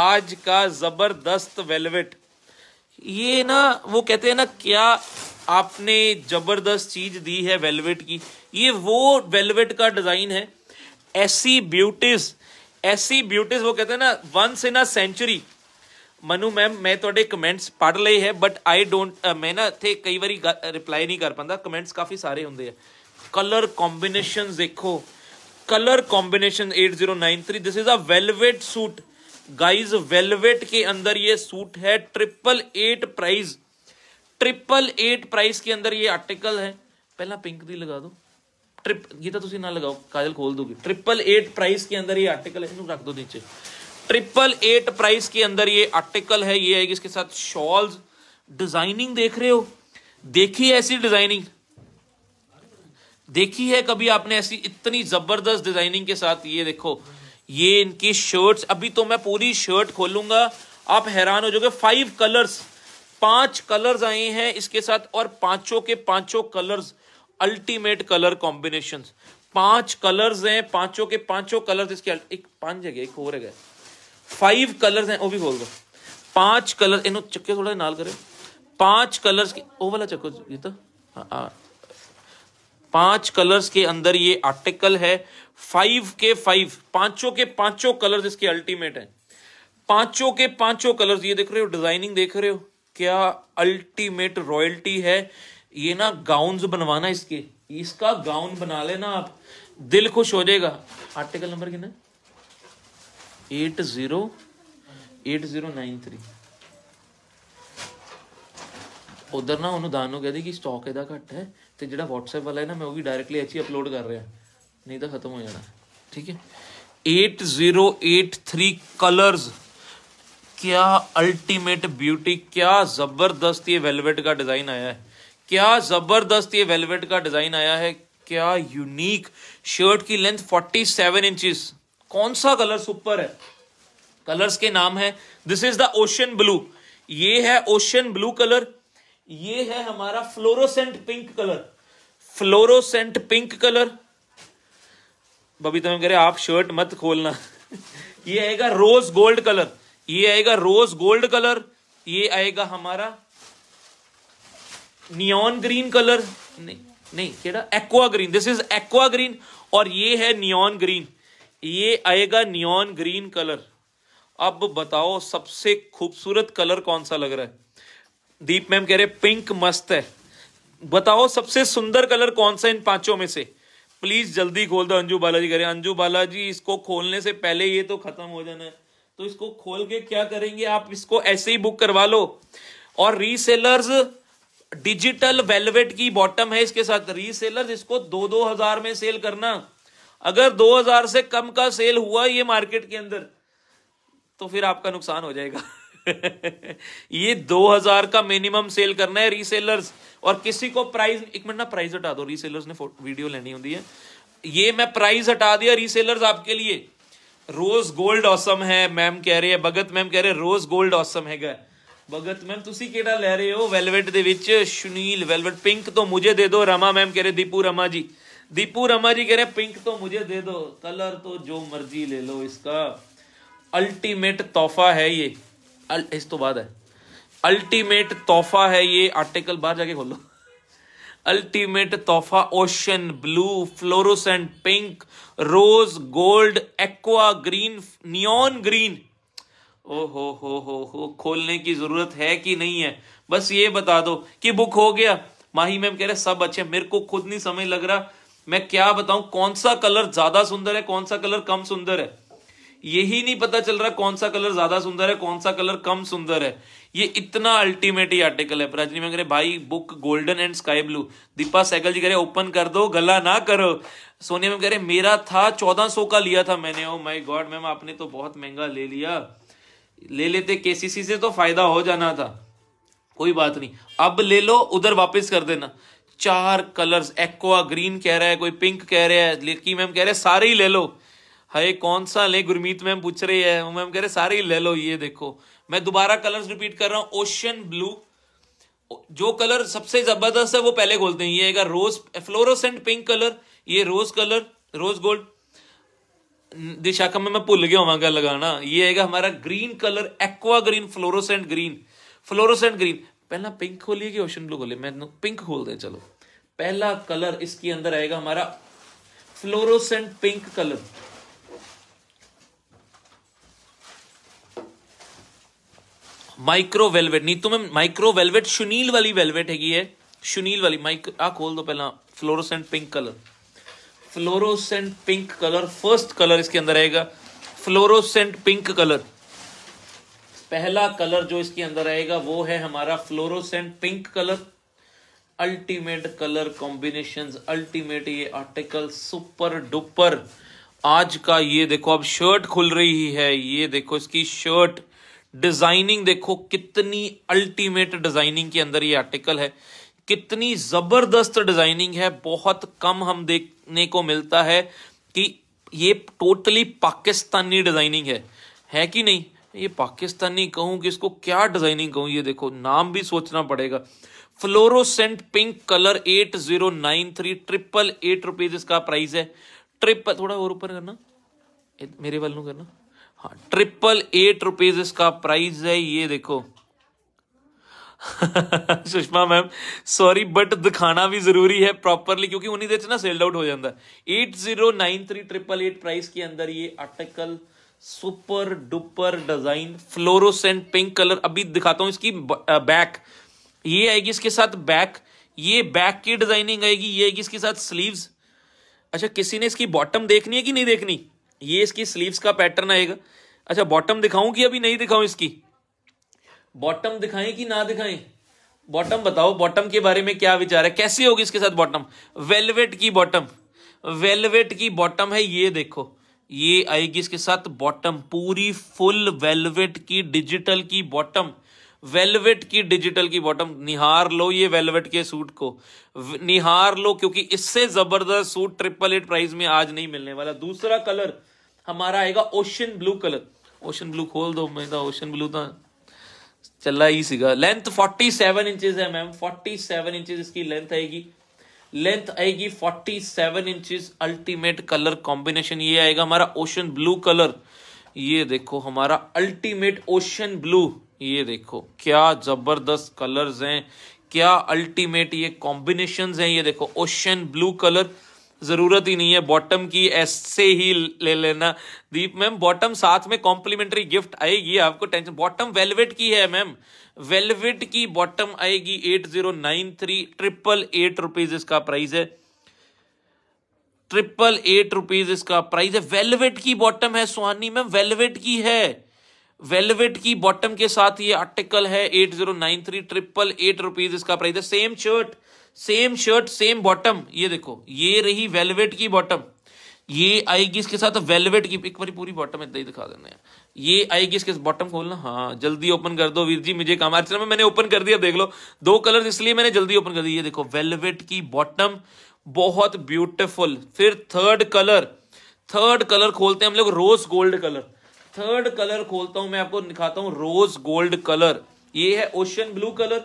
आज का जबरदस्त वेलवेट ये ना वो कहते हैं ना क्या आपने जबरदस्त चीज दी है वेलवेट की ये वो वेलवेट का डिजाइन है ऐसी ब्यूटीज ऐसी ब्यूटीज वो कहते हैं ना once in a century Manu ma'am ਮੈਂ ਤੁਹਾਡੇ ਕਮੈਂਟਸ ਪੜ੍ਹ ਲਏ ਹੈ ਬਟ ਆਈ ਡੋਨਟ ਮੈਂ ਨਾ ਇੱਥੇ ਕਈ ਵਾਰੀ ਰਿਪਲਾਈ ਨਹੀਂ ਕਰ ਪੰਦਾ ਕਮੈਂਟਸ ਕਾਫੀ ਸਾਰੇ ਹੁੰਦੇ ਆ कलर कॉम्बिनेशन देखो colour combination 8093 this is a velvet suit guys velvet के अंदर ये सूट है triple eight price triple eight price के अंदर ये आर्टिकल है पहला पिंक दी लगा दो ट्रिप गीता तुम ना लगाओ काजल खोल दोगे ट्रिपल एट प्राइस के अंदर ये आर्टिकल है रख दो नीचे ट्रिपल एट प्राइस के अंदर ये आर्टिकल है ये है इसके साथ शॉल्स डिजाइनिंग देख रहे हो देखी ऐसी डिजाइनिंग देखी है कभी आपने ऐसी इतनी जबरदस्त डिजाइनिंग के साथ ये देखो ये इनकी शर्ट्स अभी तो मैं पूरी शर्ट खोलूंगा आप हैरान हो जाओगे फाइव कलर्स पांच कलर्स आए हैं इसके साथ और पांचों के पांचों कलर्स अल्टीमेट कलर कॉम्बिनेशन पांच कलर्स हैं पांचों के पांचों कलर्स इसके एक पांच है एक और है फाइव कलर्स हैं वो भी बोल दो पांच कलर इन चक्के थोड़ा नाल करे पांच कलर्स की ओ वाला चक्को ये तो हाँ, हाँ। पांच कलर्स के अंदर ये आर्टिकल है फाइव के फाइव पांचों के पांचों कलर्स इसके अल्टीमेट हैं पांचों के पांचों कलर्स ये देख रहे हो डिजाइनिंग देख रहे हो क्या अल्टीमेट रॉयल्टी है ये ना गाउन्स बनवाना इसके इसका गाउन बना लेना आप दिल खुश हो जाएगा आर्टिकल नंबर कितना eight zero eight zero nine three उधर ना उन्होंने दानो कह दी कि स्टॉक एदा घट है तो ਜਿਹੜਾ वट्सएप वाला है ना मैं ਉਹ ਵੀ ਡਾਇਰੈਕਟਲੀ ਐਚੀ ਅਪਲੋਡ ਕਰ ਰਿਹਾ ਨਹੀਂ ਤਾਂ ਖਤਮ ਹੋ ਜਾਣਾ ठीक है eight eight zero three colours क्या अल्टीमेट ब्यूटी क्या जबरदस्त ये वेलवेट का डिजाइन आया है क्या जबरदस्त ये वेलवेट का डिजाइन आया है क्या यूनिक शर्ट की लेंथ 47 सेवन इंचिस कौन सा कलर सुपर है कलर्स के नाम है this is the ocean blue ये है ओशन ब्लू कलर ये है हमारा fluorescent pink colour fluorescent pink colour Babita में कह रहे आप शर्ट मत खोलना ये आएगा रोज गोल्ड कलर ये आएगा रोज गोल्ड कलर ये आएगा हमारा नियॉन ग्रीन कलर नहीं नहीं केड़ा aqua green this is aqua green और ये है नियॉन ग्रीन ये आएगा नियॉन ग्रीन कलर अब बताओ सबसे खूबसूरत कलर कौन सा लग रहा है दीप मैम कह रहे पिंक मस्त है बताओ सबसे सुंदर कलर कौन सा इन पांचों में से प्लीज जल्दी खोल दो अंजू बालाजी कह रहे अंजू बालाजी इसको खोलने से पहले ये तो खत्म हो जाना है तो इसको खोल के क्या करेंगे आप इसको ऐसे ही बुक करवा लो और रीसेलर्स डिजिटल वेलवेट की बॉटम है इसके साथ रीसेलर्स इसको दो दो हजार में सेल करना अगर दो हजार से कम का सेल हुआ ये मार्केट के अंदर तो फिर आपका नुकसान हो जाएगा ये 2000 का मिनिमम सेल करना है रीसेलर्स और किसी को प्राइस एक मिनट ना प्राइस हटा दो रीसेलर्स ने वीडियो लेनी होती है ये मैं प्राइस हटा दिया रीसेलर्स आपके लिए रोज गोल्ड औसम है मैम कह रहे हैं भगत मैम कह रहे रोज गोल्ड औसम हैਗਾ भगत मैम ਤੁਸੀਂ ਕਿਹੜਾ ले रहे हो वेलवेट ਦੇ ਵਿੱਚ ਸੁਨੀਲ ਵੈਲਵਟ ਪਿੰਕ ਤੋਂ ਮੁਝੇ ਦੇ ਦਿਓ ਰਮਾ ਮੈਮ ਕਹ ਰਹੇ ਦੀਪੂ ਰਮਾ ਜੀ दीपू रमा जी कह रहे पिंक तो मुझे दे दो कलर तो जो मर्जी ले लो इसका अल्टीमेट तोहफा है ये इस तो बाद है अल्टीमेट तोहफा है ये आर्टिकल बाहर जाके खोलो अल्टीमेट तोहफा ocean blue fluorescent pink rose gold aqua green neon green ओ हो हो हो हो खोलने की जरूरत है कि नहीं है बस ये बता दो कि बुक हो गया माही मैम कह रहे सब अच्छे मेरे को खुद नहीं समझ लग रहा मैं क्या बताऊं कौन सा कलर ज्यादा सुंदर है कौन सा कलर कम सुंदर है यही नहीं पता चल रहा कौन सा कलर ज्यादा सुंदर है कौन सा कलर कम सुंदर है ये इतना अल्टीमेट ही आर्टिकल है रजनी मैम कह भाई book golden and sky blue Deepa Sehgal ji कह रहे ओपन कर दो गला ना करो सोनिया मैम कह रहे मेरा था चौदह सौ का लिया था मैंने ओ माई गॉड मैम आपने तो बहुत महंगा ले लिया ले लेते केसीसी से तो फायदा हो जाना था कोई बात नहीं अब ले लो उधर वापस कर देना चार कलर्स एक्वा ग्रीन कह रहा है कोई पिंक कह रहा है लिकी मैम कह रहे सारे ही ले लो हाय कौन सा ले गुरमीत मैम पूछ रही है मैम कह रहे सारे ही ले लो ये देखो मैं दोबारा कलर्स रिपीट कर रहा हूँ ओशियन ब्लू जो कलर सबसे जबरदस्त है वो पहले खोलते हैं ये है रोज फ्लोरोसेंट पिंक कलर ये रोज कलर रोज गोल्ड दिशाखा में मैं भूल गया होगा लगाना ये है हमारा green colour aqua green fluorescent green fluorescent green पहला पिंक खोलिए कि ओशन ब्लू खोलिए मैं पिंक खोल दे चलो पहला कलर इसके अंदर आएगा हमारा fluorescent pink colour micro velvet नहीं तुम्हें माइक्रो वेलवेट सुनील वाली वेलवेट है सुनील वाली ਵਾਲੀ ਮਾਈਕ ਆ ਖੋਲ ਦੋ ਪਹਿਲਾਂ fluorescent pink colour fluorescent pink colour first colour इसके अंदर आएगा फ्लोरोसेंट पिंक कलर पहला कलर जो इसके अंदर आएगा वो है हमारा fluorescent pink colour ultimate colour combination ultimate ये आर्टिकल सुपर डुपर आज का ये देखो अब शर्ट खुल रही है ये देखो इसकी शर्ट डिजाइनिंग देखो कितनी अल्टीमेट डिजाइनिंग के अंदर ये आर्टिकल है कितनी जबरदस्त डिजाइनिंग है बहुत कम हम देखने को मिलता है कि ये टोटली पाकिस्तानी डिजाइनिंग है है कि नहीं ये पाकिस्तानी कहूं कि इसको क्या डिजाइनिंग कहूं ये देखो नाम भी सोचना पड़ेगा fluorescent pink colour eight zero nine three triple eight rupees इसका प्राइस है ट्रिपल थोड़ा और ऊपर करना मेरे वालों करना हाँ ट्रिपल एट रुपीज इसका प्राइस है ये देखो सुषमा मैम सॉरी बट दिखाना भी जरूरी है प्रॉपरली क्योंकि उन्हीं देर ना सेल्ड आउट हो जाता है eight zero nine three triple eight price के अंदर ये article super duper design fluorescent pink colour अभी दिखाता हूं इसकी बैक ये आएगी इसके साथ बैक ये बैक की डिजाइनिंग आएगी ये आएगी इसके साथ स्लीव्स अच्छा किसी ने इसकी बॉटम देखनी है कि नहीं देखनी ये इसकी स्लीव्स का पैटर्न आएगा अच्छा बॉटम दिखाऊं कि अभी नहीं दिखाऊं इसकी बॉटम दिखाएं कि ना दिखाएं बॉटम बताओ बॉटम के बारे में क्या विचार है कैसी होगी इसके साथ बॉटम वेलवेट की बॉटम वेलवेट की बॉटम है ये देखो ये आएगी इसके साथ बॉटम पूरी फुल वेलवेट की डिजिटल की बॉटम वेलवेट की डिजिटल की बॉटम निहार लो ये वेलवेट के सूट को निहार लो क्योंकि इससे जबरदस्त सूट ट्रिपल एट प्राइस में आज नहीं मिलने वाला दूसरा कलर हमारा आएगा ocean blue colour ocean blue खोल दो मैं तो ओशन ब्लू तो चला ही सीगा लेंथ 47 इंचेस है मैम 47 इंचेस इसकी लेंथ आएगी लेंथ आएगी 47 इंचेस अल्टीमेट कलर कॉम्बिनेशन ये आएगा हमारा ओशन ब्लू कलर ये देखो हमारा अल्टीमेट ओशन ब्लू ये देखो क्या जबरदस्त कलर्स हैं क्या अल्टीमेट ये कॉम्बिनेशंस हैं ये देखो ओशन ब्लू कलर ज़रूरत ही नहीं है बॉटम की ऐसे ही ले लेना दीप मैम बॉटम साथ में कॉम्प्लीमेंट्री गिफ्ट आएगी आपको टेंशन बॉटम वेलवेट की है मैम वेलवेट की बॉटम आएगी eight zero nine three triple eight rupees इसका प्राइस है ट्रिपल एट रुपीज इसका प्राइस है वेलवेट की बॉटम है सुहानी मैम वेलवेट की है वेलवेट की बॉटम के साथ ये आर्टिकल है eight zero nine three triple eight rupees इसका प्राइस है same shirt same shirt same bottom ये देखो ये रही वेलवेट की बॉटम ये आएगी इसके साथ वेलवेट की एक बार पूरी बॉटम इतना ही दिखा देने ये आएगी इसके बॉटम खोलना हाँ जल्दी ओपन कर दो वीर जी मुझे काम आर में मैंने ओपन कर दिया देख लो दो कलर इसलिए मैंने जल्दी ओपन कर दी ये देखो वेलवेट की बॉटम बहुत ब्यूटिफुल फिर थर्ड कलर थर्ड कलर खोलते हैं हम लोग rose gold colour third colour खोलता हूं मैं आपको दिखाता हूं रोज गोल्ड कलर ये है ओशन ब्लू कलर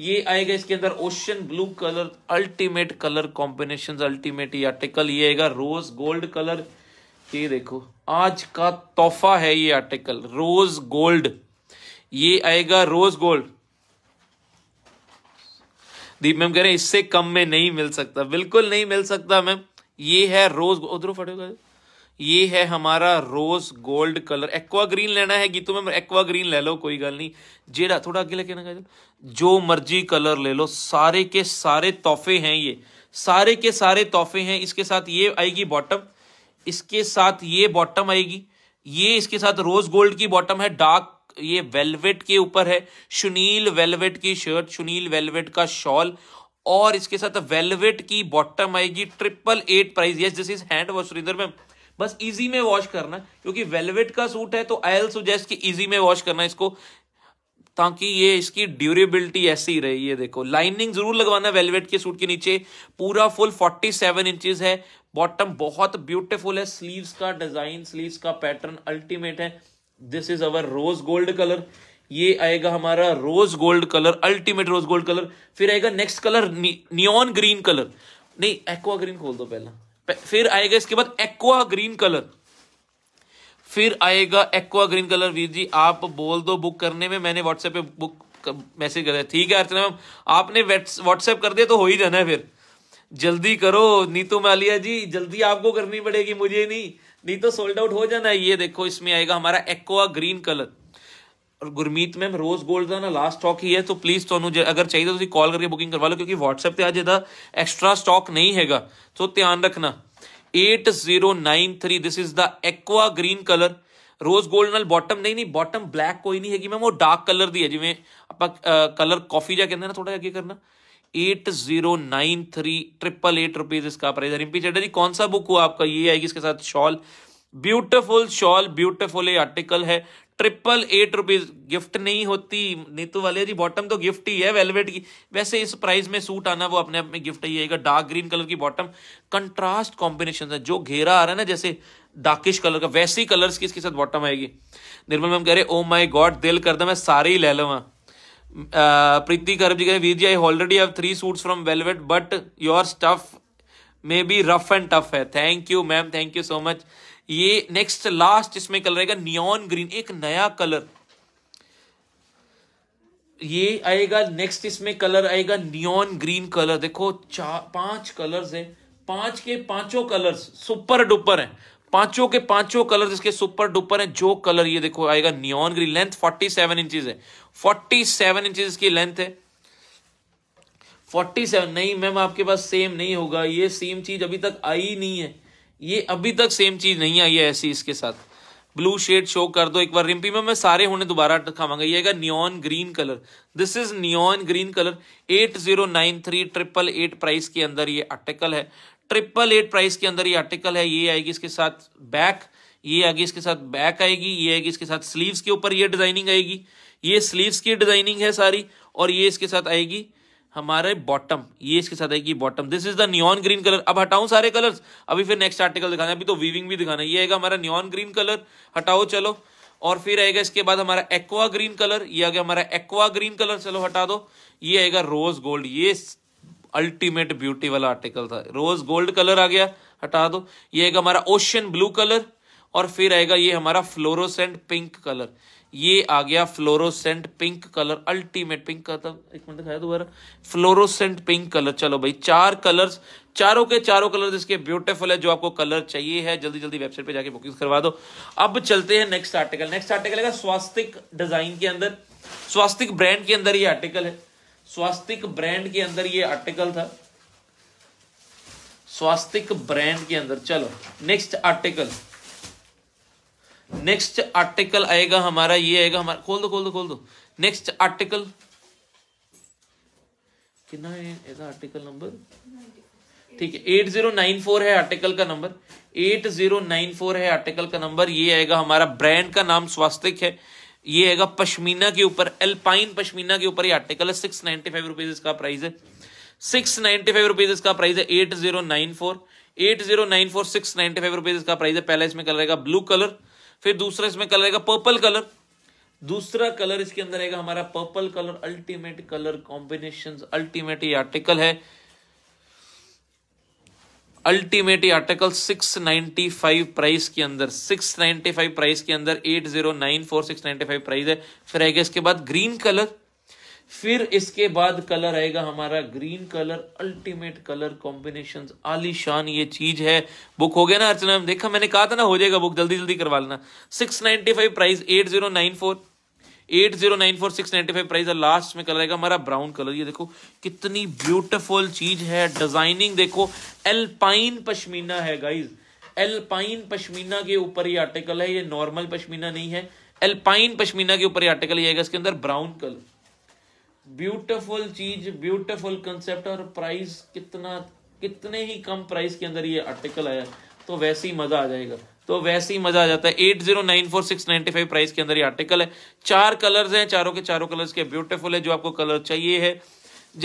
ये आएगा इसके अंदर ocean blue colour ultimate colour combination ultimate ये आर्टिकल ये आएगा रोज गोल्ड कलर ये देखो आज का तोहफा है ये आर्टिकल रोज गोल्ड ये आएगा रोज गोल्ड दीप मैम कह रहे हैं इससे कम में नहीं मिल सकता बिल्कुल नहीं मिल सकता मैम ये है रोज उधरों फटेगा ये है हमारा rose gold colour aqua green लेना है गीतू में एक्वा ग्रीन ले लो कोई गल नहीं जेड़ा थोड़ा अगे लेके ना जो मर्जी कलर ले लो सारे के सारे तोहफे हैं ये सारे के सारे तोहफे हैं इसके साथ ये आएगी बॉटम इसके साथ ये बॉटम आएगी ये इसके साथ रोज गोल्ड की बॉटम है डार्क ये वेलवेट के ऊपर है सुनील वेलवेट की शर्ट सुनील वेलवेट का शॉल और इसके साथ वेलवेट की बॉटम आएगी triple eight price yes this is hand wash ma'am बस इजी में वॉश करना क्योंकि वेलवेट का सूट है तो आई एल सुजेस्ट कि इजी में वॉश करना इसको ताकि ये इसकी ड्यूरेबिलिटी ऐसी ही रहे ये देखो लाइनिंग जरूर लगवाना वेलवेट के सूट के नीचे पूरा फुल 47 सेवन इंचज है बॉटम बहुत ब्यूटीफुल है स्लीव्स का डिजाइन स्लीव्स का पैटर्न अल्टीमेट है this is our rose gold colour ये आएगा हमारा rose gold colour ultimate rose gold colour फिर आएगा नेक्स्ट कलर नि, नियॉन ग्रीन कलर नहीं एक्वा ग्रीन खोल दो पहला फिर आएगा इसके बाद एक्वा ग्रीन कलर फिर आएगा aqua green colour Veer ji आप बोल दो बुक करने में मैंने व्हाट्सएप पे बुक मैसेज कर दिया ठीक है अर्चना मैम आपने व्हाट्सएप कर दिया तो हो ही जाना है फिर जल्दी करो नीतू मालिया जी जल्दी आपको करनी पड़ेगी मुझे नहीं नहीं तो सोल्ड आउट हो जाना है ये देखो इसमें आएगा हमारा एक्वा ग्रीन कलर और गुरमीत मैम रोज गोल्ड का ना लास्ट स्टॉक ही है तो प्लीज़ तुम्हें तो अगर चाहिए तो कॉल करके बुकिंग करवा लो क्योंकि वट्सएप पर अज एक्सट्रा स्टॉक नहीं है तो ध्यान रखना eight zero nine three this is the aqua green colour rose gold न बॉटम नहीं नहीं बॉटम ब्लैक कोई नहीं हैगी मैम वो डार्क कलर की है जिमें आप कलर कॉफी जहाँ ना थोड़ा जहाँ करना eight zero nine three triple eight rupees इसका प्राइस है रिम्पी चड्डा जी कौन सा बुक हुआ आपका ये आएगी इसके साथ shawl beautiful shawl beautiful article है ट्रिपल एट रुपीज गिफ्ट नहीं होती नीतू वाले जी बॉटम तो गिफ्ट ही है वेलवेट की वैसे इस प्राइस में सूट आना वो अपने आप में गिफ्ट ही आएगा डार्क ग्रीन कलर की बॉटम कंट्रास्ट कॉम्बिनेशन है जो घेरा आ रहा है ना जैसे डार्किश कलर का वैसे ही कलर्स की इसके साथ बॉटम आएगी निर्मल मैम कह रहे ओ माई गॉड दिल करता मैं सारे ही ले लूँ हाँ। प्रीति करब जी कह रहे Veer ji I already have three suits from velvet but your stuff may be rough and tough है thank you ma'am thank you so much ये नेक्स्ट लास्ट इसमें कलर आएगा नियॉन ग्रीन एक नया कलर ये आएगा नेक्स्ट इसमें कलर आएगा नियॉन ग्रीन कलर देखो चार पांच कलर्स है पांच के पांचों कलर्स सुपर डुपर हैं पांचों के पांचों कलर्स इसके सुपर डुपर हैं जो कलर ये देखो आएगा नियॉन ग्रीन लेंथ 47 इंचेस है 47 इंचेस की लेंथ है 47 नहीं मैम आपके पास सेम नहीं होगा ये सेम चीज अभी तक आई नहीं है ये अभी तक सेम चीज नहीं आई है ऐसी इसके साथ ब्लू शेड शो कर दो एक बार रिम्पी में मैं सारे होने दोबारा दिखावा ये neon green colour this is neon green colour eight zero nine three triple eight price के अंदर ये आर्टिकल है ट्रिपल एट प्राइस के अंदर ये आर्टिकल है ये आएगी इसके साथ बैक ये आगे इसके साथ बैक आएगी ये आएगी इसके साथ स्लीव्स के ऊपर ये डिजाइनिंग आएगी ये स्लीव्स की डिजाइनिंग है सारी और ये इसके साथ आएगी हमारे बॉटम ये इसके साथ कि bottom this is the neon green colour अब हटाऊं सारे कलर्स अभी फिर नेक्स्ट आर्टिकल दिखाना अभी तो वीविंग भी दिखाना ये आएगा हमारा नियॉन ग्रीन कलर हटाओ चलो और फिर आएगा इसके बाद हमारा एक्वा ग्रीन कलर ये आ गया हमारा एक्वा ग्रीन कलर चलो हटा दो ये आएगा रोज गोल्ड ये अल्टीमेट ब्यूटी वाला आर्टिकल था रोज गोल्ड कलर आ गया हटा दो ये आएगा हमारा ओशियन ब्लू कलर और फिर आएगा ये हमारा फ्लोरोसेंट पिंक कलर ये आ गया fluorescent pink colour ultimate pink का था एक मिनट दिखाया दोबारा फ्लोरोसेंट पिंक कलर चलो भाई चार कलर्स चारों के चारों कलर इसके ब्यूटीफुल है जो आपको कलर चाहिए है जल्दी जल्दी वेबसाइट पे जाके बुकिंग करवा दो अब चलते हैं नेक्स्ट आर्टिकल नेक्स्ट आर्टिकल है स्वास्तिक डिजाइन के अंदर स्वास्तिक ब्रांड के अंदर ये आर्टिकल है स्वास्तिक ब्रांड के अंदर ये आर्टिकल था स्वास्तिक ब्रांड के अंदर चलो नेक्स्ट आर्टिकल नेक्स्ट आर्टिकल आएगा हमारा ये आएगा हमारा खोल दो खोल दो खोल दो नेक्स्ट आर्टिकल कितना है इसका आर्टिकल नंबर ठीक है एट जीरो नाइन फोर है आर्टिकल का number eight zero nine four है आर्टिकल का नंबर ये आएगा हमारा ब्रांड का नाम स्वास्तिक है ये आएगा पश्मीना के ऊपर एल्पाइन पश्मीना के ऊपर ये आर्टिकल है सिक्स नाइनटी फाइव रुपीज इसका प्राइस है सिक्स नाइनटी फाइव रुपीज इसका प्राइस है eight zero nine four eight zero nine four six ninety five rupees इसका प्राइस है पहला इसमें कलर आएगा ब्लू कलर फिर दूसरा इसमें कलर रहेगा पर्पल कलर दूसरा कलर इसके अंदर रहेगा हमारा purple colour ultimate colour combination ultimate ये आर्टिकल है अल्टीमेट ये आर्टिकल 695 प्राइस के अंदर 695 प्राइस के अंदर 8094695 प्राइस है फिर आएगा इसके बाद ग्रीन कलर फिर इसके बाद कलर आएगा हमारा green colour ultimate colour combination आलीशान ये चीज है बुक हो गया ना अर्चना देखा मैंने कहा था ना हो जाएगा बुक जल्दी जल्दी करवा लेना six ninety five price eight zero nine four eight zero nine four six ninety five price last में कलर आएगा हमारा ब्राउन कलर ये देखो कितनी ब्यूटिफुल चीज है डिजाइनिंग देखो एल्पाइन पश्मीना है गाइज एल्पाइन पश्मीना के ऊपर ये आर्टिकल है ये नॉर्मल पश्मीना नहीं है एल्पाइन पश्मीना के ऊपर ये आर्टिकल ये आएगा इसके अंदर ब्राउन कलर ब्यूटीफुल चीज ब्यूटीफुल कंसेप्ट और प्राइस कितना कितने ही कम प्राइस के अंदर ये आर्टिकल आया तो वैसे ही मजा आ जाएगा तो वैसे ही मजा आ जाता है eight zero nine four six ninety five price के अंदर ये आर्टिकल है चार कलर्स हैं चारों के चारों कलर्स के ब्यूटीफुल है जो आपको कलर चाहिए है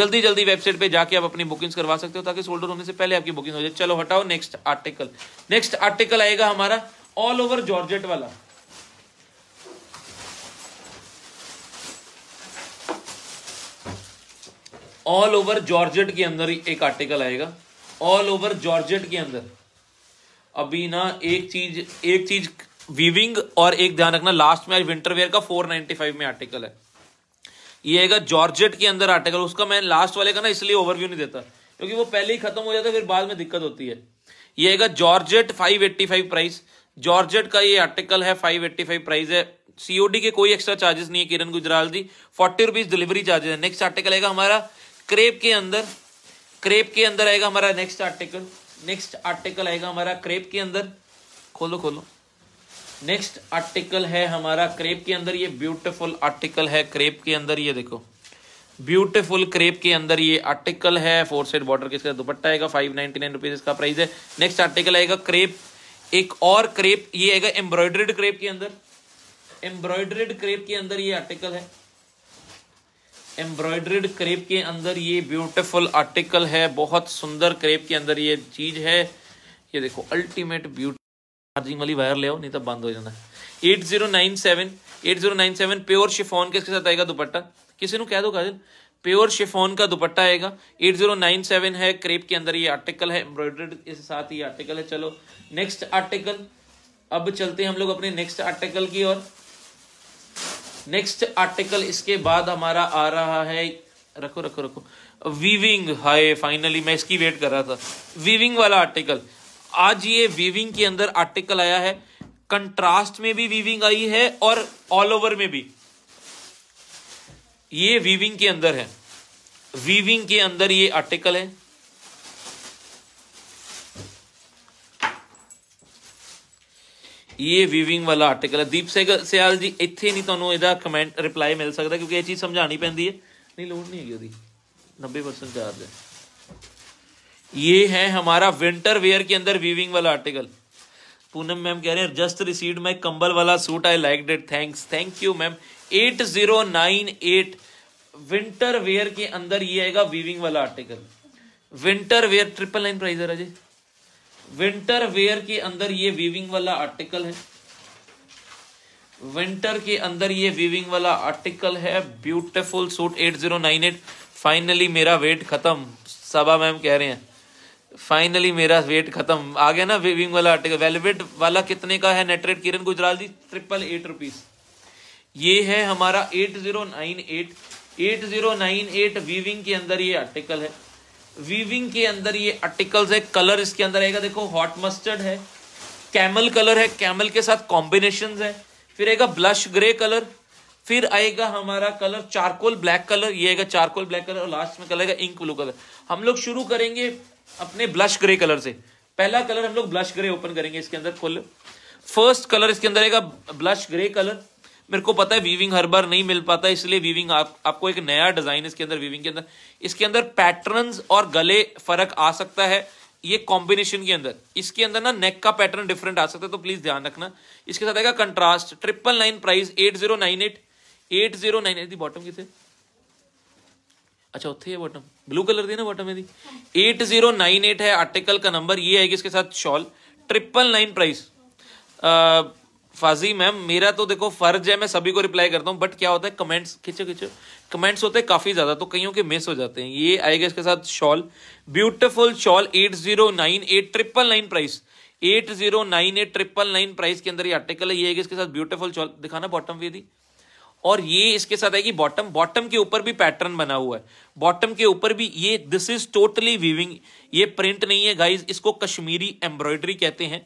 जल्दी जल्दी वेबसाइट पे जाके आप अपनी बुकिंग्स करवा सकते हो ताकि सोल्डर होने से पहले आपकी बुकिंग हो जाए चलो हटाओ नेक्स्ट आर्टिकल नेक्स्ट आर्टिकल आएगा हमारा ऑल ओवर जॉर्जेट वाला ऑल ओवर जॉर्जेट के अंदर एक आर्टिकल आएगा ऑल ओवर जॉर्जेट के अंदर अभी ना एक चीज एक चीज वीविंग और एक ध्यान रखना लास्ट में आज विंटर वेयर का 495 में आर्टिकल है ये आएगा जॉर्जेट के अंदर आर्टिकल उसका मैं लास्ट वाले का ना इसलिए ओवरव्यू नहीं देता क्योंकि वो पहले ही खत्म हो जाता है फिर बाद में दिक्कत होती है ये आएगा जॉर्जेट फाइव प्राइस जॉर्जेट का ये आर्टिकल है फाइव प्राइस है सीओडी के कोई एक्स्ट्रा चार्जेस नहीं है Kiran Gujral ji forty rupees delivery charges है नेक्स्ट आर्टिकल आएगा हमारा क्रेप के अंदर क्रेप के अंदर आएगा हमारा नेक्स्ट आर्टिकल नेक्स्ट आर्टिकल आएगा हमारा क्रेप के अंदर खोलो खोलो नेक्स्ट आर्टिकल है हमारा क्रेप के अंदर ये ब्यूटीफुल आर्टिकल है क्रेप के अंदर ये देखो ब्यूटीफुल क्रेप के अंदर ये आर्टिकल है फोर सेट बॉर्डर के इसका दुपट्टा आएगा फाइव नाइनटी नाइन रुपीज इसका प्राइस है नेक्स्ट आर्टिकल आएगा क्रेप एक और क्रेप ये आएगा एम्ब्रॉयड्रेड क्रेप के अंदर एम्ब्रॉयड्रेड क्रेप के अंदर ये आर्टिकल है एम्ब्रॉयड्रेड क्रेप के अंदर ये ब्यूटीफुल आर्टिकल है बहुत सुंदर क्रेप के अंदर ये चीज है ये देखो अल्टीमेट ब्यूटी चार्जिंग वाली वायर ले आओ नहीं तो बंद हो जाना eight zero nine seven eight zero nine seven pure chiffon के साथ आएगा दुपट्टा किसी को कह दो काजल प्योर शिफोन का दुपट्टा आएगा एट जीरो नाइन सेवन है क्रेप के अंदर ये आर्टिकल है एम्ब्रॉयड्रेड इसके साथ ये आर्टिकल है चलो नेक्स्ट आर्टिकल अब चलते हैं हम लोग अपने नेक्स्ट आर्टिकल की और नेक्स्ट आर्टिकल इसके बाद हमारा आ रहा है रखो रखो रखो वीविंग हाय फाइनली मैं इसकी वेट कर रहा था वीविंग वाला आर्टिकल आज ये वीविंग के अंदर आर्टिकल आया है कंट्रास्ट में भी वीविंग आई है और ऑल ओवर में भी ये वीविंग के अंदर है वीविंग के अंदर ये आर्टिकल है ਇਹ ਵੀਵਿੰਗ ਵਾਲਾ ਆਰਟੀਕਲ ਹੈ ਦੀਪ ਸਿੰਘ ਸਿਆਲ ਜੀ ਇੱਥੇ ਨਹੀਂ ਤੁਹਾਨੂੰ ਇਹਦਾ ਕਮੈਂਟ ਰਿਪਲਾਈ ਮਿਲ ਸਕਦਾ ਕਿਉਂਕਿ ਇਹ ਚੀਜ਼ ਸਮਝਾਣੀ ਪੈਂਦੀ ਹੈ ਨਹੀਂ ਲੋੜ ਨਹੀਂ ਹੈਗੀ ਉਹਦੀ 90% ਚਾਰਜ ਹੈ ये है हमारा विंटर वेयर के अंदर वीविंग वाला आर्टिकल पूनम मैम कह रहे हैं जस्ट रिसीव्ड माई कंबल वाला suit I like that thanks thank you ma'am eight zero nine eight winter wear के अंदर ये आएगा वीविंग वाला article winter wear triple nine price है राजे विंटर वेयर के अंदर ये वीविंग वाला आर्टिकल है विंटर के अंदर ये वीविंग वाला आर्टिकल है ब्यूटिफुल सूट 8098 फाइनली मेरा वेट खत्म सभा मैम कह रहे हैं फाइनली मेरा वेट खत्म आ गया ना वीविंग वाला आर्टिकल वेलवेट वाला कितने का है net rate Kiran Gujral ji triple eight rupees ये है हमारा eight zero nine eight eight zero nine eight weaving के अंदर ये आर्टिकल है वीविंग के अंदर ये आर्टिकल्स है कलर इसके अंदर आएगा देखो हॉट मस्टर्ड है कैमल कलर है कैमल के साथ कॉम्बिनेशन है फिर आएगा ब्लश ग्रे कलर फिर आएगा हमारा कलर चारकोल ब्लैक कलर ये आएगा चारकोल ब्लैक कलर और लास्ट में कलर आएगा इंक ब्लू कलर हम लोग शुरू करेंगे अपने ब्लश ग्रे कलर से पहला कलर हम लोग ब्लश ग्रे ओपन करेंगे इसके अंदर खोल फर्स्ट कलर इसके अंदर आएगा ब्लश ग्रे कलर मेरे को पता है वीविंग हर बार नहीं मिल पाता इसलिए वीविंग आप, आपको एक नया डिजाइन इसके अंदर वीविंग के अंदर इसके अंदर पैटर्न और गले फर्क आ सकता है ये कॉम्बिनेशन के अंदर इसके अंदर ना नेक का पैटर्न डिफरेंट आ सकता है तो प्लीज ध्यान रखना इसके साथ आएगा contrast triple nine price eight zero nine eight eight zero nine eight bottom कितने अच्छा उत्थे बॉटम ब्लू कलर दी ना बॉटम है एट जीरो नाइन एट है आर्टिकल का नंबर ये आएगी इसके साथ शॉल ट्रिपल नाइन प्राइस फाजी मैम मेरा तो देखो फर्ज है मैं सभी को रिप्लाई करता हूँ बट क्या होता है कमेंट्स खींचो खींचो कमेंट्स होते हैं काफी ज्यादा तो कईयों के मिस हो जाते हैं ये आएगा इसके साथ shawl beautiful shawl eight zero nine eight triple nine price eight zero nine eight triple nine price के अंदर ये आर्टिकल है ये आएगा इसके साथ ब्यूटिफुल शॉल दिखाना बॉटम भी दी और ये इसके साथ आएगी बॉटम बॉटम के ऊपर भी पैटर्न बना हुआ है बॉटम के ऊपर भी ये दिस इज टोटली वीविंग ये प्रिंट नहीं है गाइज इसको कश्मीरी एम्ब्रॉयडरी कहते हैं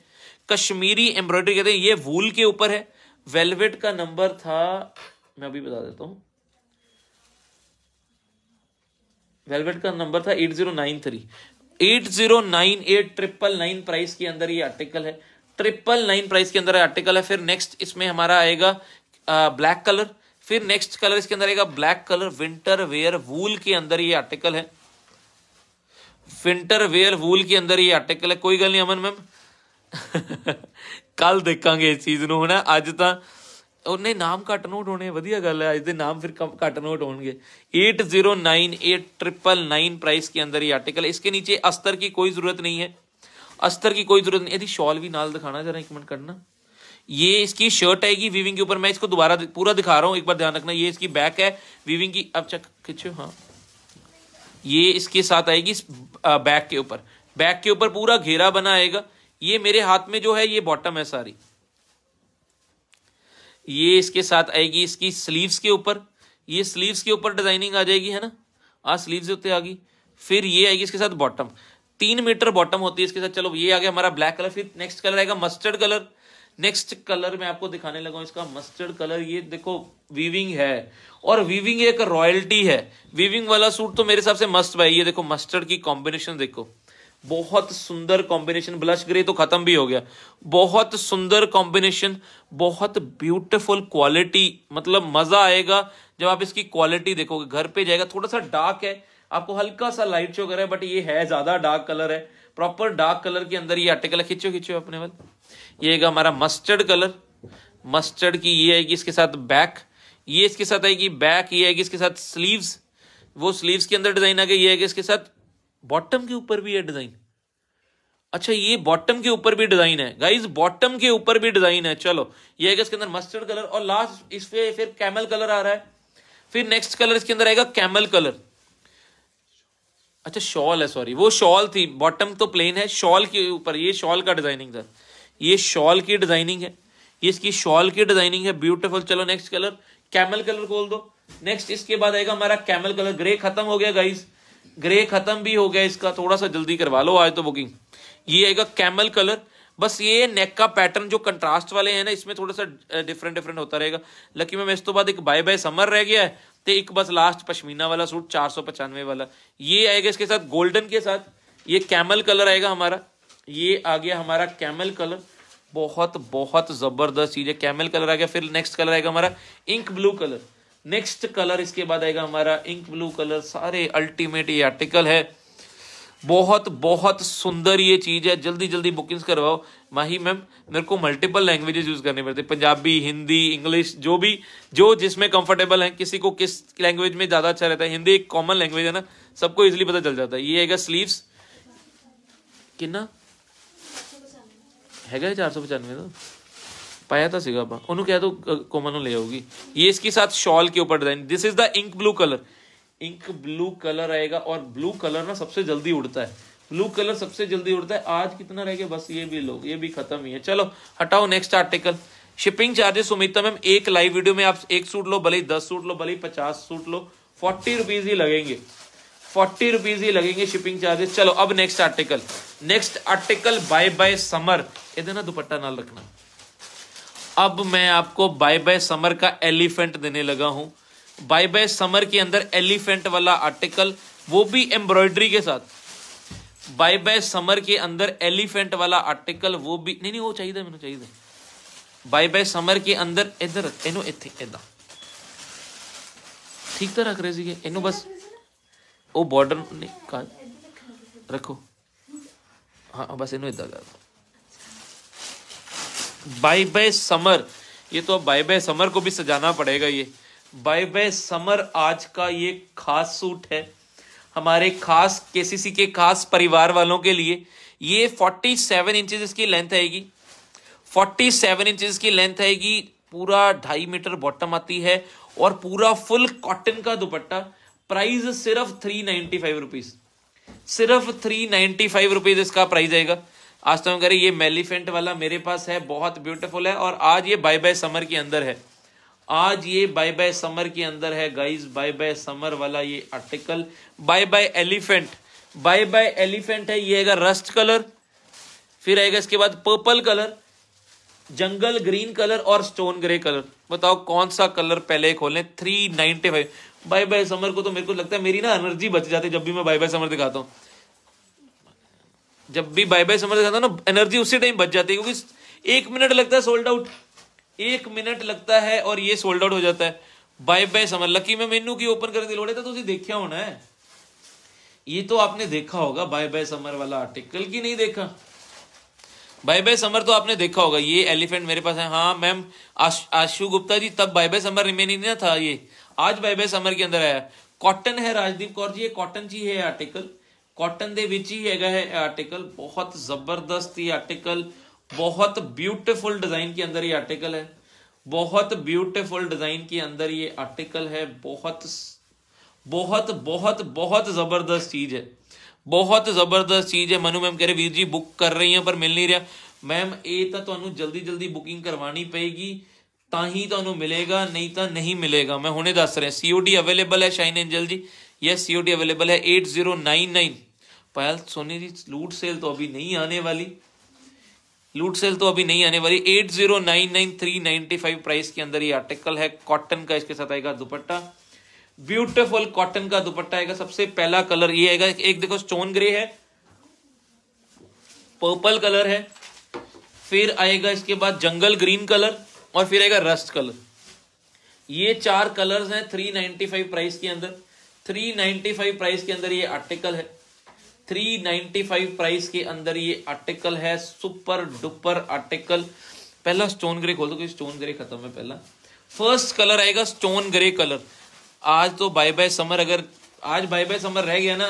कश्मीरी एम्ब्रॉयडरी कहते हैं ये वूल के ऊपर है वेलवेट का नंबर था मैं अभी बता देता हूं वेलवेट का नंबर था eight zero nine three eight zero nine eight triple nine price के अंदर ये आर्टिकल है ट्रिपल नाइन प्राइस के अंदर आर्टिकल है फिर नेक्स्ट इसमें हमारा आएगा ब्लैक कलर फिर नेक्स्ट कलर इसके अंदर आएगा black colour winter wear wool के अंदर ये आर्टिकल है विंटर वेयर वूल के अंदर ये आर्टिकल है कोई गल नहीं अमन मैम ਕੱਲ ਦੇਖਾਂਗੇ ਇਸ ਚੀਜ਼ ਨੂੰ ਹਨਾ ਅੱਜ ਤਾਂ ਉਹਨੇ ਨਾਮ ਘੱਟ ਨੋਟ ਹੋਣੇ ਵਧੀਆ ਗੱਲ ਹੈ ਅੱਜ ਦੇ ਨਾਮ ਫਿਰ ਘੱਟ ਨੋਟ ਹੋਣਗੇ 8098999 प्राइस के अंदर ये आर्टिकल इसके नीचे अस्तर की कोई जरूरत नहीं है अस्तर की कोई जरूरत नहीं यदि शॉल भी नाल दिखाना जरा एक मिनट करना ये इसकी शर्ट आएगी वीविंग के ऊपर मैं इसको दोबारा पूरा दिखा रहा हूँ एक बार ध्यान रखना ये इसकी बैक है वीविंग की अब चक खिंचो हाँ ये इसके साथ आएगी बैक के ऊपर बैक के ऊपर पूरा घेरा बना आएगा ये मेरे हाथ में जो है ये बॉटम है सारी ये इसके साथ आएगी इसकी स्लीव्स के ऊपर ये स्लीव्स के ऊपर डिजाइनिंग आ जाएगी है ना आ स्लीव्स होते आ गई फिर ये आएगी इसके साथ बॉटम तीन मीटर बॉटम होती है इसके साथ चलो ये आ गया हमारा ब्लैक कलर फिर नेक्स्ट कलर आएगा मस्टर्ड कलर नेक्स्ट कलर मैं आपको दिखाने लगा इसका मस्टर्ड कलर ये देखो वीविंग है और वीविंग एक रॉयल्टी है वीविंग वाला सूट तो मेरे हिसाब से मस्त भाई ये देखो मस्टर्ड की कॉम्बिनेशन देखो बहुत सुंदर कॉम्बिनेशन ब्लश ग्रे तो खत्म भी हो गया बहुत सुंदर कॉम्बिनेशन बहुत ब्यूटीफुल क्वालिटी मतलब मजा आएगा जब आप इसकी क्वालिटी देखोगे घर पे जाएगा थोड़ा सा डार्क है आपको हल्का सा लाइट शो कर है बट ये है ज्यादा डार्क कलर है प्रॉपर डार्क कलर के अंदर ये आर्टिकल है खींचो खींचो अपने बल ये हमारा मस्टर्ड कलर मस्टर्ड की ये आएगी इसके साथ बैक ये इसके साथ आएगी बैक ये आएगी इसके साथ स्लीव्स वो स्लीव्स के अंदर डिजाइन आ गया ये आएगा इसके साथ बॉटम के ऊपर भी है डिजाइन अच्छा ये बॉटम के ऊपर भी डिजाइन है गाइज बॉटम के ऊपर भी डिजाइन है चलो ये है इसके अंदर मस्टर्ड कलर और लास्ट इस पे फिर कैमल कलर आ रहा है फिर नेक्स्ट कलर इसके अंदर आएगा कैमल कलर अच्छा शॉल है सॉरी वो शॉल थी बॉटम तो प्लेन है शॉल के ऊपर ये शॉल का डिजाइनिंग था ये शॉल की डिजाइनिंग है ये इसकी शॉल की डिजाइनिंग है ब्यूटीफुल चलो नेक्स्ट कलर कैमल कलर खोल दो नेक्स्ट इसके बाद आएगा हमारा कैमल कलर ग्रे खत्म हो गया गाइज ग्रे खत्म भी हो गया इसका थोड़ा सा जल्दी करवा लो आज तो बुकिंग ये आएगा कैमल कलर बस ये नेक का पैटर्न जो कंट्रास्ट वाले हैं ना इसमें थोड़ा सा डिफरेंट डिफरेंट होता रहेगा लकी मैम इस तो बाद एक बाय बाय समर रह गया है तो एक बस लास्ट पश्मीना वाला सूट चार सौ पचानवे वाला ये आएगा इसके साथ गोल्डन के साथ ये कैमल कलर आएगा हमारा ये आ गया हमारा कैमल कलर बहुत बहुत जबरदस्त चीज है कैमल कलर आ गया फिर नेक्स्ट कलर आएगा हमारा ink blue colour next colour इसके बाद आएगा हमारा इंक ब्लू कलर सारे अल्टीमेट ये आर्टिकल है बहुत बहुत सुंदर ये चीज़ है जल्दी जल्दी बुकिंग्स करवाओ माही मैम मेरे को मल्टीपल लैंग्वेजेस यूज़ करने पड़ते पंजाबी हिंदी इंग्लिश जो भी जो जिसमें कंफर्टेबल है किसी को किस लैंग्वेज में ज़्यादा अच्छा रहता है हिंदी एक कॉमन लैंग्वेज है ना सबको इजिली पता चल जाता है ये आएगा स्लीव्स कितना है चार सौ पचानवे तो पाया था सिगा पा उन्होंने कह दो तो, कोमन ले ਲੈ ये इसके साथ शॉल के ऊपर design this is the ink blue colour ink blue colour आएगा और ब्लू कलर ना सबसे जल्दी उड़ता है ब्लू कलर सबसे जल्दी उड़ता है आज कितना रह गया बस ये भी लोग ये भी खत्म ही है चलो हटाओ next article shipping charges Sumita ma'am एक लाइव वीडियो में आप एक सूट लो भले ही दस सूट लो भले ही पचास सूट लो फोर्टी रुपीज ही लगेंगे फोर्टी रुपीज ही लगेंगे शिपिंग चार्जेस चलो अब next article next article bye bye summer ए ना दुपट्टा ना रखना अब मैं आपको बाय बाय समर का एलिफेंट देने लगा हूं बाय बाय समर के अंदर एलिफेंट वाला आर्टिकल वो भी एम्ब्रॉयडरी के साथ बाय बाय समर के अंदर एलिफेंट वाला आर्टिकल वो भी नहीं नहीं वो चाहिए मैंने चाहिए बाय बाय समर के अंदर इधर ਇਹਨੂੰ ठीक तो रख रहे थे इन बस वो बॉर्डर नहीं ਬਾਰਡਰ रखो हाँ बस इन इदा कर दो बाय बाय समर ये तो बाय बाय समर को भी सजाना पड़ेगा ये बाय बाय समर आज का ये खास सूट है हमारे खास केसीसी के खास परिवार वालों के लिए ये 47 इंच की लेंथ आएगी 47 इंच की लेंथ आएगी पूरा ढाई मीटर बॉटम आती है और पूरा फुल कॉटन का दुपट्टा प्राइस सिर्फ थ्री नाइनटी फाइव रुपीज सिर्फ थ्री नाइनटी फाइव रुपीज इसका प्राइस आएगा आज तो हम करें ये मेलिफेंट वाला मेरे पास है बहुत ब्यूटीफुल है और आज ये बाय बाय समर के अंदर है आज ये बाय बाय समर के अंदर है गाइज बाय बाय समर वाला ये article bye bye elephant bye bye elephant है ये आएगा रस्ट कलर फिर आएगा इसके बाद purple colour jungle green colour और स्टोन ग्रे कलर बताओ कौन सा कलर पहले खोलें three ninety five bye bye summer को तो मेरे को लगता है मेरी ना एनर्जी बच जाती है जब भी मैं बाय बाय समर दिखाता हूँ जब भी बाय बाय समझ जाता है ना एनर्जी उसी टाइम बच जाती है क्योंकि एक मिनट लगता है सोल्ड आउट एक मिनट लगता है और ये सोल्ड आउट हो जाता है बाय बाय समझ लकी मैं मेनू की ओपन की लोड़े था तो देखा होना है ये तो आपने देखा होगा बाय बाय समर वाला आर्टिकल की नहीं देखा बाय बाय समर तो आपने देखा होगा ये एलिफेंट मेरे पास है हाँ मैम आशु गुप्ता जी तब बाय बाय समर रिमेनिंग ना था ये आज बाय बाय समर के अंदर आया कॉटन है राजदीप कौर जी ये कॉटन जी है आर्टिकल ਕਾਟਨ ਦੇ ਵਿੱਚ ਹੀ ਹੈਗਾ ਇਹ ਆਰਟੀਕਲ ਬਹੁਤ ਜ਼ਬਰਦਸਤ ਹੀ ਆਰਟੀਕਲ ਬਹੁਤ ਬਿਊਟੀਫੁਲ ਡਿਜ਼ਾਈਨ ਕੇ ਅੰਦਰ ਹੀ ਆਰਟੀਕਲ ਹੈ ਬਹੁਤ ਬਿਊਟੀਫੁਲ ਡਿਜ਼ਾਈਨ ਕੇ ਅੰਦਰ ਇਹ ਆਰਟੀਕਲ ਹੈ ਬਹੁਤ ਬਹੁਤ ਬਹੁਤ ਬਹੁਤ ਜ਼ਬਰਦਸਤ ਚੀਜ਼ ਹੈ ਬਹੁਤ ਜ਼ਬਰਦਸਤ ਚੀਜ਼ ਹੈ ਮਨੂ ਮੈਮ ਕਹ ਰਹੇ ਵੀਰ ਜੀ ਬੁੱਕ ਕਰ ਰਹੀ ਹਾਂ ਪਰ ਮਿਲ ਨਹੀਂ ਰਿਹਾ ਮੈਮ ਇਹ ਤਾਂ ਤੁਹਾਨੂੰ ਜਲਦੀ ਜਲਦੀ ਬੁਕਿੰਗ ਕਰਵਾਣੀ ਪਏਗੀ ਤਾਂ ਹੀ ਤੁਹਾਨੂੰ ਮਿਲੇਗਾ ਨਹੀਂ ਤਾਂ ਨਹੀਂ ਮਿਲੇਗਾ ਮੈਂ ਹੁਣੇ ਦੱਸ ਰਿਹਾ ਸੀਓਡੀ ਅਵੇਲੇਬਲ ਹੈ ਸ਼ਾਈਨ ਐਂਜਲ ਜੀ यह सीओडी अवेलेबल है eight zero nine nine Payal सोने जी लूट सेल तो अभी नहीं आने वाली लूट सेल तो अभी नहीं आने वाली eight zero nine nine three ninety five price के अंदर ये आर्टिकल है कॉटन का इसके साथ आएगा दुपट्टा ब्यूटिफुल कॉटन का दुपट्टा आएगा सबसे पहला कलर ये आएगा एक देखो स्टोन ग्रे है पर्पल कलर है फिर आएगा इसके बाद जंगल ग्रीन कलर और फिर आएगा रस्ट कलर ये चार कलर्स हैं 395 प्राइस के अंदर 395 प्राइस के अंदर ये आर्टिकल है 395 प्राइस के अंदर ये आर्टिकल है सुपर डुपर आर्टिकल पहला स्टोन ग्रे खोल दो क्योंकि स्टोन ग्रे खत्म है पहला फर्स्ट कलर आएगा स्टोन ग्रे कलर आज तो बाय बाय समर अगर आज बाय बाय समर रह गया ना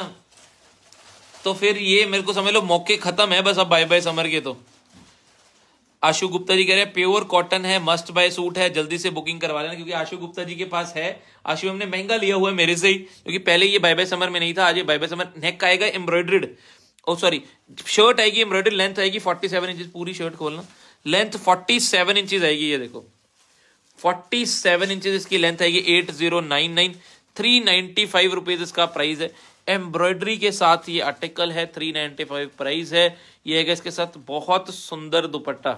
तो फिर ये मेरे को समझ लो मौके खत्म है बस अब बाय बाय समर के तो आशु गुप्ता जी कह रहे हैं प्योर कॉटन है मस्ट बाय सूट है जल्दी से बुकिंग करवा लेना क्योंकि आशु गुप्ता जी के पास है आशु हमने महंगा लिया हुआ है मेरे से ही क्योंकि पहले ये बाय बाय समर में नहीं था आज ये बाय बाय समर नेक आएगा एम्ब्रॉयड्रेड ओ सॉरी शर्ट आएगी एम्ब्रॉयडरी लेंथ आएगी फोर्टी सेवन इंचज पूरी शर्ट खोलना लेंथ फोर्टी सेवन इंचज आएगी ये देखो फोर्टी सेवन इंचज इसकी लेंथ आएगी eight zero nine nine three ninety five rupees इसका प्राइस है एम्ब्रॉयडरी के साथ ये आर्टिकल है थ्री नाइनटी फाइव प्राइस है ये है इसके साथ बहुत सुंदर दुपट्टा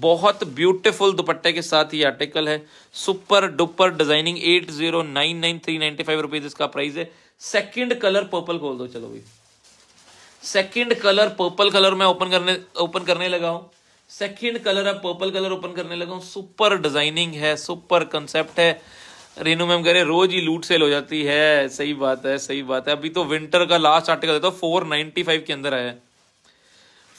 बहुत ब्यूटीफुल दुपट्टे के साथ ये आर्टिकल है super duper designing eight zero nine nine three ninety five rupees इसका प्राइस है सेकंड कलर पर्पल खोल दो चलो भाई सेकंड कलर पर्पल कलर मैं ओपन करने ओपन करने लगा हूं सेकंड कलर अब पर्पल कलर ओपन करने लगा हूं सुपर डिजाइनिंग है सुपर कंसेप्ट है रेनू मैम कह रहे रोज ही लूट सेल हो जाती है सही बात है सही बात है अभी तो विंटर का लास्ट आर्टिकल तो फोर नाइनटी फाइव के अंदर आया है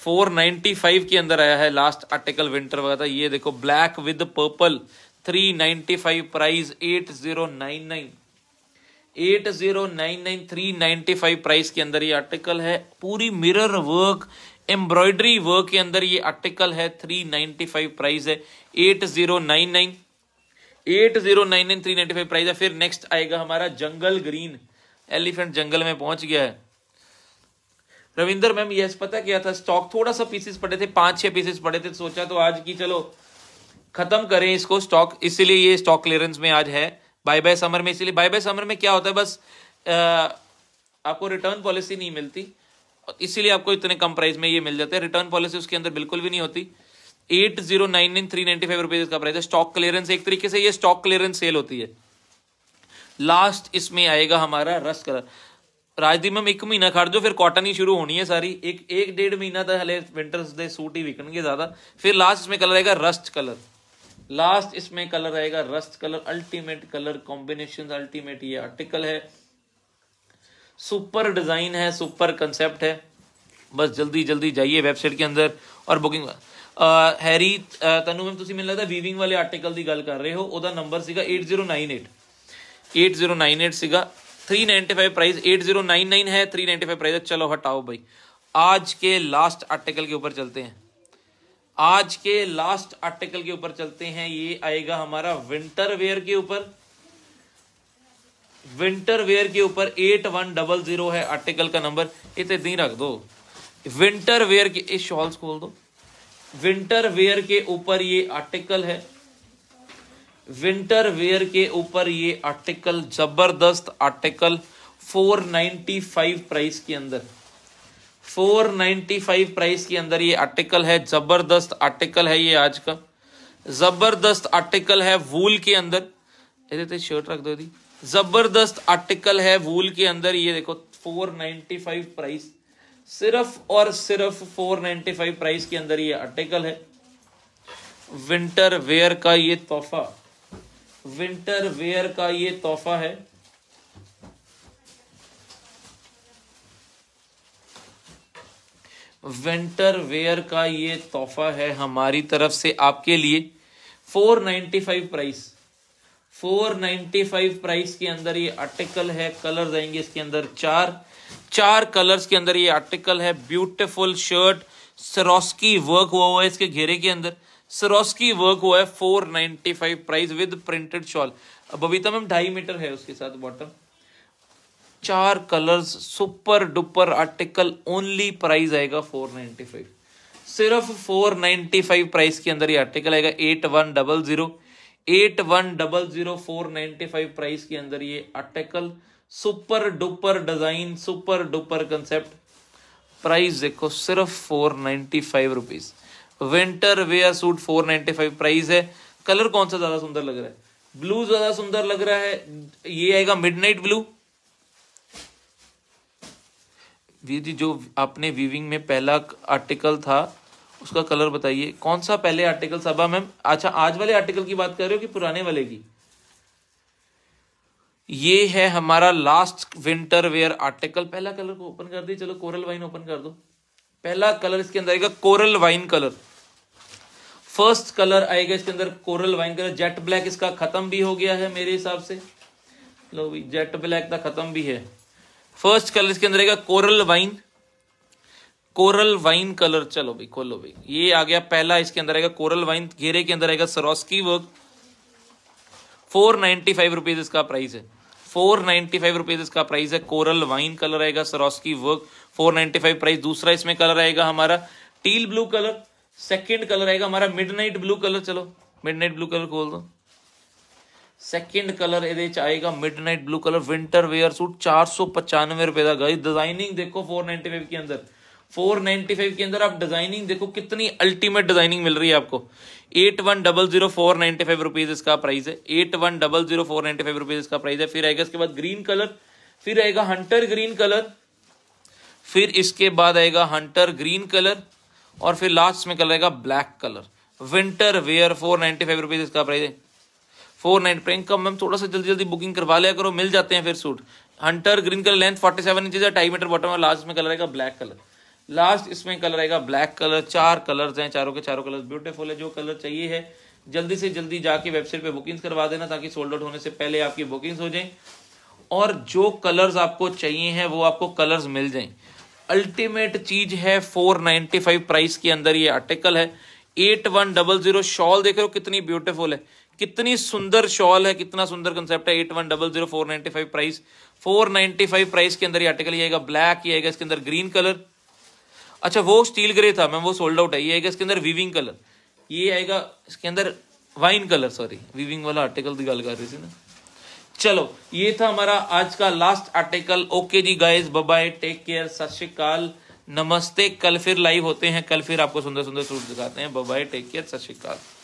495 के अंदर आया है लास्ट आर्टिकल विंटर वगैरह ये देखो black with purple 395 price 8099 8099 395 price के अंदर ये आर्टिकल है पूरी मिरर वर्क एम्ब्रॉयडरी वर्क के अंदर ये आर्टिकल है 395 प्राइस है 8099 8099 395 प्राइस है फिर नेक्स्ट आएगा हमारा जंगल ग्रीन एलिफेंट जंगल में पहुंच गया है रविंदर मैम यस पता क्या था स्टॉक थोड़ा सा पीसेस पड़े थे पांच छह पीसेस पड़े थे सोचा तो आज की चलो खत्म करें इसको स्टॉक इसीलिए ये स्टॉक क्लियरेंस में आज है बाय बाय समर में इसीलिए बाय बाय समर में क्या होता है बस आ, आपको रिटर्न पॉलिसी नहीं मिलती इसीलिए आपको इतने कम प्राइस में ये मिल जाते हैं रिटर्न पॉलिसी उसके अंदर बिल्कुल भी नहीं होती eight zero nine nine three ninety five rupees का प्राइस है स्टॉक क्लियरेंस एक तरीके से ये स्टॉक क्लियरेंस सेल होती है लास्ट इसमें आएगा हमारा रस कलर ਰਾਜਦੀਪ ਮੈਮ ਇੱਕ ਮਹੀਨਾ ਖੜ ਜਾਓ ਫਿਰ ਕਾਟਨ ਹੀ ਸ਼ੁਰੂ ਹੋਣੀ ਹੈ ਸਾਰੀ ਇੱਕ ਇੱਕ ਡੇਢ ਮਹੀਨਾ ਤਾਂ ਹਲੇ ਵਿੰਟਰਸ ਦੇ ਸੂਟ ਹੀ ਵਿਕਣਗੇ ਜ਼ਿਆਦਾ ਫਿਰ ਲਾਸਟ ਇਸਮੇ ਕਲਰ ਆਏਗਾ ਰਸਟ ਕਲਰ लास्ट इसमें कलर आएगा rust colour ultimate colour combination ultimate ये आर्टिकल है सुपर डिजाइन है सुपर कंसेप्ट है बस जल्दी जल्दी जाइए वेबसाइट के अंदर और बुकिंग हैरी तनु मैम ਤੁਸੀਂ ਮੈਨੂੰ ਲੱਗਦਾ ਵੀਵਿੰਗ ਵਾਲੇ ਆਰਟੀਕਲ ਦੀ ਗੱਲ ਕਰ ਰਹੇ ਹੋ ਉਹਦਾ ਨੰਬਰ ਸੀਗਾ 8098 8098 ਸੀਗਾ three ninety five price eight zero nine nine है थ्री फाइव प्राइस चलो हटाओ भाई आज के लास्ट आर्टिकल के ऊपर चलते हैं आज के लास्ट आर्टिकल के ऊपर चलते हैं ये आएगा हमारा विंटर वेयर के ऊपर विंटर वेयर के ऊपर एट वन डबल जीरो है आर्टिकल का नंबर इतने दिन रख दो विंटर वेयर के इस शॉल्स खोल दो विंटर वेयर के ऊपर ये आर्टिकल है विंटर वेयर के ऊपर ये आर्टिकल जबरदस्त आर्टिकल 495 प्राइस के अंदर 495 प्राइस के अंदर ये आर्टिकल है जबरदस्त आर्टिकल है ये आज का जबरदस्त आर्टिकल है वूल के अंदर शर्ट तो रख दो दी जबरदस्त आर्टिकल है वूल के अंदर ये देखो 495 प्राइस सिर्फ और सिर्फ 495 प्राइस के अंदर ये आर्टिकल है विंटर वेयर का ये तोहफा विंटर वेयर का ये तोहफा है विंटर वेयर का ये तोहफा है हमारी तरफ से आपके लिए 495 प्राइस 495 प्राइस के अंदर ये आर्टिकल है कलर आएंगे इसके अंदर चार चार कलर्स के अंदर ये आर्टिकल है ब्यूटीफुल शर्ट सरोस्की वर्क हुआ हुआ है इसके घेरे के अंदर सरोस्की वर्क हुआ है four ninety five price with printed shawl Babita ma'am ढाई मीटर है उसके साथ बॉटम चार colours super duper article only price आएगा फोर नाइनटी फाइव सिर्फ फोर नाइनटी फाइव प्राइस के अंदर ही आर्टिकल आएगा eight one double zero eight one double zero four ninety five price के अंदर ये article super duper design super duper concept price देखो सिर्फ four ninety five rupees winter wear suit 495 price है कलर कौन सा ज्यादा सुंदर लग रहा है ब्लू ज्यादा सुंदर लग रहा है ये आएगा मिडनाइट ब्लू वीर जी जो आपने वीविंग में पहला आर्टिकल था उसका कलर बताइए कौन सा पहले आर्टिकल सभा मैम अच्छा आज वाले आर्टिकल की बात कर रहे हो कि पुराने वाले की ये है हमारा लास्ट विंटर वेयर आर्टिकल पहला कलर को ओपन कर दी चलो कोरल वाइन ओपन कर दो पहला कलर इसके अंदर आएगा coral wine colour first colour आएगा इसके अंदर coral wine colour jet black इसका खत्म भी हो गया है मेरे हिसाब से लो भी जेट ब्लैक का खत्म भी है फर्स्ट कलर इसके अंदर आएगा coral wine coral wine colour चलो भाई खोलो भाई ये आ गया पहला इसके अंदर आएगा कोरल वाइन घेरे के अंदर आएगा Swarovski work four ninety five rupees इसका प्राइस है फोर नाइनटी फाइव रुपीज इसका प्राइस है कोरल वाइन कलर आएगा Swarovski work four ninety five price दूसरा इसमें कलर आएगा हमारा teal blue colour second colour आएगा हमारा मिडनाइट ब्लू कलर चलो मिडनाइट ब्लू कलर खोल दो सेकेंड कलर ये आएगा midnight blue colour winter wear suit चार सौ पचानवे रुपए का गाइस डिजाइनिंग देखो फोर नाइनटी फाइव के अंदर फोर नाइनटी फाइव के अंदर आप डिजाइनिंग देखो कितनी अल्टीमेट डिजाइनिंग मिल रही है आपको eight one double zero four ninety five rupees इसका प्राइस है eight one double zero four ninety five rupees इसका प्राइस है फिर आएगा इसके बाद ग्रीन कलर फिर आएगा हंटर ग्रीन कलर फिर इसके बाद आएगा हंटर ग्रीन कलर और फिर लास्ट में कलर रहेगा black colour winter wear four ninety five rupees इसका प्राइस है फोर नाइन प्राइस कम मैम थोड़ा सा जल्दी जल्दी बुकिंग करवा लिया करो मिल जाते हैं फिर suit hunter green colour length forty seven inches है टाई मीटर बॉटम है लास्ट में कलर रहेगा ब्लैक कलर लास्ट इसमें कलर रहेगा ब्लैक कलर चार कलर्स हैं चारों के चारों कलर ब्यूटीफुल है जो कलर चाहिए है जल्दी से जल्दी जाके वेबसाइट पे बुकिंग्स करवा देना ताकि सोल्ड आउट होने से पहले आपकी बुकिंग्स हो जाएं और जो कलर्स आपको चाहिए हैं वो आपको कलर्स मिल जाएं अल्टीमेट चीज है 495 प्राइस के अंदर ये आर्टिकल है eight one double zero shawl देख रहे हो कितनी ब्यूटीफुल है कितनी सुंदर शॉल है कितना सुंदर कंसेप्ट है eight one double zero four ninety five price four ninety five price के अंदर ये आर्टिकल ये आएगा ब्लैक ये आएगा इसके अंदर ग्रीन कलर अच्छा वो स्टील ग्रे था मैम वो सोल्ड आउट है ये आएगा इसके अंदर वीविंग कलर ये आएगा इसके अंदर वाइन कलर सॉरी वीविंग वाला आर्टिकल की गल कर रही थी ना चलो ये था हमारा आज का लास्ट आर्टिकल ओके जी गाइज बाय टेक केयर सत श्रीकाल नमस्ते कल फिर लाइव होते हैं कल फिर आपको सुंदर सुंदर सूट दिखाते हैं बाय टेक केयर सत श्रीकाल